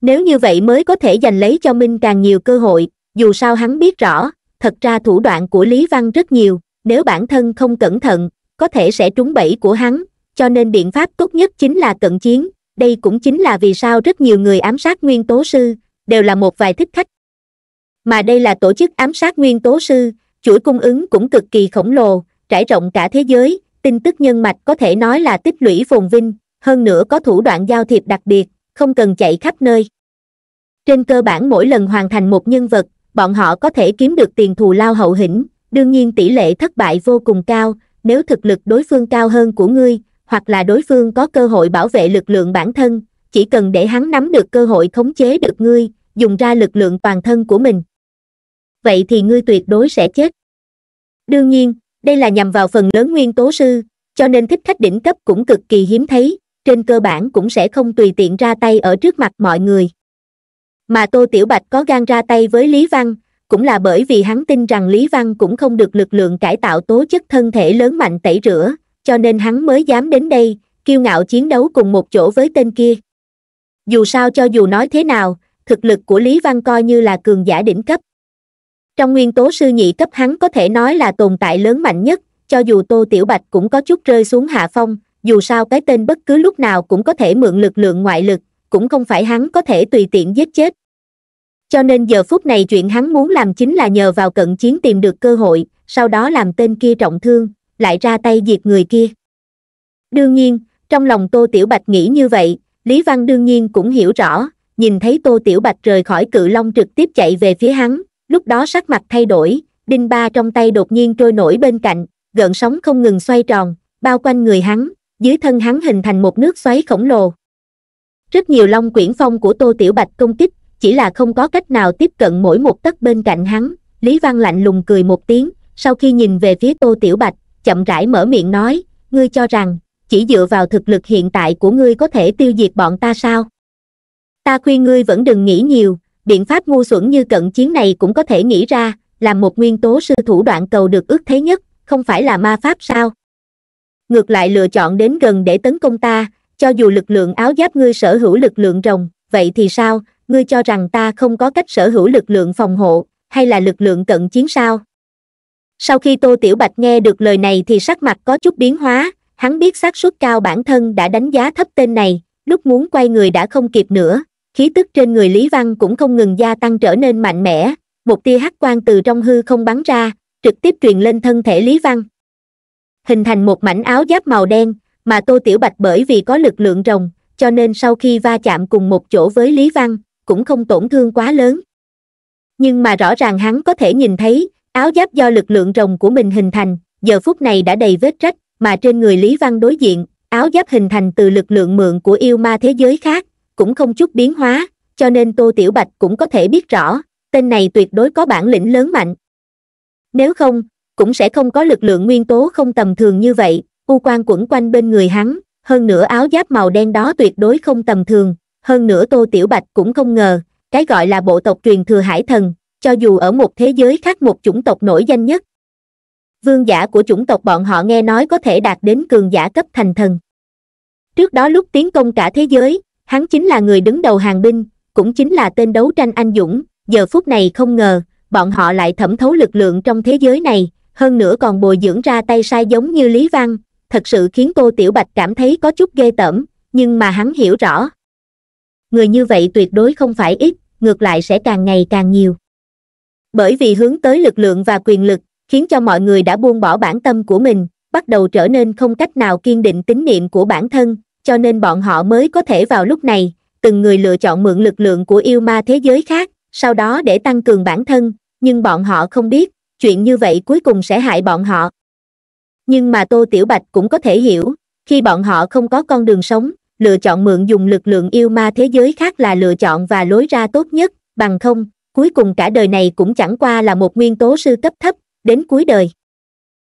nếu như vậy mới có thể giành lấy cho minh càng nhiều cơ hội dù sao hắn biết rõ thật ra thủ đoạn của lý văn rất nhiều nếu bản thân không cẩn thận có thể sẽ trúng bẫy của hắn cho nên biện pháp tốt nhất chính là cận chiến đây cũng chính là vì sao rất nhiều người ám sát nguyên tố sư đều là một vài thích khách mà đây là tổ chức ám sát nguyên tố sư chuỗi cung ứng cũng cực kỳ khổng lồ trải rộng cả thế giới tin tức nhân mạch có thể nói là tích lũy phồn vinh hơn nữa có thủ đoạn giao thiệp đặc biệt không cần chạy khắp nơi trên cơ bản mỗi lần hoàn thành một nhân vật bọn họ có thể kiếm được tiền thù lao hậu hĩnh đương nhiên tỷ lệ thất bại vô cùng cao nếu thực lực đối phương cao hơn của ngươi hoặc là đối phương có cơ hội bảo vệ lực lượng bản thân, chỉ cần để hắn nắm được cơ hội khống chế được ngươi, dùng ra lực lượng toàn thân của mình. Vậy thì ngươi tuyệt đối sẽ chết. Đương nhiên, đây là nhằm vào phần lớn nguyên tố sư, cho nên thích khách đỉnh cấp cũng cực kỳ hiếm thấy, trên cơ bản cũng sẽ không tùy tiện ra tay ở trước mặt mọi người. Mà Tô Tiểu Bạch có gan ra tay với Lý Văn, cũng là bởi vì hắn tin rằng Lý Văn cũng không được lực lượng cải tạo tố chất thân thể lớn mạnh tẩy rửa, cho nên hắn mới dám đến đây, kiêu ngạo chiến đấu cùng một chỗ với tên kia. Dù sao cho dù nói thế nào, thực lực của Lý Văn coi như là cường giả đỉnh cấp. Trong nguyên tố sư nhị cấp hắn có thể nói là tồn tại lớn mạnh nhất, cho dù Tô Tiểu Bạch cũng có chút rơi xuống hạ phong, dù sao cái tên bất cứ lúc nào cũng có thể mượn lực lượng ngoại lực, cũng không phải hắn có thể tùy tiện giết chết. Cho nên giờ phút này chuyện hắn muốn làm chính là nhờ vào cận chiến tìm được cơ hội, sau đó làm tên kia trọng thương, lại ra tay diệt người kia đương nhiên trong lòng tô tiểu bạch nghĩ như vậy lý văn đương nhiên cũng hiểu rõ nhìn thấy tô tiểu bạch rời khỏi cự long trực tiếp chạy về phía hắn lúc đó sắc mặt thay đổi đinh ba trong tay đột nhiên trôi nổi bên cạnh gợn sóng không ngừng xoay tròn bao quanh người hắn dưới thân hắn hình thành một nước xoáy khổng lồ rất nhiều long quyển phong của tô tiểu bạch công kích chỉ là không có cách nào tiếp cận mỗi một tấc bên cạnh hắn lý văn lạnh lùng cười một tiếng sau khi nhìn về phía tô tiểu bạch chậm rãi mở miệng nói ngươi cho rằng chỉ dựa vào thực lực hiện tại của ngươi có thể tiêu diệt bọn ta sao ta khuyên ngươi vẫn đừng nghĩ nhiều biện pháp ngu xuẩn như cận chiến này cũng có thể nghĩ ra là một nguyên tố sư thủ đoạn cầu được ước thế nhất không phải là ma pháp sao ngược lại lựa chọn đến gần để tấn công ta cho dù lực lượng áo giáp ngươi sở hữu lực lượng rồng vậy thì sao ngươi cho rằng ta không có cách sở hữu lực lượng phòng hộ hay là lực lượng cận chiến sao sau khi tô tiểu bạch nghe được lời này thì sắc mặt có chút biến hóa hắn biết xác suất cao bản thân đã đánh giá thấp tên này lúc muốn quay người đã không kịp nữa khí tức trên người lý văn cũng không ngừng gia tăng trở nên mạnh mẽ một tia hắc quang từ trong hư không bắn ra trực tiếp truyền lên thân thể lý văn hình thành một mảnh áo giáp màu đen mà tô tiểu bạch bởi vì có lực lượng rồng cho nên sau khi va chạm cùng một chỗ với lý văn cũng không tổn thương quá lớn nhưng mà rõ ràng hắn có thể nhìn thấy Áo giáp do lực lượng rồng của mình hình thành, giờ phút này đã đầy vết rách, mà trên người Lý Văn đối diện, áo giáp hình thành từ lực lượng mượn của yêu ma thế giới khác, cũng không chút biến hóa, cho nên Tô Tiểu Bạch cũng có thể biết rõ, tên này tuyệt đối có bản lĩnh lớn mạnh. Nếu không, cũng sẽ không có lực lượng nguyên tố không tầm thường như vậy, u quan quẩn quanh bên người hắn, hơn nữa áo giáp màu đen đó tuyệt đối không tầm thường, hơn nữa Tô Tiểu Bạch cũng không ngờ, cái gọi là bộ tộc truyền thừa hải thần, cho dù ở một thế giới khác một chủng tộc nổi danh nhất vương giả của chủng tộc bọn họ nghe nói có thể đạt đến cường giả cấp thành thần trước đó lúc tiến công cả thế giới hắn chính là người đứng đầu hàng binh cũng chính là tên đấu tranh anh dũng giờ phút này không ngờ bọn họ lại thẩm thấu lực lượng trong thế giới này hơn nữa còn bồi dưỡng ra tay sai giống như lý văn thật sự khiến cô tiểu bạch cảm thấy có chút ghê tởm nhưng mà hắn hiểu rõ người như vậy tuyệt đối không phải ít ngược lại sẽ càng ngày càng nhiều bởi vì hướng tới lực lượng và quyền lực khiến cho mọi người đã buông bỏ bản tâm của mình bắt đầu trở nên không cách nào kiên định tín niệm của bản thân cho nên bọn họ mới có thể vào lúc này từng người lựa chọn mượn lực lượng của yêu ma thế giới khác sau đó để tăng cường bản thân nhưng bọn họ không biết chuyện như vậy cuối cùng sẽ hại bọn họ nhưng mà tô tiểu bạch cũng có thể hiểu khi bọn họ không có con đường sống lựa chọn mượn dùng lực lượng yêu ma thế giới khác là lựa chọn và lối ra tốt nhất bằng không cuối cùng cả đời này cũng chẳng qua là một nguyên tố sư cấp thấp đến cuối đời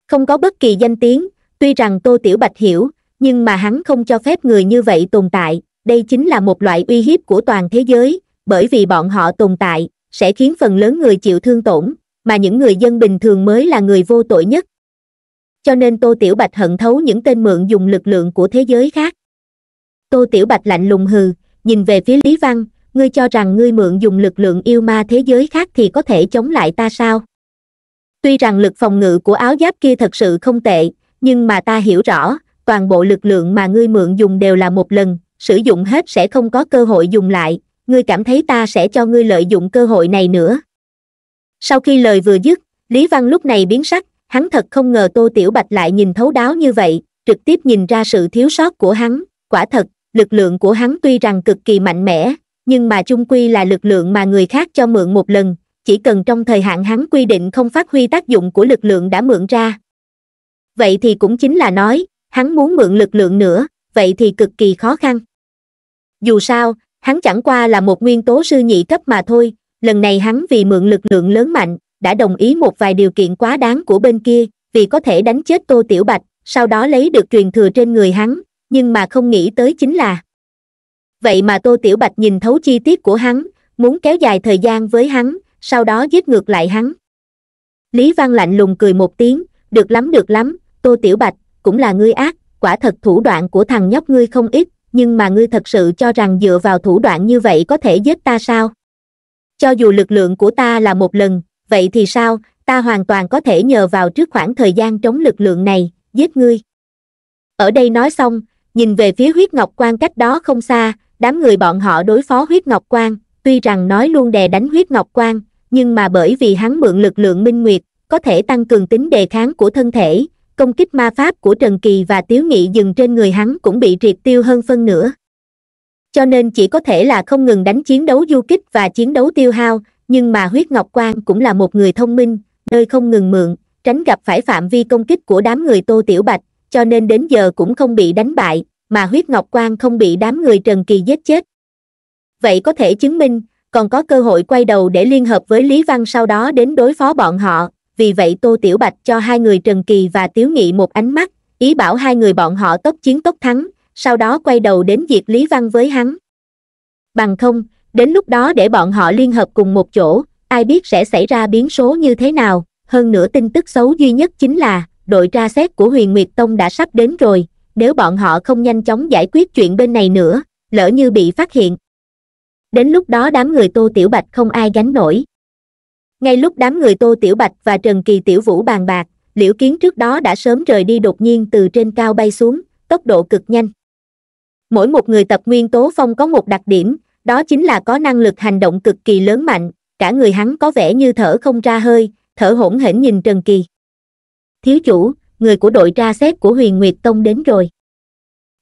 không có bất kỳ danh tiếng tuy rằng tô tiểu bạch hiểu nhưng mà hắn không cho phép người như vậy tồn tại đây chính là một loại uy hiếp của toàn thế giới bởi vì bọn họ tồn tại sẽ khiến phần lớn người chịu thương tổn mà những người dân bình thường mới là người vô tội nhất cho nên tô tiểu bạch hận thấu những tên mượn dùng lực lượng của thế giới khác tô tiểu bạch lạnh lùng hừ nhìn về phía lý văn ngươi cho rằng ngươi mượn dùng lực lượng yêu ma thế giới khác thì có thể chống lại ta sao tuy rằng lực phòng ngự của áo giáp kia thật sự không tệ nhưng mà ta hiểu rõ toàn bộ lực lượng mà ngươi mượn dùng đều là một lần sử dụng hết sẽ không có cơ hội dùng lại ngươi cảm thấy ta sẽ cho ngươi lợi dụng cơ hội này nữa sau khi lời vừa dứt lý văn lúc này biến sắc hắn thật không ngờ tô tiểu bạch lại nhìn thấu đáo như vậy trực tiếp nhìn ra sự thiếu sót của hắn quả thật lực lượng của hắn tuy rằng cực kỳ mạnh mẽ nhưng mà chung quy là lực lượng mà người khác cho mượn một lần chỉ cần trong thời hạn hắn quy định không phát huy tác dụng của lực lượng đã mượn ra vậy thì cũng chính là nói hắn muốn mượn lực lượng nữa vậy thì cực kỳ khó khăn dù sao hắn chẳng qua là một nguyên tố sư nhị cấp mà thôi lần này hắn vì mượn lực lượng lớn mạnh đã đồng ý một vài điều kiện quá đáng của bên kia vì có thể đánh chết tô tiểu bạch sau đó lấy được truyền thừa trên người hắn nhưng mà không nghĩ tới chính là vậy mà tô tiểu bạch nhìn thấu chi tiết của hắn muốn kéo dài thời gian với hắn sau đó giết ngược lại hắn lý văn lạnh lùng cười một tiếng được lắm được lắm tô tiểu bạch cũng là ngươi ác quả thật thủ đoạn của thằng nhóc ngươi không ít nhưng mà ngươi thật sự cho rằng dựa vào thủ đoạn như vậy có thể giết ta sao cho dù lực lượng của ta là một lần vậy thì sao ta hoàn toàn có thể nhờ vào trước khoảng thời gian trống lực lượng này giết ngươi ở đây nói xong nhìn về phía huyết ngọc quan cách đó không xa đám người bọn họ đối phó huyết ngọc quang, tuy rằng nói luôn đè đánh huyết ngọc quang, nhưng mà bởi vì hắn mượn lực lượng minh nguyệt có thể tăng cường tính đề kháng của thân thể công kích ma pháp của trần kỳ và tiếu nghị dừng trên người hắn cũng bị triệt tiêu hơn phân nửa cho nên chỉ có thể là không ngừng đánh chiến đấu du kích và chiến đấu tiêu hao nhưng mà huyết ngọc quang cũng là một người thông minh nơi không ngừng mượn tránh gặp phải phạm vi công kích của đám người tô tiểu bạch cho nên đến giờ cũng không bị đánh bại mà huyết ngọc quan không bị đám người Trần Kỳ giết chết. Vậy có thể chứng minh, còn có cơ hội quay đầu để liên hợp với Lý Văn sau đó đến đối phó bọn họ, vì vậy Tô Tiểu Bạch cho hai người Trần Kỳ và Tiếu Nghị một ánh mắt, ý bảo hai người bọn họ tốc chiến tốc thắng, sau đó quay đầu đến diệt Lý Văn với hắn. Bằng không, đến lúc đó để bọn họ liên hợp cùng một chỗ, ai biết sẽ xảy ra biến số như thế nào, hơn nữa tin tức xấu duy nhất chính là, đội tra xét của Huyền Nguyệt Tông đã sắp đến rồi, nếu bọn họ không nhanh chóng giải quyết chuyện bên này nữa lỡ như bị phát hiện đến lúc đó đám người tô tiểu bạch không ai gánh nổi ngay lúc đám người tô tiểu bạch và trần kỳ tiểu vũ bàn bạc liễu kiến trước đó đã sớm rời đi đột nhiên từ trên cao bay xuống tốc độ cực nhanh mỗi một người tập nguyên tố phong có một đặc điểm đó chính là có năng lực hành động cực kỳ lớn mạnh cả người hắn có vẻ như thở không ra hơi thở hổn hển nhìn trần kỳ thiếu chủ người của đội tra xét của huyền nguyệt tông đến rồi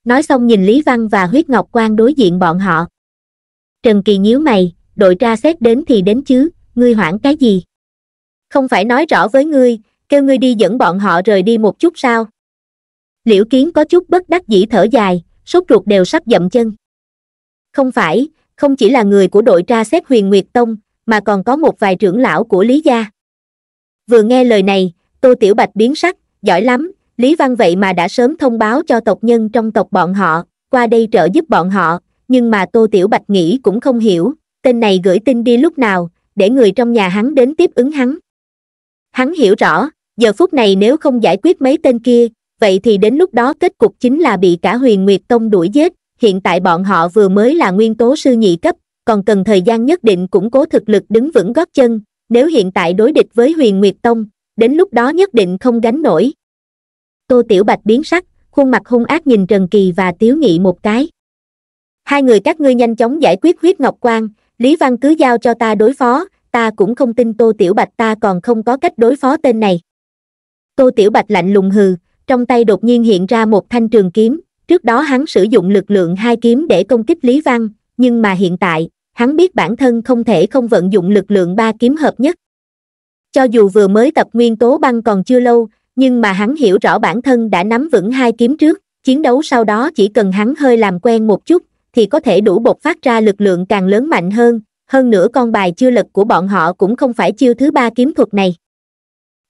nói xong nhìn lý văn và huyết ngọc quan đối diện bọn họ trần kỳ nhíu mày đội tra xét đến thì đến chứ ngươi hoảng cái gì không phải nói rõ với ngươi kêu ngươi đi dẫn bọn họ rời đi một chút sao liễu kiến có chút bất đắc dĩ thở dài sốt ruột đều sắp dậm chân không phải không chỉ là người của đội tra xét huyền nguyệt tông mà còn có một vài trưởng lão của lý gia vừa nghe lời này tô tiểu bạch biến sắc giỏi lắm, Lý Văn vậy mà đã sớm thông báo cho tộc nhân trong tộc bọn họ, qua đây trợ giúp bọn họ, nhưng mà Tô Tiểu Bạch nghĩ cũng không hiểu, tên này gửi tin đi lúc nào, để người trong nhà hắn đến tiếp ứng hắn. Hắn hiểu rõ, giờ phút này nếu không giải quyết mấy tên kia, vậy thì đến lúc đó kết cục chính là bị cả huyền Nguyệt Tông đuổi giết, hiện tại bọn họ vừa mới là nguyên tố sư nhị cấp, còn cần thời gian nhất định củng cố thực lực đứng vững gót chân, nếu hiện tại đối địch với huyền Nguyệt Tông, đến lúc đó nhất định không gánh nổi tô tiểu bạch biến sắc khuôn mặt hung ác nhìn trần kỳ và tiếu nghị một cái hai người các ngươi nhanh chóng giải quyết huyết ngọc quan lý văn cứ giao cho ta đối phó ta cũng không tin tô tiểu bạch ta còn không có cách đối phó tên này tô tiểu bạch lạnh lùng hừ trong tay đột nhiên hiện ra một thanh trường kiếm trước đó hắn sử dụng lực lượng hai kiếm để công kích lý văn nhưng mà hiện tại hắn biết bản thân không thể không vận dụng lực lượng ba kiếm hợp nhất cho dù vừa mới tập nguyên tố băng còn chưa lâu nhưng mà hắn hiểu rõ bản thân đã nắm vững hai kiếm trước chiến đấu sau đó chỉ cần hắn hơi làm quen một chút thì có thể đủ bộc phát ra lực lượng càng lớn mạnh hơn hơn nữa con bài chưa lật của bọn họ cũng không phải chiêu thứ ba kiếm thuật này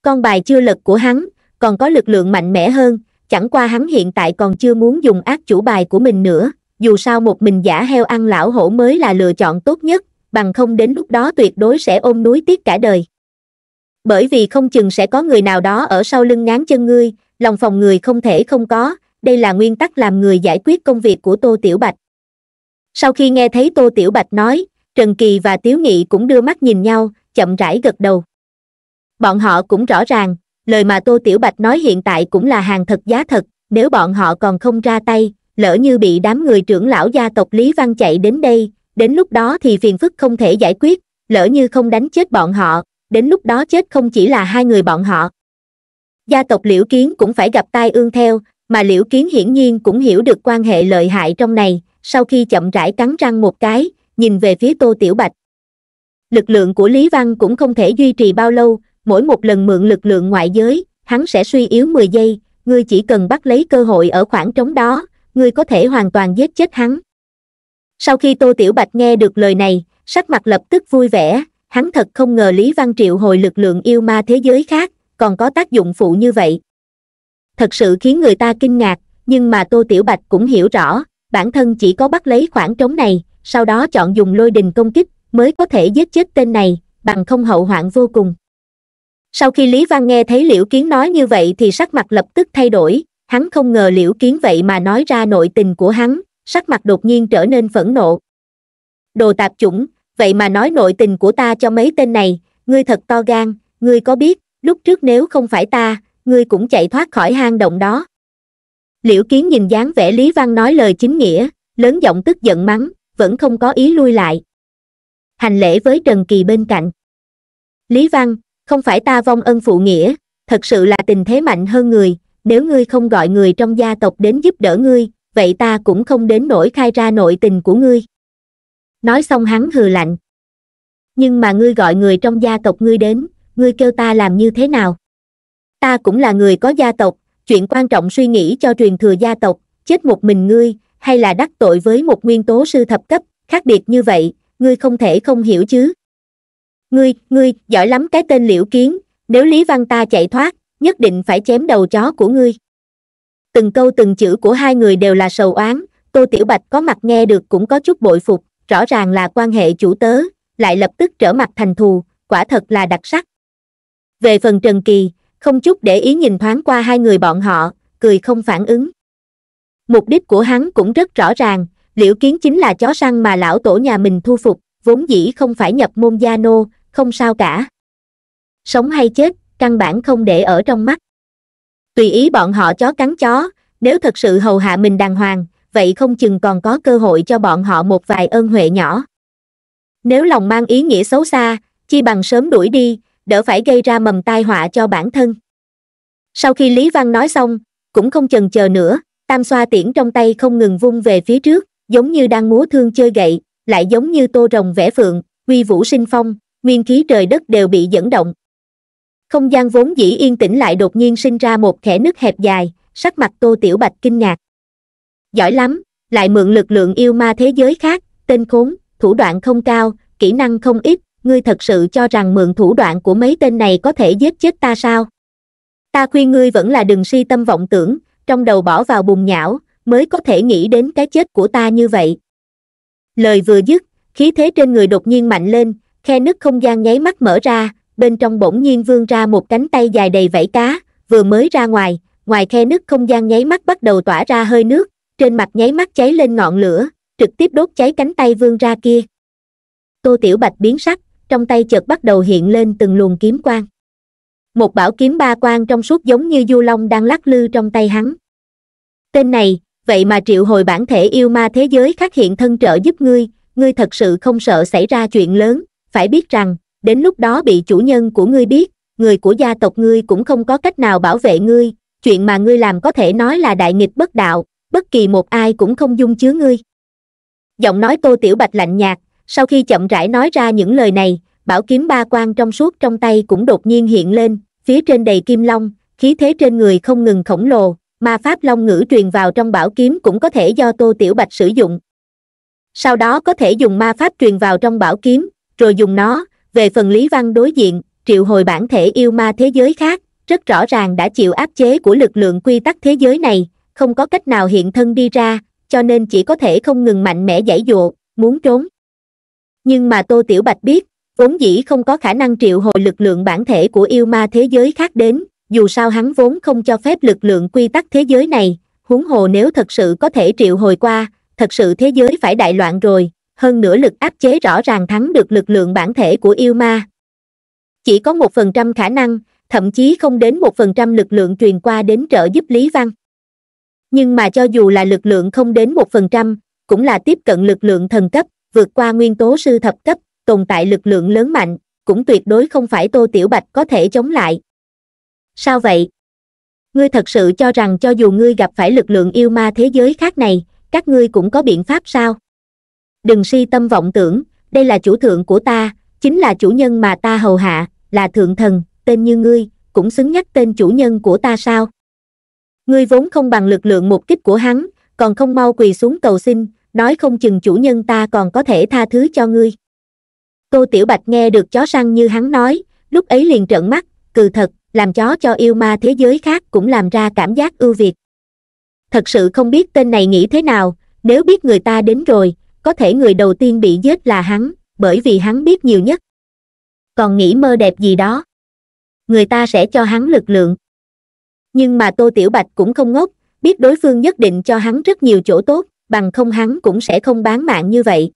con bài chưa lật của hắn còn có lực lượng mạnh mẽ hơn chẳng qua hắn hiện tại còn chưa muốn dùng ác chủ bài của mình nữa dù sao một mình giả heo ăn lão hổ mới là lựa chọn tốt nhất bằng không đến lúc đó tuyệt đối sẽ ôm núi tiếc cả đời bởi vì không chừng sẽ có người nào đó ở sau lưng ngán chân ngươi lòng phòng người không thể không có đây là nguyên tắc làm người giải quyết công việc của tô tiểu bạch sau khi nghe thấy tô tiểu bạch nói trần kỳ và tiếu nghị cũng đưa mắt nhìn nhau chậm rãi gật đầu bọn họ cũng rõ ràng lời mà tô tiểu bạch nói hiện tại cũng là hàng thật giá thật nếu bọn họ còn không ra tay lỡ như bị đám người trưởng lão gia tộc lý văn chạy đến đây đến lúc đó thì phiền phức không thể giải quyết lỡ như không đánh chết bọn họ đến lúc đó chết không chỉ là hai người bọn họ gia tộc liễu kiến cũng phải gặp tai ương theo mà liễu kiến hiển nhiên cũng hiểu được quan hệ lợi hại trong này sau khi chậm rãi cắn răng một cái nhìn về phía tô tiểu bạch lực lượng của lý văn cũng không thể duy trì bao lâu mỗi một lần mượn lực lượng ngoại giới hắn sẽ suy yếu mười giây ngươi chỉ cần bắt lấy cơ hội ở khoảng trống đó ngươi có thể hoàn toàn giết chết hắn sau khi tô tiểu bạch nghe được lời này sắc mặt lập tức vui vẻ hắn thật không ngờ lý văn triệu hồi lực lượng yêu ma thế giới khác còn có tác dụng phụ như vậy thật sự khiến người ta kinh ngạc nhưng mà tô tiểu bạch cũng hiểu rõ bản thân chỉ có bắt lấy khoảng trống này sau đó chọn dùng lôi đình công kích mới có thể giết chết tên này bằng không hậu hoạn vô cùng sau khi lý văn nghe thấy liễu kiến nói như vậy thì sắc mặt lập tức thay đổi hắn không ngờ liễu kiến vậy mà nói ra nội tình của hắn sắc mặt đột nhiên trở nên phẫn nộ đồ tạp chủng vậy mà nói nội tình của ta cho mấy tên này ngươi thật to gan ngươi có biết lúc trước nếu không phải ta ngươi cũng chạy thoát khỏi hang động đó liễu kiến nhìn dáng vẻ lý văn nói lời chính nghĩa lớn giọng tức giận mắng vẫn không có ý lui lại hành lễ với trần kỳ bên cạnh lý văn không phải ta vong ân phụ nghĩa thật sự là tình thế mạnh hơn người nếu ngươi không gọi người trong gia tộc đến giúp đỡ ngươi vậy ta cũng không đến nỗi khai ra nội tình của ngươi nói xong hắn hừ lạnh nhưng mà ngươi gọi người trong gia tộc ngươi đến ngươi kêu ta làm như thế nào ta cũng là người có gia tộc chuyện quan trọng suy nghĩ cho truyền thừa gia tộc chết một mình ngươi hay là đắc tội với một nguyên tố sư thập cấp khác biệt như vậy ngươi không thể không hiểu chứ ngươi ngươi giỏi lắm cái tên liễu kiến nếu lý văn ta chạy thoát nhất định phải chém đầu chó của ngươi từng câu từng chữ của hai người đều là sầu oán tô tiểu bạch có mặt nghe được cũng có chút bội phục rõ ràng là quan hệ chủ tớ, lại lập tức trở mặt thành thù, quả thật là đặc sắc. Về phần Trần Kỳ, không chút để ý nhìn thoáng qua hai người bọn họ, cười không phản ứng. Mục đích của hắn cũng rất rõ ràng, liễu kiến chính là chó săn mà lão tổ nhà mình thu phục, vốn dĩ không phải nhập môn gia nô, không sao cả. Sống hay chết, căn bản không để ở trong mắt. Tùy ý bọn họ chó cắn chó, nếu thật sự hầu hạ mình đàng hoàng, vậy không chừng còn có cơ hội cho bọn họ một vài ơn huệ nhỏ. Nếu lòng mang ý nghĩa xấu xa, chi bằng sớm đuổi đi, đỡ phải gây ra mầm tai họa cho bản thân. Sau khi Lý Văn nói xong, cũng không chần chờ nữa, tam xoa tiễn trong tay không ngừng vung về phía trước, giống như đang múa thương chơi gậy, lại giống như tô rồng vẽ phượng, uy vũ sinh phong, nguyên khí trời đất đều bị dẫn động. Không gian vốn dĩ yên tĩnh lại đột nhiên sinh ra một khe nứt hẹp dài, sắc mặt tô tiểu bạch kinh ngạc giỏi lắm lại mượn lực lượng yêu ma thế giới khác tên khốn thủ đoạn không cao kỹ năng không ít ngươi thật sự cho rằng mượn thủ đoạn của mấy tên này có thể giết chết ta sao ta khuyên ngươi vẫn là đừng si tâm vọng tưởng trong đầu bỏ vào bùn nhão mới có thể nghĩ đến cái chết của ta như vậy lời vừa dứt khí thế trên người đột nhiên mạnh lên khe nứt không gian nháy mắt mở ra bên trong bỗng nhiên vươn ra một cánh tay dài đầy vảy cá vừa mới ra ngoài ngoài khe nứt không gian nháy mắt bắt đầu tỏa ra hơi nước trên mặt nháy mắt cháy lên ngọn lửa trực tiếp đốt cháy cánh tay vương ra kia tô tiểu bạch biến sắc trong tay chợt bắt đầu hiện lên từng luồng kiếm quang một bảo kiếm ba quang trong suốt giống như du long đang lắc lư trong tay hắn tên này vậy mà triệu hồi bản thể yêu ma thế giới khắc hiện thân trợ giúp ngươi ngươi thật sự không sợ xảy ra chuyện lớn phải biết rằng đến lúc đó bị chủ nhân của ngươi biết người của gia tộc ngươi cũng không có cách nào bảo vệ ngươi chuyện mà ngươi làm có thể nói là đại nghịch bất đạo bất kỳ một ai cũng không dung chứa ngươi giọng nói tô tiểu bạch lạnh nhạt sau khi chậm rãi nói ra những lời này bảo kiếm ba quan trong suốt trong tay cũng đột nhiên hiện lên phía trên đầy kim long khí thế trên người không ngừng khổng lồ ma pháp long ngữ truyền vào trong bảo kiếm cũng có thể do tô tiểu bạch sử dụng sau đó có thể dùng ma pháp truyền vào trong bảo kiếm rồi dùng nó về phần lý văn đối diện triệu hồi bản thể yêu ma thế giới khác rất rõ ràng đã chịu áp chế của lực lượng quy tắc thế giới này không có cách nào hiện thân đi ra, cho nên chỉ có thể không ngừng mạnh mẽ giải dụa, muốn trốn. Nhưng mà Tô Tiểu Bạch biết, vốn dĩ không có khả năng triệu hồi lực lượng bản thể của yêu ma thế giới khác đến, dù sao hắn vốn không cho phép lực lượng quy tắc thế giới này, huống hồ nếu thật sự có thể triệu hồi qua, thật sự thế giới phải đại loạn rồi, hơn nữa lực áp chế rõ ràng thắng được lực lượng bản thể của yêu ma. Chỉ có một phần trăm khả năng, thậm chí không đến một phần trăm lực lượng truyền qua đến trợ giúp Lý Văn nhưng mà cho dù là lực lượng không đến một phần trăm cũng là tiếp cận lực lượng thần cấp vượt qua nguyên tố sư thập cấp tồn tại lực lượng lớn mạnh cũng tuyệt đối không phải tô tiểu bạch có thể chống lại sao vậy ngươi thật sự cho rằng cho dù ngươi gặp phải lực lượng yêu ma thế giới khác này các ngươi cũng có biện pháp sao đừng si tâm vọng tưởng đây là chủ thượng của ta chính là chủ nhân mà ta hầu hạ là thượng thần tên như ngươi cũng xứng nhắc tên chủ nhân của ta sao ngươi vốn không bằng lực lượng mục kích của hắn còn không mau quỳ xuống cầu xin nói không chừng chủ nhân ta còn có thể tha thứ cho ngươi Cô tiểu bạch nghe được chó săn như hắn nói lúc ấy liền trợn mắt cừ thật làm chó cho yêu ma thế giới khác cũng làm ra cảm giác ưu việt thật sự không biết tên này nghĩ thế nào nếu biết người ta đến rồi có thể người đầu tiên bị giết là hắn bởi vì hắn biết nhiều nhất còn nghĩ mơ đẹp gì đó người ta sẽ cho hắn lực lượng nhưng mà tô tiểu bạch cũng không ngốc biết đối phương nhất định cho hắn rất nhiều chỗ tốt bằng không hắn cũng sẽ không bán mạng như vậy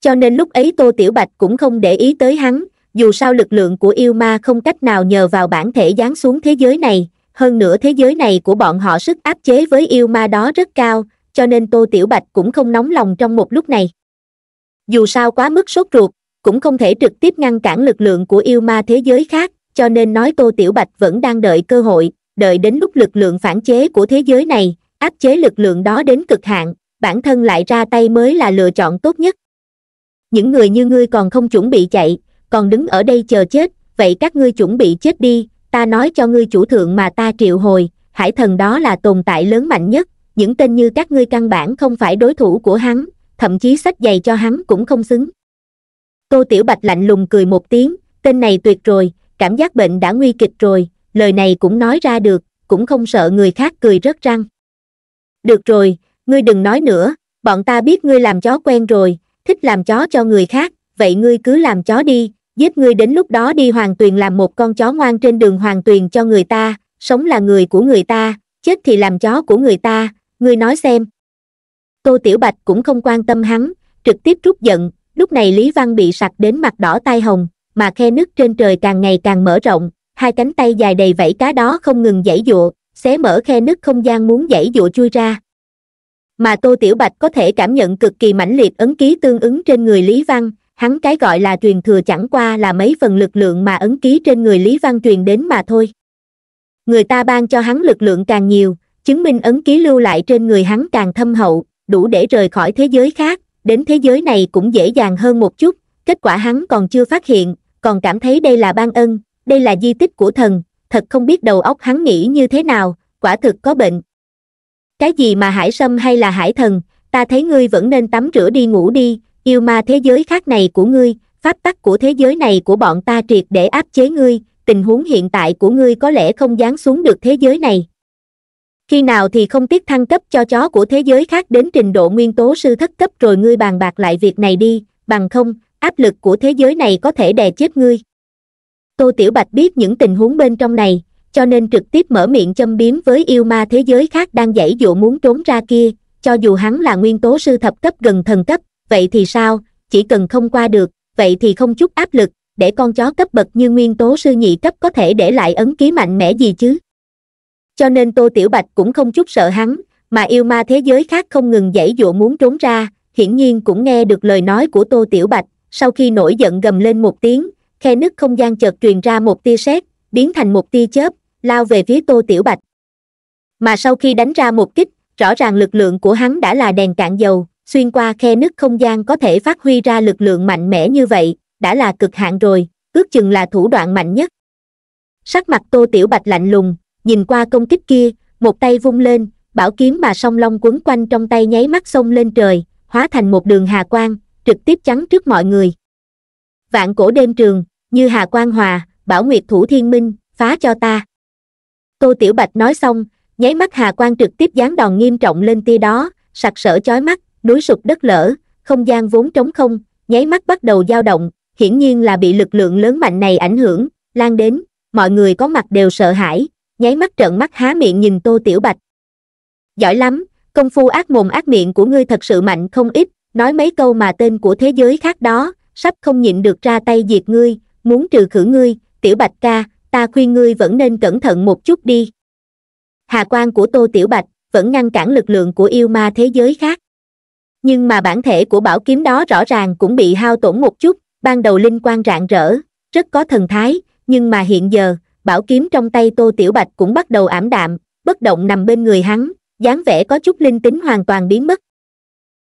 cho nên lúc ấy tô tiểu bạch cũng không để ý tới hắn dù sao lực lượng của yêu ma không cách nào nhờ vào bản thể giáng xuống thế giới này hơn nữa thế giới này của bọn họ sức áp chế với yêu ma đó rất cao cho nên tô tiểu bạch cũng không nóng lòng trong một lúc này dù sao quá mức sốt ruột cũng không thể trực tiếp ngăn cản lực lượng của yêu ma thế giới khác cho nên nói tô tiểu bạch vẫn đang đợi cơ hội đợi đến lúc lực lượng phản chế của thế giới này áp chế lực lượng đó đến cực hạn bản thân lại ra tay mới là lựa chọn tốt nhất những người như ngươi còn không chuẩn bị chạy còn đứng ở đây chờ chết vậy các ngươi chuẩn bị chết đi ta nói cho ngươi chủ thượng mà ta triệu hồi hải thần đó là tồn tại lớn mạnh nhất những tên như các ngươi căn bản không phải đối thủ của hắn thậm chí sách giày cho hắn cũng không xứng tô tiểu bạch lạnh lùng cười một tiếng tên này tuyệt rồi cảm giác bệnh đã nguy kịch rồi lời này cũng nói ra được, cũng không sợ người khác cười rất răng. Được rồi, ngươi đừng nói nữa, bọn ta biết ngươi làm chó quen rồi, thích làm chó cho người khác, vậy ngươi cứ làm chó đi, giết ngươi đến lúc đó đi hoàng tuyền làm một con chó ngoan trên đường hoàng tuyền cho người ta, sống là người của người ta, chết thì làm chó của người ta, ngươi nói xem. Tô Tiểu Bạch cũng không quan tâm hắn, trực tiếp rút giận, lúc này Lý Văn bị sặc đến mặt đỏ tai hồng, mà khe nứt trên trời càng ngày càng mở rộng, hai cánh tay dài đầy vảy cá đó không ngừng giãy dụa xé mở khe nứt không gian muốn giãy dụa chui ra mà tô tiểu bạch có thể cảm nhận cực kỳ mãnh liệt ấn ký tương ứng trên người lý văn hắn cái gọi là truyền thừa chẳng qua là mấy phần lực lượng mà ấn ký trên người lý văn truyền đến mà thôi người ta ban cho hắn lực lượng càng nhiều chứng minh ấn ký lưu lại trên người hắn càng thâm hậu đủ để rời khỏi thế giới khác đến thế giới này cũng dễ dàng hơn một chút kết quả hắn còn chưa phát hiện còn cảm thấy đây là ban ân đây là di tích của thần thật không biết đầu óc hắn nghĩ như thế nào quả thực có bệnh cái gì mà hải sâm hay là hải thần ta thấy ngươi vẫn nên tắm rửa đi ngủ đi yêu ma thế giới khác này của ngươi pháp tắc của thế giới này của bọn ta triệt để áp chế ngươi tình huống hiện tại của ngươi có lẽ không dán xuống được thế giới này khi nào thì không tiếc thăng cấp cho chó của thế giới khác đến trình độ nguyên tố sư thất cấp rồi ngươi bàn bạc lại việc này đi bằng không áp lực của thế giới này có thể đè chết ngươi tô tiểu bạch biết những tình huống bên trong này cho nên trực tiếp mở miệng châm biếm với yêu ma thế giới khác đang dãy dụ muốn trốn ra kia cho dù hắn là nguyên tố sư thập cấp gần thần cấp vậy thì sao chỉ cần không qua được vậy thì không chút áp lực để con chó cấp bậc như nguyên tố sư nhị cấp có thể để lại ấn ký mạnh mẽ gì chứ cho nên tô tiểu bạch cũng không chút sợ hắn mà yêu ma thế giới khác không ngừng dãy dụ muốn trốn ra hiển nhiên cũng nghe được lời nói của tô tiểu bạch sau khi nổi giận gầm lên một tiếng khe nứt không gian chợt truyền ra một tia sét, biến thành một tia chớp, lao về phía Tô Tiểu Bạch. Mà sau khi đánh ra một kích, rõ ràng lực lượng của hắn đã là đèn cạn dầu, xuyên qua khe nứt không gian có thể phát huy ra lực lượng mạnh mẽ như vậy, đã là cực hạn rồi, ước chừng là thủ đoạn mạnh nhất. Sắc mặt Tô Tiểu Bạch lạnh lùng, nhìn qua công kích kia, một tay vung lên, bảo kiếm mà song long quấn quanh trong tay nháy mắt xông lên trời, hóa thành một đường hà quang, trực tiếp chắn trước mọi người. Vạn cổ đêm trường, như hà quang hòa bảo nguyệt thủ thiên minh phá cho ta tô tiểu bạch nói xong nháy mắt hà quang trực tiếp giáng đòn nghiêm trọng lên tia đó sặc sỡ chói mắt núi sụp đất lở không gian vốn trống không nháy mắt bắt đầu dao động hiển nhiên là bị lực lượng lớn mạnh này ảnh hưởng lan đến mọi người có mặt đều sợ hãi nháy mắt trợn mắt há miệng nhìn tô tiểu bạch giỏi lắm công phu ác mồm ác miệng của ngươi thật sự mạnh không ít nói mấy câu mà tên của thế giới khác đó sắp không nhịn được ra tay diệt ngươi muốn trừ khử ngươi tiểu bạch ca ta khuyên ngươi vẫn nên cẩn thận một chút đi hà quan của tô tiểu bạch vẫn ngăn cản lực lượng của yêu ma thế giới khác nhưng mà bản thể của bảo kiếm đó rõ ràng cũng bị hao tổn một chút ban đầu linh quan rạng rỡ rất có thần thái nhưng mà hiện giờ bảo kiếm trong tay tô tiểu bạch cũng bắt đầu ảm đạm bất động nằm bên người hắn dáng vẻ có chút linh tính hoàn toàn biến mất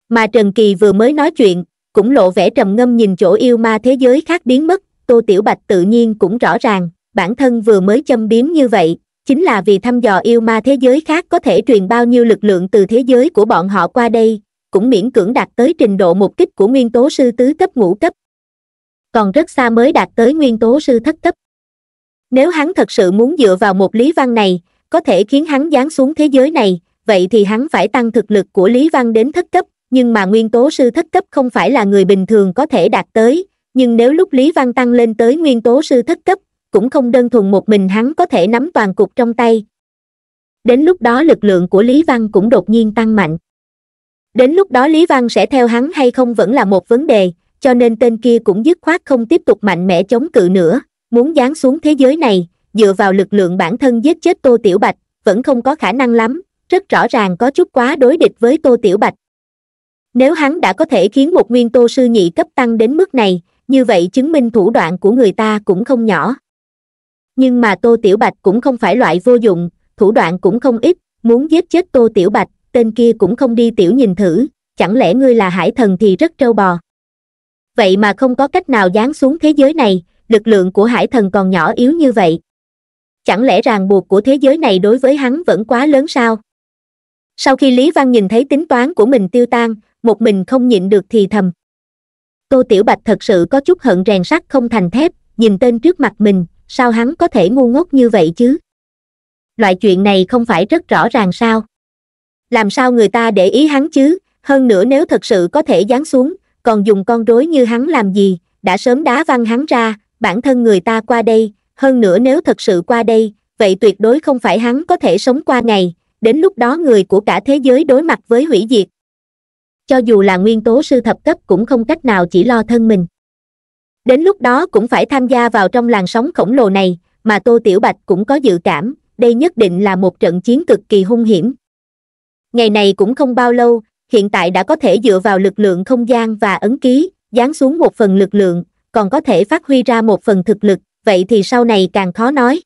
mà trần kỳ vừa mới nói chuyện cũng lộ vẻ trầm ngâm nhìn chỗ yêu ma thế giới khác biến mất Tô Tiểu Bạch tự nhiên cũng rõ ràng, bản thân vừa mới châm biếm như vậy, chính là vì thăm dò yêu ma thế giới khác có thể truyền bao nhiêu lực lượng từ thế giới của bọn họ qua đây, cũng miễn cưỡng đạt tới trình độ mục kích của nguyên tố sư tứ cấp ngũ cấp. Còn rất xa mới đạt tới nguyên tố sư thất cấp. Nếu hắn thật sự muốn dựa vào một lý văn này, có thể khiến hắn giáng xuống thế giới này, vậy thì hắn phải tăng thực lực của lý văn đến thất cấp, nhưng mà nguyên tố sư thất cấp không phải là người bình thường có thể đạt tới, nhưng nếu lúc lý văn tăng lên tới nguyên tố sư thất cấp cũng không đơn thuần một mình hắn có thể nắm toàn cục trong tay đến lúc đó lực lượng của lý văn cũng đột nhiên tăng mạnh đến lúc đó lý văn sẽ theo hắn hay không vẫn là một vấn đề cho nên tên kia cũng dứt khoát không tiếp tục mạnh mẽ chống cự nữa muốn giáng xuống thế giới này dựa vào lực lượng bản thân giết chết tô tiểu bạch vẫn không có khả năng lắm rất rõ ràng có chút quá đối địch với tô tiểu bạch nếu hắn đã có thể khiến một nguyên tô sư nhị cấp tăng đến mức này như vậy chứng minh thủ đoạn của người ta cũng không nhỏ nhưng mà tô tiểu bạch cũng không phải loại vô dụng thủ đoạn cũng không ít muốn giết chết tô tiểu bạch tên kia cũng không đi tiểu nhìn thử chẳng lẽ ngươi là hải thần thì rất trâu bò vậy mà không có cách nào giáng xuống thế giới này lực lượng của hải thần còn nhỏ yếu như vậy chẳng lẽ ràng buộc của thế giới này đối với hắn vẫn quá lớn sao sau khi lý văn nhìn thấy tính toán của mình tiêu tan một mình không nhịn được thì thầm tô tiểu bạch thật sự có chút hận rèn sắt không thành thép nhìn tên trước mặt mình sao hắn có thể ngu ngốc như vậy chứ loại chuyện này không phải rất rõ ràng sao làm sao người ta để ý hắn chứ hơn nữa nếu thật sự có thể giáng xuống còn dùng con rối như hắn làm gì đã sớm đá văng hắn ra bản thân người ta qua đây hơn nữa nếu thật sự qua đây vậy tuyệt đối không phải hắn có thể sống qua ngày đến lúc đó người của cả thế giới đối mặt với hủy diệt cho dù là nguyên tố sư thập cấp cũng không cách nào chỉ lo thân mình. Đến lúc đó cũng phải tham gia vào trong làn sóng khổng lồ này, mà Tô Tiểu Bạch cũng có dự cảm, đây nhất định là một trận chiến cực kỳ hung hiểm. Ngày này cũng không bao lâu, hiện tại đã có thể dựa vào lực lượng không gian và ấn ký, dán xuống một phần lực lượng, còn có thể phát huy ra một phần thực lực, vậy thì sau này càng khó nói.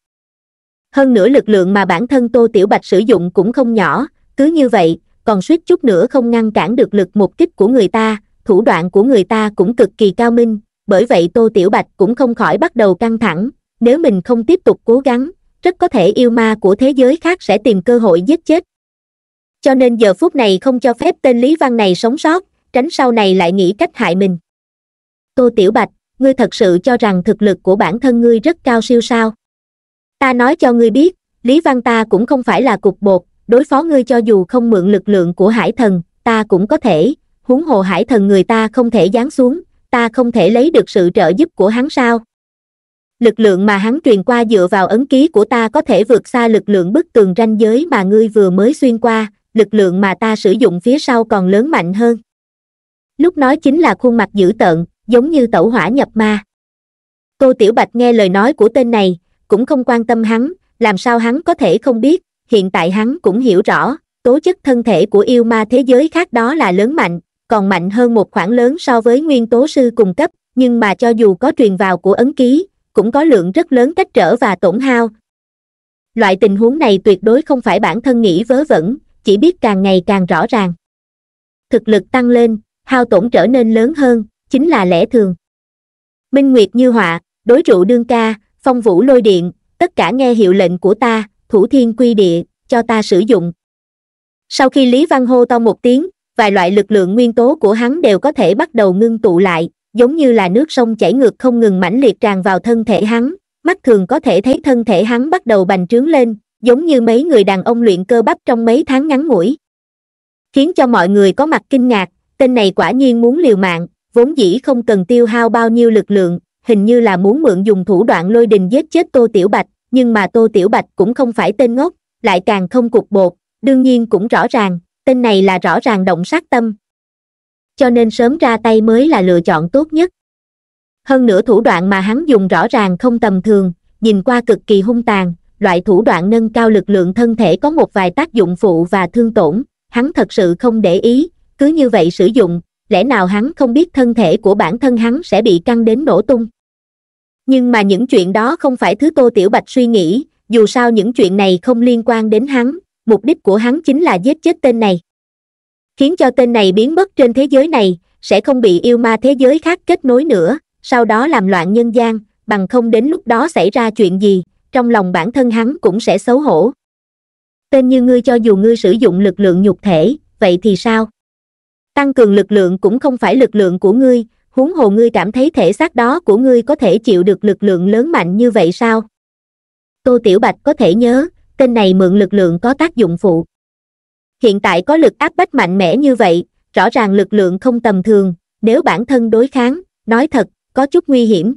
Hơn nữa lực lượng mà bản thân Tô Tiểu Bạch sử dụng cũng không nhỏ, cứ như vậy, còn suýt chút nữa không ngăn cản được lực một kích của người ta, thủ đoạn của người ta cũng cực kỳ cao minh, bởi vậy Tô Tiểu Bạch cũng không khỏi bắt đầu căng thẳng, nếu mình không tiếp tục cố gắng, rất có thể yêu ma của thế giới khác sẽ tìm cơ hội giết chết. Cho nên giờ phút này không cho phép tên Lý Văn này sống sót, tránh sau này lại nghĩ cách hại mình. Tô Tiểu Bạch, ngươi thật sự cho rằng thực lực của bản thân ngươi rất cao siêu sao? Ta nói cho ngươi biết, Lý Văn ta cũng không phải là cục bột, đối phó ngươi cho dù không mượn lực lượng của hải thần, ta cũng có thể, huống hồ hải thần người ta không thể giáng xuống, ta không thể lấy được sự trợ giúp của hắn sao? Lực lượng mà hắn truyền qua dựa vào ấn ký của ta có thể vượt xa lực lượng bức tường ranh giới mà ngươi vừa mới xuyên qua, lực lượng mà ta sử dụng phía sau còn lớn mạnh hơn. Lúc nói chính là khuôn mặt dữ tợn, giống như tẩu hỏa nhập ma. Cô Tiểu Bạch nghe lời nói của tên này, cũng không quan tâm hắn, làm sao hắn có thể không biết, hiện tại hắn cũng hiểu rõ, tố chất thân thể của yêu ma thế giới khác đó là lớn mạnh, còn mạnh hơn một khoảng lớn so với nguyên tố sư cung cấp, nhưng mà cho dù có truyền vào của ấn ký, cũng có lượng rất lớn cách trở và tổn hao. Loại tình huống này tuyệt đối không phải bản thân nghĩ vớ vẩn, chỉ biết càng ngày càng rõ ràng. Thực lực tăng lên, hao tổn trở nên lớn hơn, chính là lẽ thường. Minh Nguyệt như họa, đối rượu đương ca, phong vũ lôi điện, tất cả nghe hiệu lệnh của ta, thủ thiên quy địa cho ta sử dụng sau khi lý văn hô to một tiếng vài loại lực lượng nguyên tố của hắn đều có thể bắt đầu ngưng tụ lại giống như là nước sông chảy ngược không ngừng mãnh liệt tràn vào thân thể hắn mắt thường có thể thấy thân thể hắn bắt đầu bành trướng lên giống như mấy người đàn ông luyện cơ bắp trong mấy tháng ngắn ngủi khiến cho mọi người có mặt kinh ngạc tên này quả nhiên muốn liều mạng vốn dĩ không cần tiêu hao bao nhiêu lực lượng hình như là muốn mượn dùng thủ đoạn lôi đình giết chết tô tiểu bạch nhưng mà tô tiểu bạch cũng không phải tên ngốc lại càng không cục bột đương nhiên cũng rõ ràng tên này là rõ ràng động sát tâm cho nên sớm ra tay mới là lựa chọn tốt nhất hơn nữa thủ đoạn mà hắn dùng rõ ràng không tầm thường nhìn qua cực kỳ hung tàn loại thủ đoạn nâng cao lực lượng thân thể có một vài tác dụng phụ và thương tổn hắn thật sự không để ý cứ như vậy sử dụng lẽ nào hắn không biết thân thể của bản thân hắn sẽ bị căng đến nổ tung nhưng mà những chuyện đó không phải thứ tô tiểu bạch suy nghĩ dù sao những chuyện này không liên quan đến hắn mục đích của hắn chính là giết chết tên này khiến cho tên này biến mất trên thế giới này sẽ không bị yêu ma thế giới khác kết nối nữa sau đó làm loạn nhân gian bằng không đến lúc đó xảy ra chuyện gì trong lòng bản thân hắn cũng sẽ xấu hổ tên như ngươi cho dù ngươi sử dụng lực lượng nhục thể vậy thì sao tăng cường lực lượng cũng không phải lực lượng của ngươi huống hồ ngươi cảm thấy thể xác đó của ngươi có thể chịu được lực lượng lớn mạnh như vậy sao tô tiểu bạch có thể nhớ tên này mượn lực lượng có tác dụng phụ hiện tại có lực áp bách mạnh mẽ như vậy rõ ràng lực lượng không tầm thường nếu bản thân đối kháng nói thật có chút nguy hiểm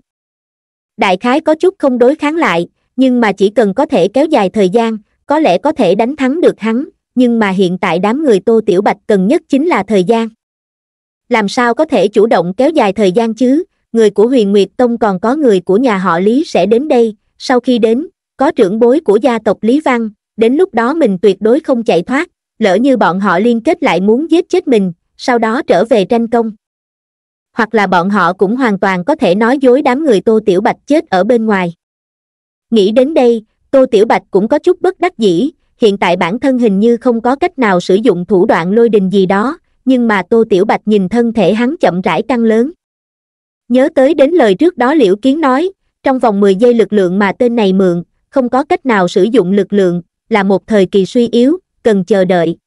đại khái có chút không đối kháng lại nhưng mà chỉ cần có thể kéo dài thời gian có lẽ có thể đánh thắng được hắn nhưng mà hiện tại đám người tô tiểu bạch cần nhất chính là thời gian làm sao có thể chủ động kéo dài thời gian chứ, người của huyền Nguyệt Tông còn có người của nhà họ Lý sẽ đến đây, sau khi đến, có trưởng bối của gia tộc Lý Văn, đến lúc đó mình tuyệt đối không chạy thoát, lỡ như bọn họ liên kết lại muốn giết chết mình, sau đó trở về tranh công. Hoặc là bọn họ cũng hoàn toàn có thể nói dối đám người Tô Tiểu Bạch chết ở bên ngoài. Nghĩ đến đây, Tô Tiểu Bạch cũng có chút bất đắc dĩ, hiện tại bản thân hình như không có cách nào sử dụng thủ đoạn lôi đình gì đó, nhưng mà tô tiểu bạch nhìn thân thể hắn chậm rãi tăng lớn nhớ tới đến lời trước đó liễu kiến nói trong vòng mười giây lực lượng mà tên này mượn không có cách nào sử dụng lực lượng là một thời kỳ suy yếu cần chờ đợi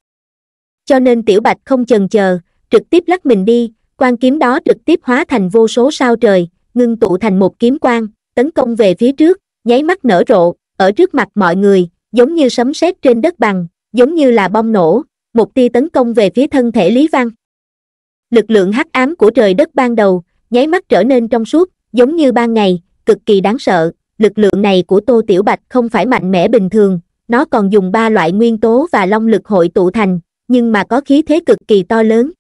cho nên tiểu bạch không chần chờ trực tiếp lắc mình đi quan kiếm đó trực tiếp hóa thành vô số sao trời ngưng tụ thành một kiếm quang tấn công về phía trước nháy mắt nở rộ ở trước mặt mọi người giống như sấm sét trên đất bằng giống như là bom nổ một tia tấn công về phía thân thể lý văn lực lượng hắc ám của trời đất ban đầu nháy mắt trở nên trong suốt giống như ban ngày cực kỳ đáng sợ lực lượng này của tô tiểu bạch không phải mạnh mẽ bình thường nó còn dùng ba loại nguyên tố và long lực hội tụ thành nhưng mà có khí thế cực kỳ to lớn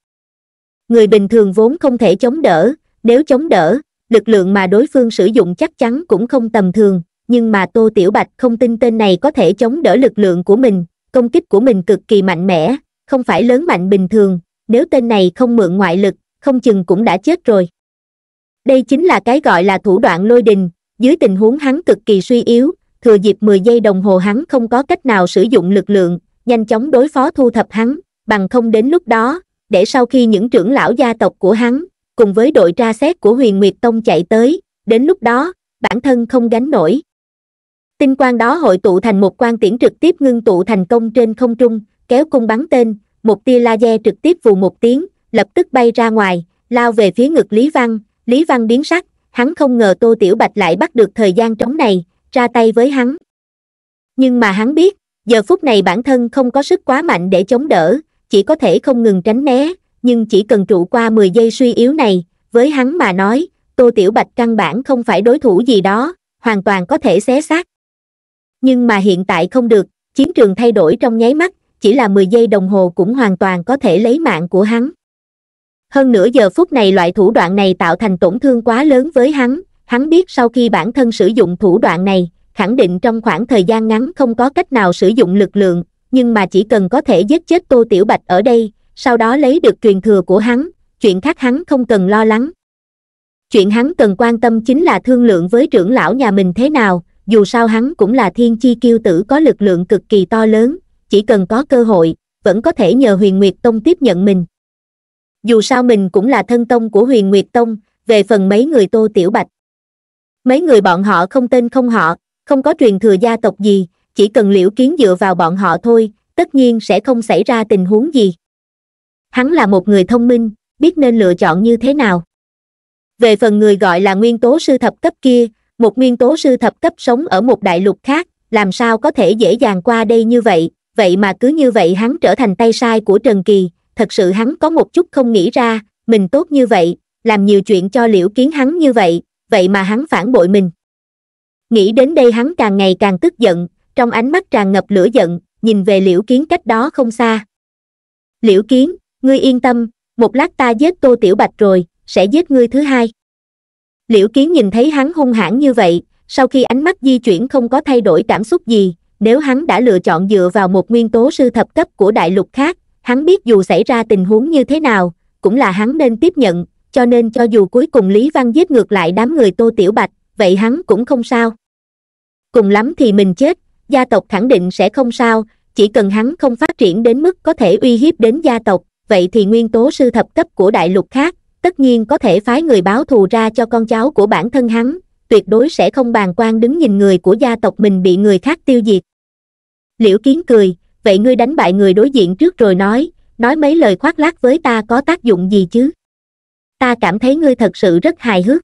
người bình thường vốn không thể chống đỡ nếu chống đỡ lực lượng mà đối phương sử dụng chắc chắn cũng không tầm thường nhưng mà tô tiểu bạch không tin tên này có thể chống đỡ lực lượng của mình công kích của mình cực kỳ mạnh mẽ không phải lớn mạnh bình thường nếu tên này không mượn ngoại lực không chừng cũng đã chết rồi đây chính là cái gọi là thủ đoạn lôi đình dưới tình huống hắn cực kỳ suy yếu thừa dịp mười giây đồng hồ hắn không có cách nào sử dụng lực lượng nhanh chóng đối phó thu thập hắn bằng không đến lúc đó để sau khi những trưởng lão gia tộc của hắn cùng với đội tra xét của huyền nguyệt tông chạy tới đến lúc đó bản thân không gánh nổi Tinh quang đó hội tụ thành một quan tiễn trực tiếp ngưng tụ thành công trên không trung, kéo cung bắn tên, một tia laser trực tiếp vù một tiếng, lập tức bay ra ngoài, lao về phía ngực Lý Văn, Lý Văn biến sắc, hắn không ngờ Tô Tiểu Bạch lại bắt được thời gian trống này, ra tay với hắn. Nhưng mà hắn biết, giờ phút này bản thân không có sức quá mạnh để chống đỡ, chỉ có thể không ngừng tránh né, nhưng chỉ cần trụ qua 10 giây suy yếu này, với hắn mà nói, Tô Tiểu Bạch căn bản không phải đối thủ gì đó, hoàn toàn có thể xé xác nhưng mà hiện tại không được chiến trường thay đổi trong nháy mắt chỉ là mười giây đồng hồ cũng hoàn toàn có thể lấy mạng của hắn hơn nửa giờ phút này loại thủ đoạn này tạo thành tổn thương quá lớn với hắn hắn biết sau khi bản thân sử dụng thủ đoạn này khẳng định trong khoảng thời gian ngắn không có cách nào sử dụng lực lượng nhưng mà chỉ cần có thể giết chết tô tiểu bạch ở đây sau đó lấy được truyền thừa của hắn chuyện khác hắn không cần lo lắng chuyện hắn cần quan tâm chính là thương lượng với trưởng lão nhà mình thế nào dù sao hắn cũng là thiên chi kiêu tử có lực lượng cực kỳ to lớn chỉ cần có cơ hội vẫn có thể nhờ huyền nguyệt tông tiếp nhận mình dù sao mình cũng là thân tông của huyền nguyệt tông về phần mấy người tô tiểu bạch mấy người bọn họ không tên không họ không có truyền thừa gia tộc gì chỉ cần liễu kiến dựa vào bọn họ thôi tất nhiên sẽ không xảy ra tình huống gì hắn là một người thông minh biết nên lựa chọn như thế nào về phần người gọi là nguyên tố sư thập cấp kia một nguyên tố sư thập cấp sống ở một đại lục khác làm sao có thể dễ dàng qua đây như vậy vậy mà cứ như vậy hắn trở thành tay sai của trần kỳ thật sự hắn có một chút không nghĩ ra mình tốt như vậy làm nhiều chuyện cho liễu kiến hắn như vậy vậy mà hắn phản bội mình nghĩ đến đây hắn càng ngày càng tức giận trong ánh mắt tràn ngập lửa giận nhìn về liễu kiến cách đó không xa liễu kiến ngươi yên tâm một lát ta giết tô tiểu bạch rồi sẽ giết ngươi thứ hai liễu kiến nhìn thấy hắn hung hãn như vậy sau khi ánh mắt di chuyển không có thay đổi cảm xúc gì nếu hắn đã lựa chọn dựa vào một nguyên tố sư thập cấp của đại lục khác hắn biết dù xảy ra tình huống như thế nào cũng là hắn nên tiếp nhận cho nên cho dù cuối cùng lý văn giết ngược lại đám người tô tiểu bạch vậy hắn cũng không sao cùng lắm thì mình chết gia tộc khẳng định sẽ không sao chỉ cần hắn không phát triển đến mức có thể uy hiếp đến gia tộc vậy thì nguyên tố sư thập cấp của đại lục khác tất nhiên có thể phái người báo thù ra cho con cháu của bản thân hắn tuyệt đối sẽ không bàn quan đứng nhìn người của gia tộc mình bị người khác tiêu diệt liễu kiến cười vậy ngươi đánh bại người đối diện trước rồi nói nói mấy lời khoác lác với ta có tác dụng gì chứ ta cảm thấy ngươi thật sự rất hài hước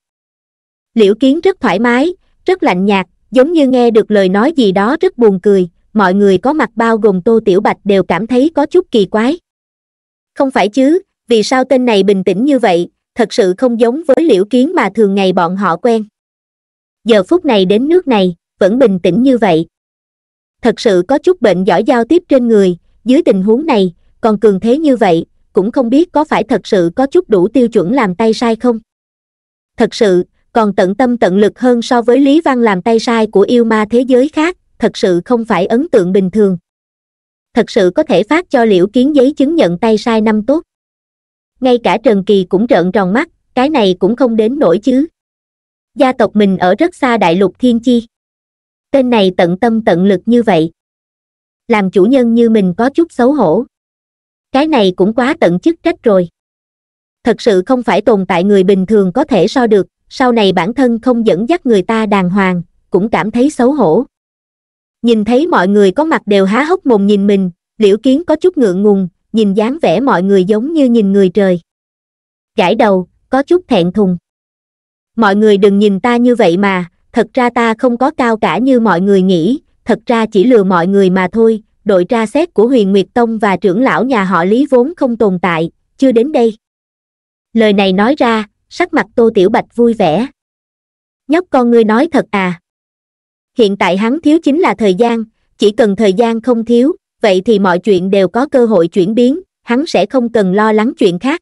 liễu kiến rất thoải mái rất lạnh nhạt giống như nghe được lời nói gì đó rất buồn cười mọi người có mặt bao gồm tô tiểu bạch đều cảm thấy có chút kỳ quái không phải chứ vì sao tên này bình tĩnh như vậy thật sự không giống với liễu kiến mà thường ngày bọn họ quen giờ phút này đến nước này vẫn bình tĩnh như vậy thật sự có chút bệnh giỏi giao tiếp trên người dưới tình huống này còn cường thế như vậy cũng không biết có phải thật sự có chút đủ tiêu chuẩn làm tay sai không thật sự còn tận tâm tận lực hơn so với lý văn làm tay sai của yêu ma thế giới khác thật sự không phải ấn tượng bình thường thật sự có thể phát cho liễu kiến giấy chứng nhận tay sai năm tốt ngay cả trần kỳ cũng trợn tròn mắt cái này cũng không đến nổi chứ gia tộc mình ở rất xa đại lục thiên chi tên này tận tâm tận lực như vậy làm chủ nhân như mình có chút xấu hổ cái này cũng quá tận chức trách rồi thật sự không phải tồn tại người bình thường có thể so được sau này bản thân không dẫn dắt người ta đàng hoàng cũng cảm thấy xấu hổ nhìn thấy mọi người có mặt đều há hốc mồm nhìn mình liễu kiến có chút ngượng ngùng nhìn dáng vẻ mọi người giống như nhìn người trời. Gãi đầu, có chút thẹn thùng. Mọi người đừng nhìn ta như vậy mà, thật ra ta không có cao cả như mọi người nghĩ, thật ra chỉ lừa mọi người mà thôi, đội tra xét của huyền Nguyệt Tông và trưởng lão nhà họ Lý vốn không tồn tại, chưa đến đây. Lời này nói ra, sắc mặt Tô Tiểu Bạch vui vẻ. Nhóc con ngươi nói thật à. Hiện tại hắn thiếu chính là thời gian, chỉ cần thời gian không thiếu, vậy thì mọi chuyện đều có cơ hội chuyển biến hắn sẽ không cần lo lắng chuyện khác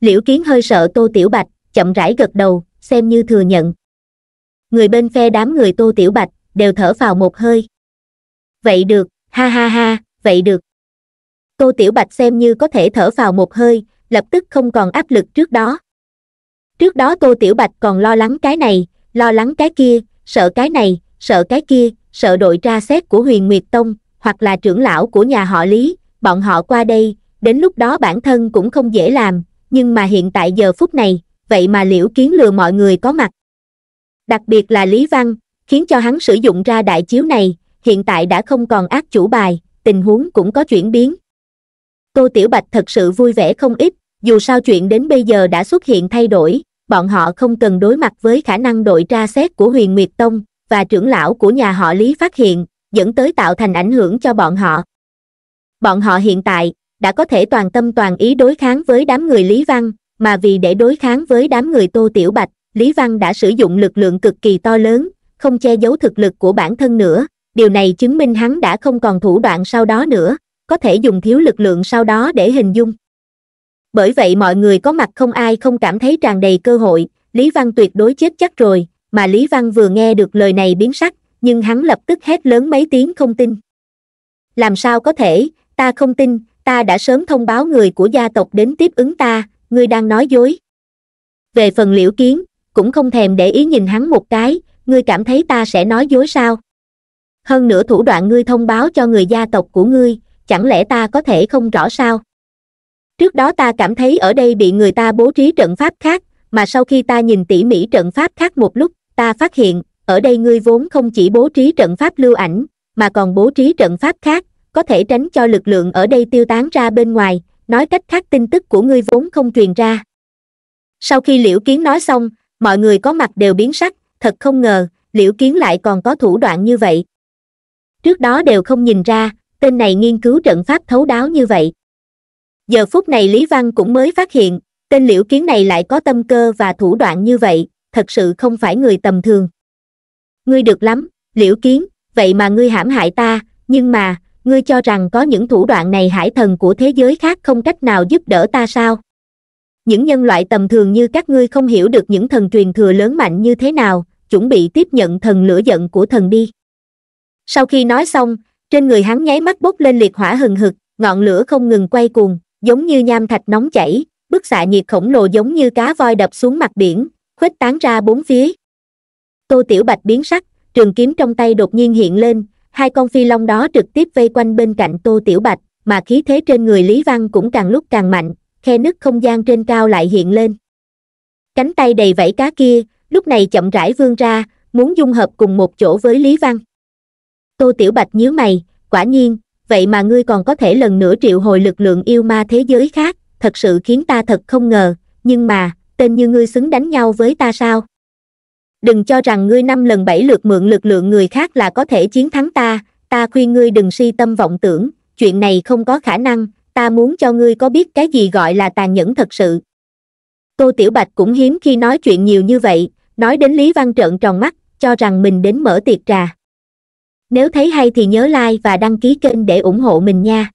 liễu kiến hơi sợ tô tiểu bạch chậm rãi gật đầu xem như thừa nhận người bên phe đám người tô tiểu bạch đều thở vào một hơi vậy được ha ha ha vậy được tô tiểu bạch xem như có thể thở vào một hơi lập tức không còn áp lực trước đó trước đó tô tiểu bạch còn lo lắng cái này lo lắng cái kia sợ cái này sợ cái kia sợ đội tra xét của huyền nguyệt tông hoặc là trưởng lão của nhà họ Lý, bọn họ qua đây, đến lúc đó bản thân cũng không dễ làm, nhưng mà hiện tại giờ phút này, vậy mà liễu kiến lừa mọi người có mặt. Đặc biệt là Lý Văn, khiến cho hắn sử dụng ra đại chiếu này, hiện tại đã không còn ác chủ bài, tình huống cũng có chuyển biến. Tô Tiểu Bạch thật sự vui vẻ không ít, dù sao chuyện đến bây giờ đã xuất hiện thay đổi, bọn họ không cần đối mặt với khả năng đội tra xét của huyền Nguyệt Tông, và trưởng lão của nhà họ Lý phát hiện, dẫn tới tạo thành ảnh hưởng cho bọn họ bọn họ hiện tại đã có thể toàn tâm toàn ý đối kháng với đám người lý văn mà vì để đối kháng với đám người tô tiểu bạch lý văn đã sử dụng lực lượng cực kỳ to lớn không che giấu thực lực của bản thân nữa điều này chứng minh hắn đã không còn thủ đoạn sau đó nữa có thể dùng thiếu lực lượng sau đó để hình dung bởi vậy mọi người có mặt không ai không cảm thấy tràn đầy cơ hội lý văn tuyệt đối chết chắc rồi mà lý văn vừa nghe được lời này biến sắc nhưng hắn lập tức hét lớn mấy tiếng không tin làm sao có thể ta không tin ta đã sớm thông báo người của gia tộc đến tiếp ứng ta ngươi đang nói dối về phần liễu kiến cũng không thèm để ý nhìn hắn một cái ngươi cảm thấy ta sẽ nói dối sao hơn nữa thủ đoạn ngươi thông báo cho người gia tộc của ngươi chẳng lẽ ta có thể không rõ sao trước đó ta cảm thấy ở đây bị người ta bố trí trận pháp khác mà sau khi ta nhìn tỉ mỉ trận pháp khác một lúc ta phát hiện ở đây ngươi vốn không chỉ bố trí trận pháp lưu ảnh mà còn bố trí trận pháp khác có thể tránh cho lực lượng ở đây tiêu tán ra bên ngoài nói cách khác tin tức của ngươi vốn không truyền ra sau khi liễu kiến nói xong mọi người có mặt đều biến sắc thật không ngờ liễu kiến lại còn có thủ đoạn như vậy trước đó đều không nhìn ra tên này nghiên cứu trận pháp thấu đáo như vậy giờ phút này lý văn cũng mới phát hiện tên liễu kiến này lại có tâm cơ và thủ đoạn như vậy thật sự không phải người tầm thường ngươi được lắm liễu kiến vậy mà ngươi hãm hại ta nhưng mà ngươi cho rằng có những thủ đoạn này hải thần của thế giới khác không cách nào giúp đỡ ta sao những nhân loại tầm thường như các ngươi không hiểu được những thần truyền thừa lớn mạnh như thế nào chuẩn bị tiếp nhận thần lửa giận của thần đi sau khi nói xong trên người hắn nháy mắt bốc lên liệt hỏa hừng hực ngọn lửa không ngừng quay cuồng giống như nham thạch nóng chảy bức xạ nhiệt khổng lồ giống như cá voi đập xuống mặt biển khuếch tán ra bốn phía tô tiểu bạch biến sắc trường kiếm trong tay đột nhiên hiện lên hai con phi long đó trực tiếp vây quanh bên cạnh tô tiểu bạch mà khí thế trên người lý văn cũng càng lúc càng mạnh khe nứt không gian trên cao lại hiện lên cánh tay đầy vảy cá kia lúc này chậm rãi vươn ra muốn dung hợp cùng một chỗ với lý văn tô tiểu bạch nhíu mày quả nhiên vậy mà ngươi còn có thể lần nữa triệu hồi lực lượng yêu ma thế giới khác thật sự khiến ta thật không ngờ nhưng mà tên như ngươi xứng đánh nhau với ta sao đừng cho rằng ngươi năm lần bảy lượt mượn lực lượng người khác là có thể chiến thắng ta ta khuyên ngươi đừng si tâm vọng tưởng chuyện này không có khả năng ta muốn cho ngươi có biết cái gì gọi là tàn nhẫn thật sự Cô tiểu bạch cũng hiếm khi nói chuyện nhiều như vậy nói đến lý văn trợn tròn mắt cho rằng mình đến mở tiệc trà nếu thấy hay thì nhớ like và đăng ký kênh để ủng hộ mình nha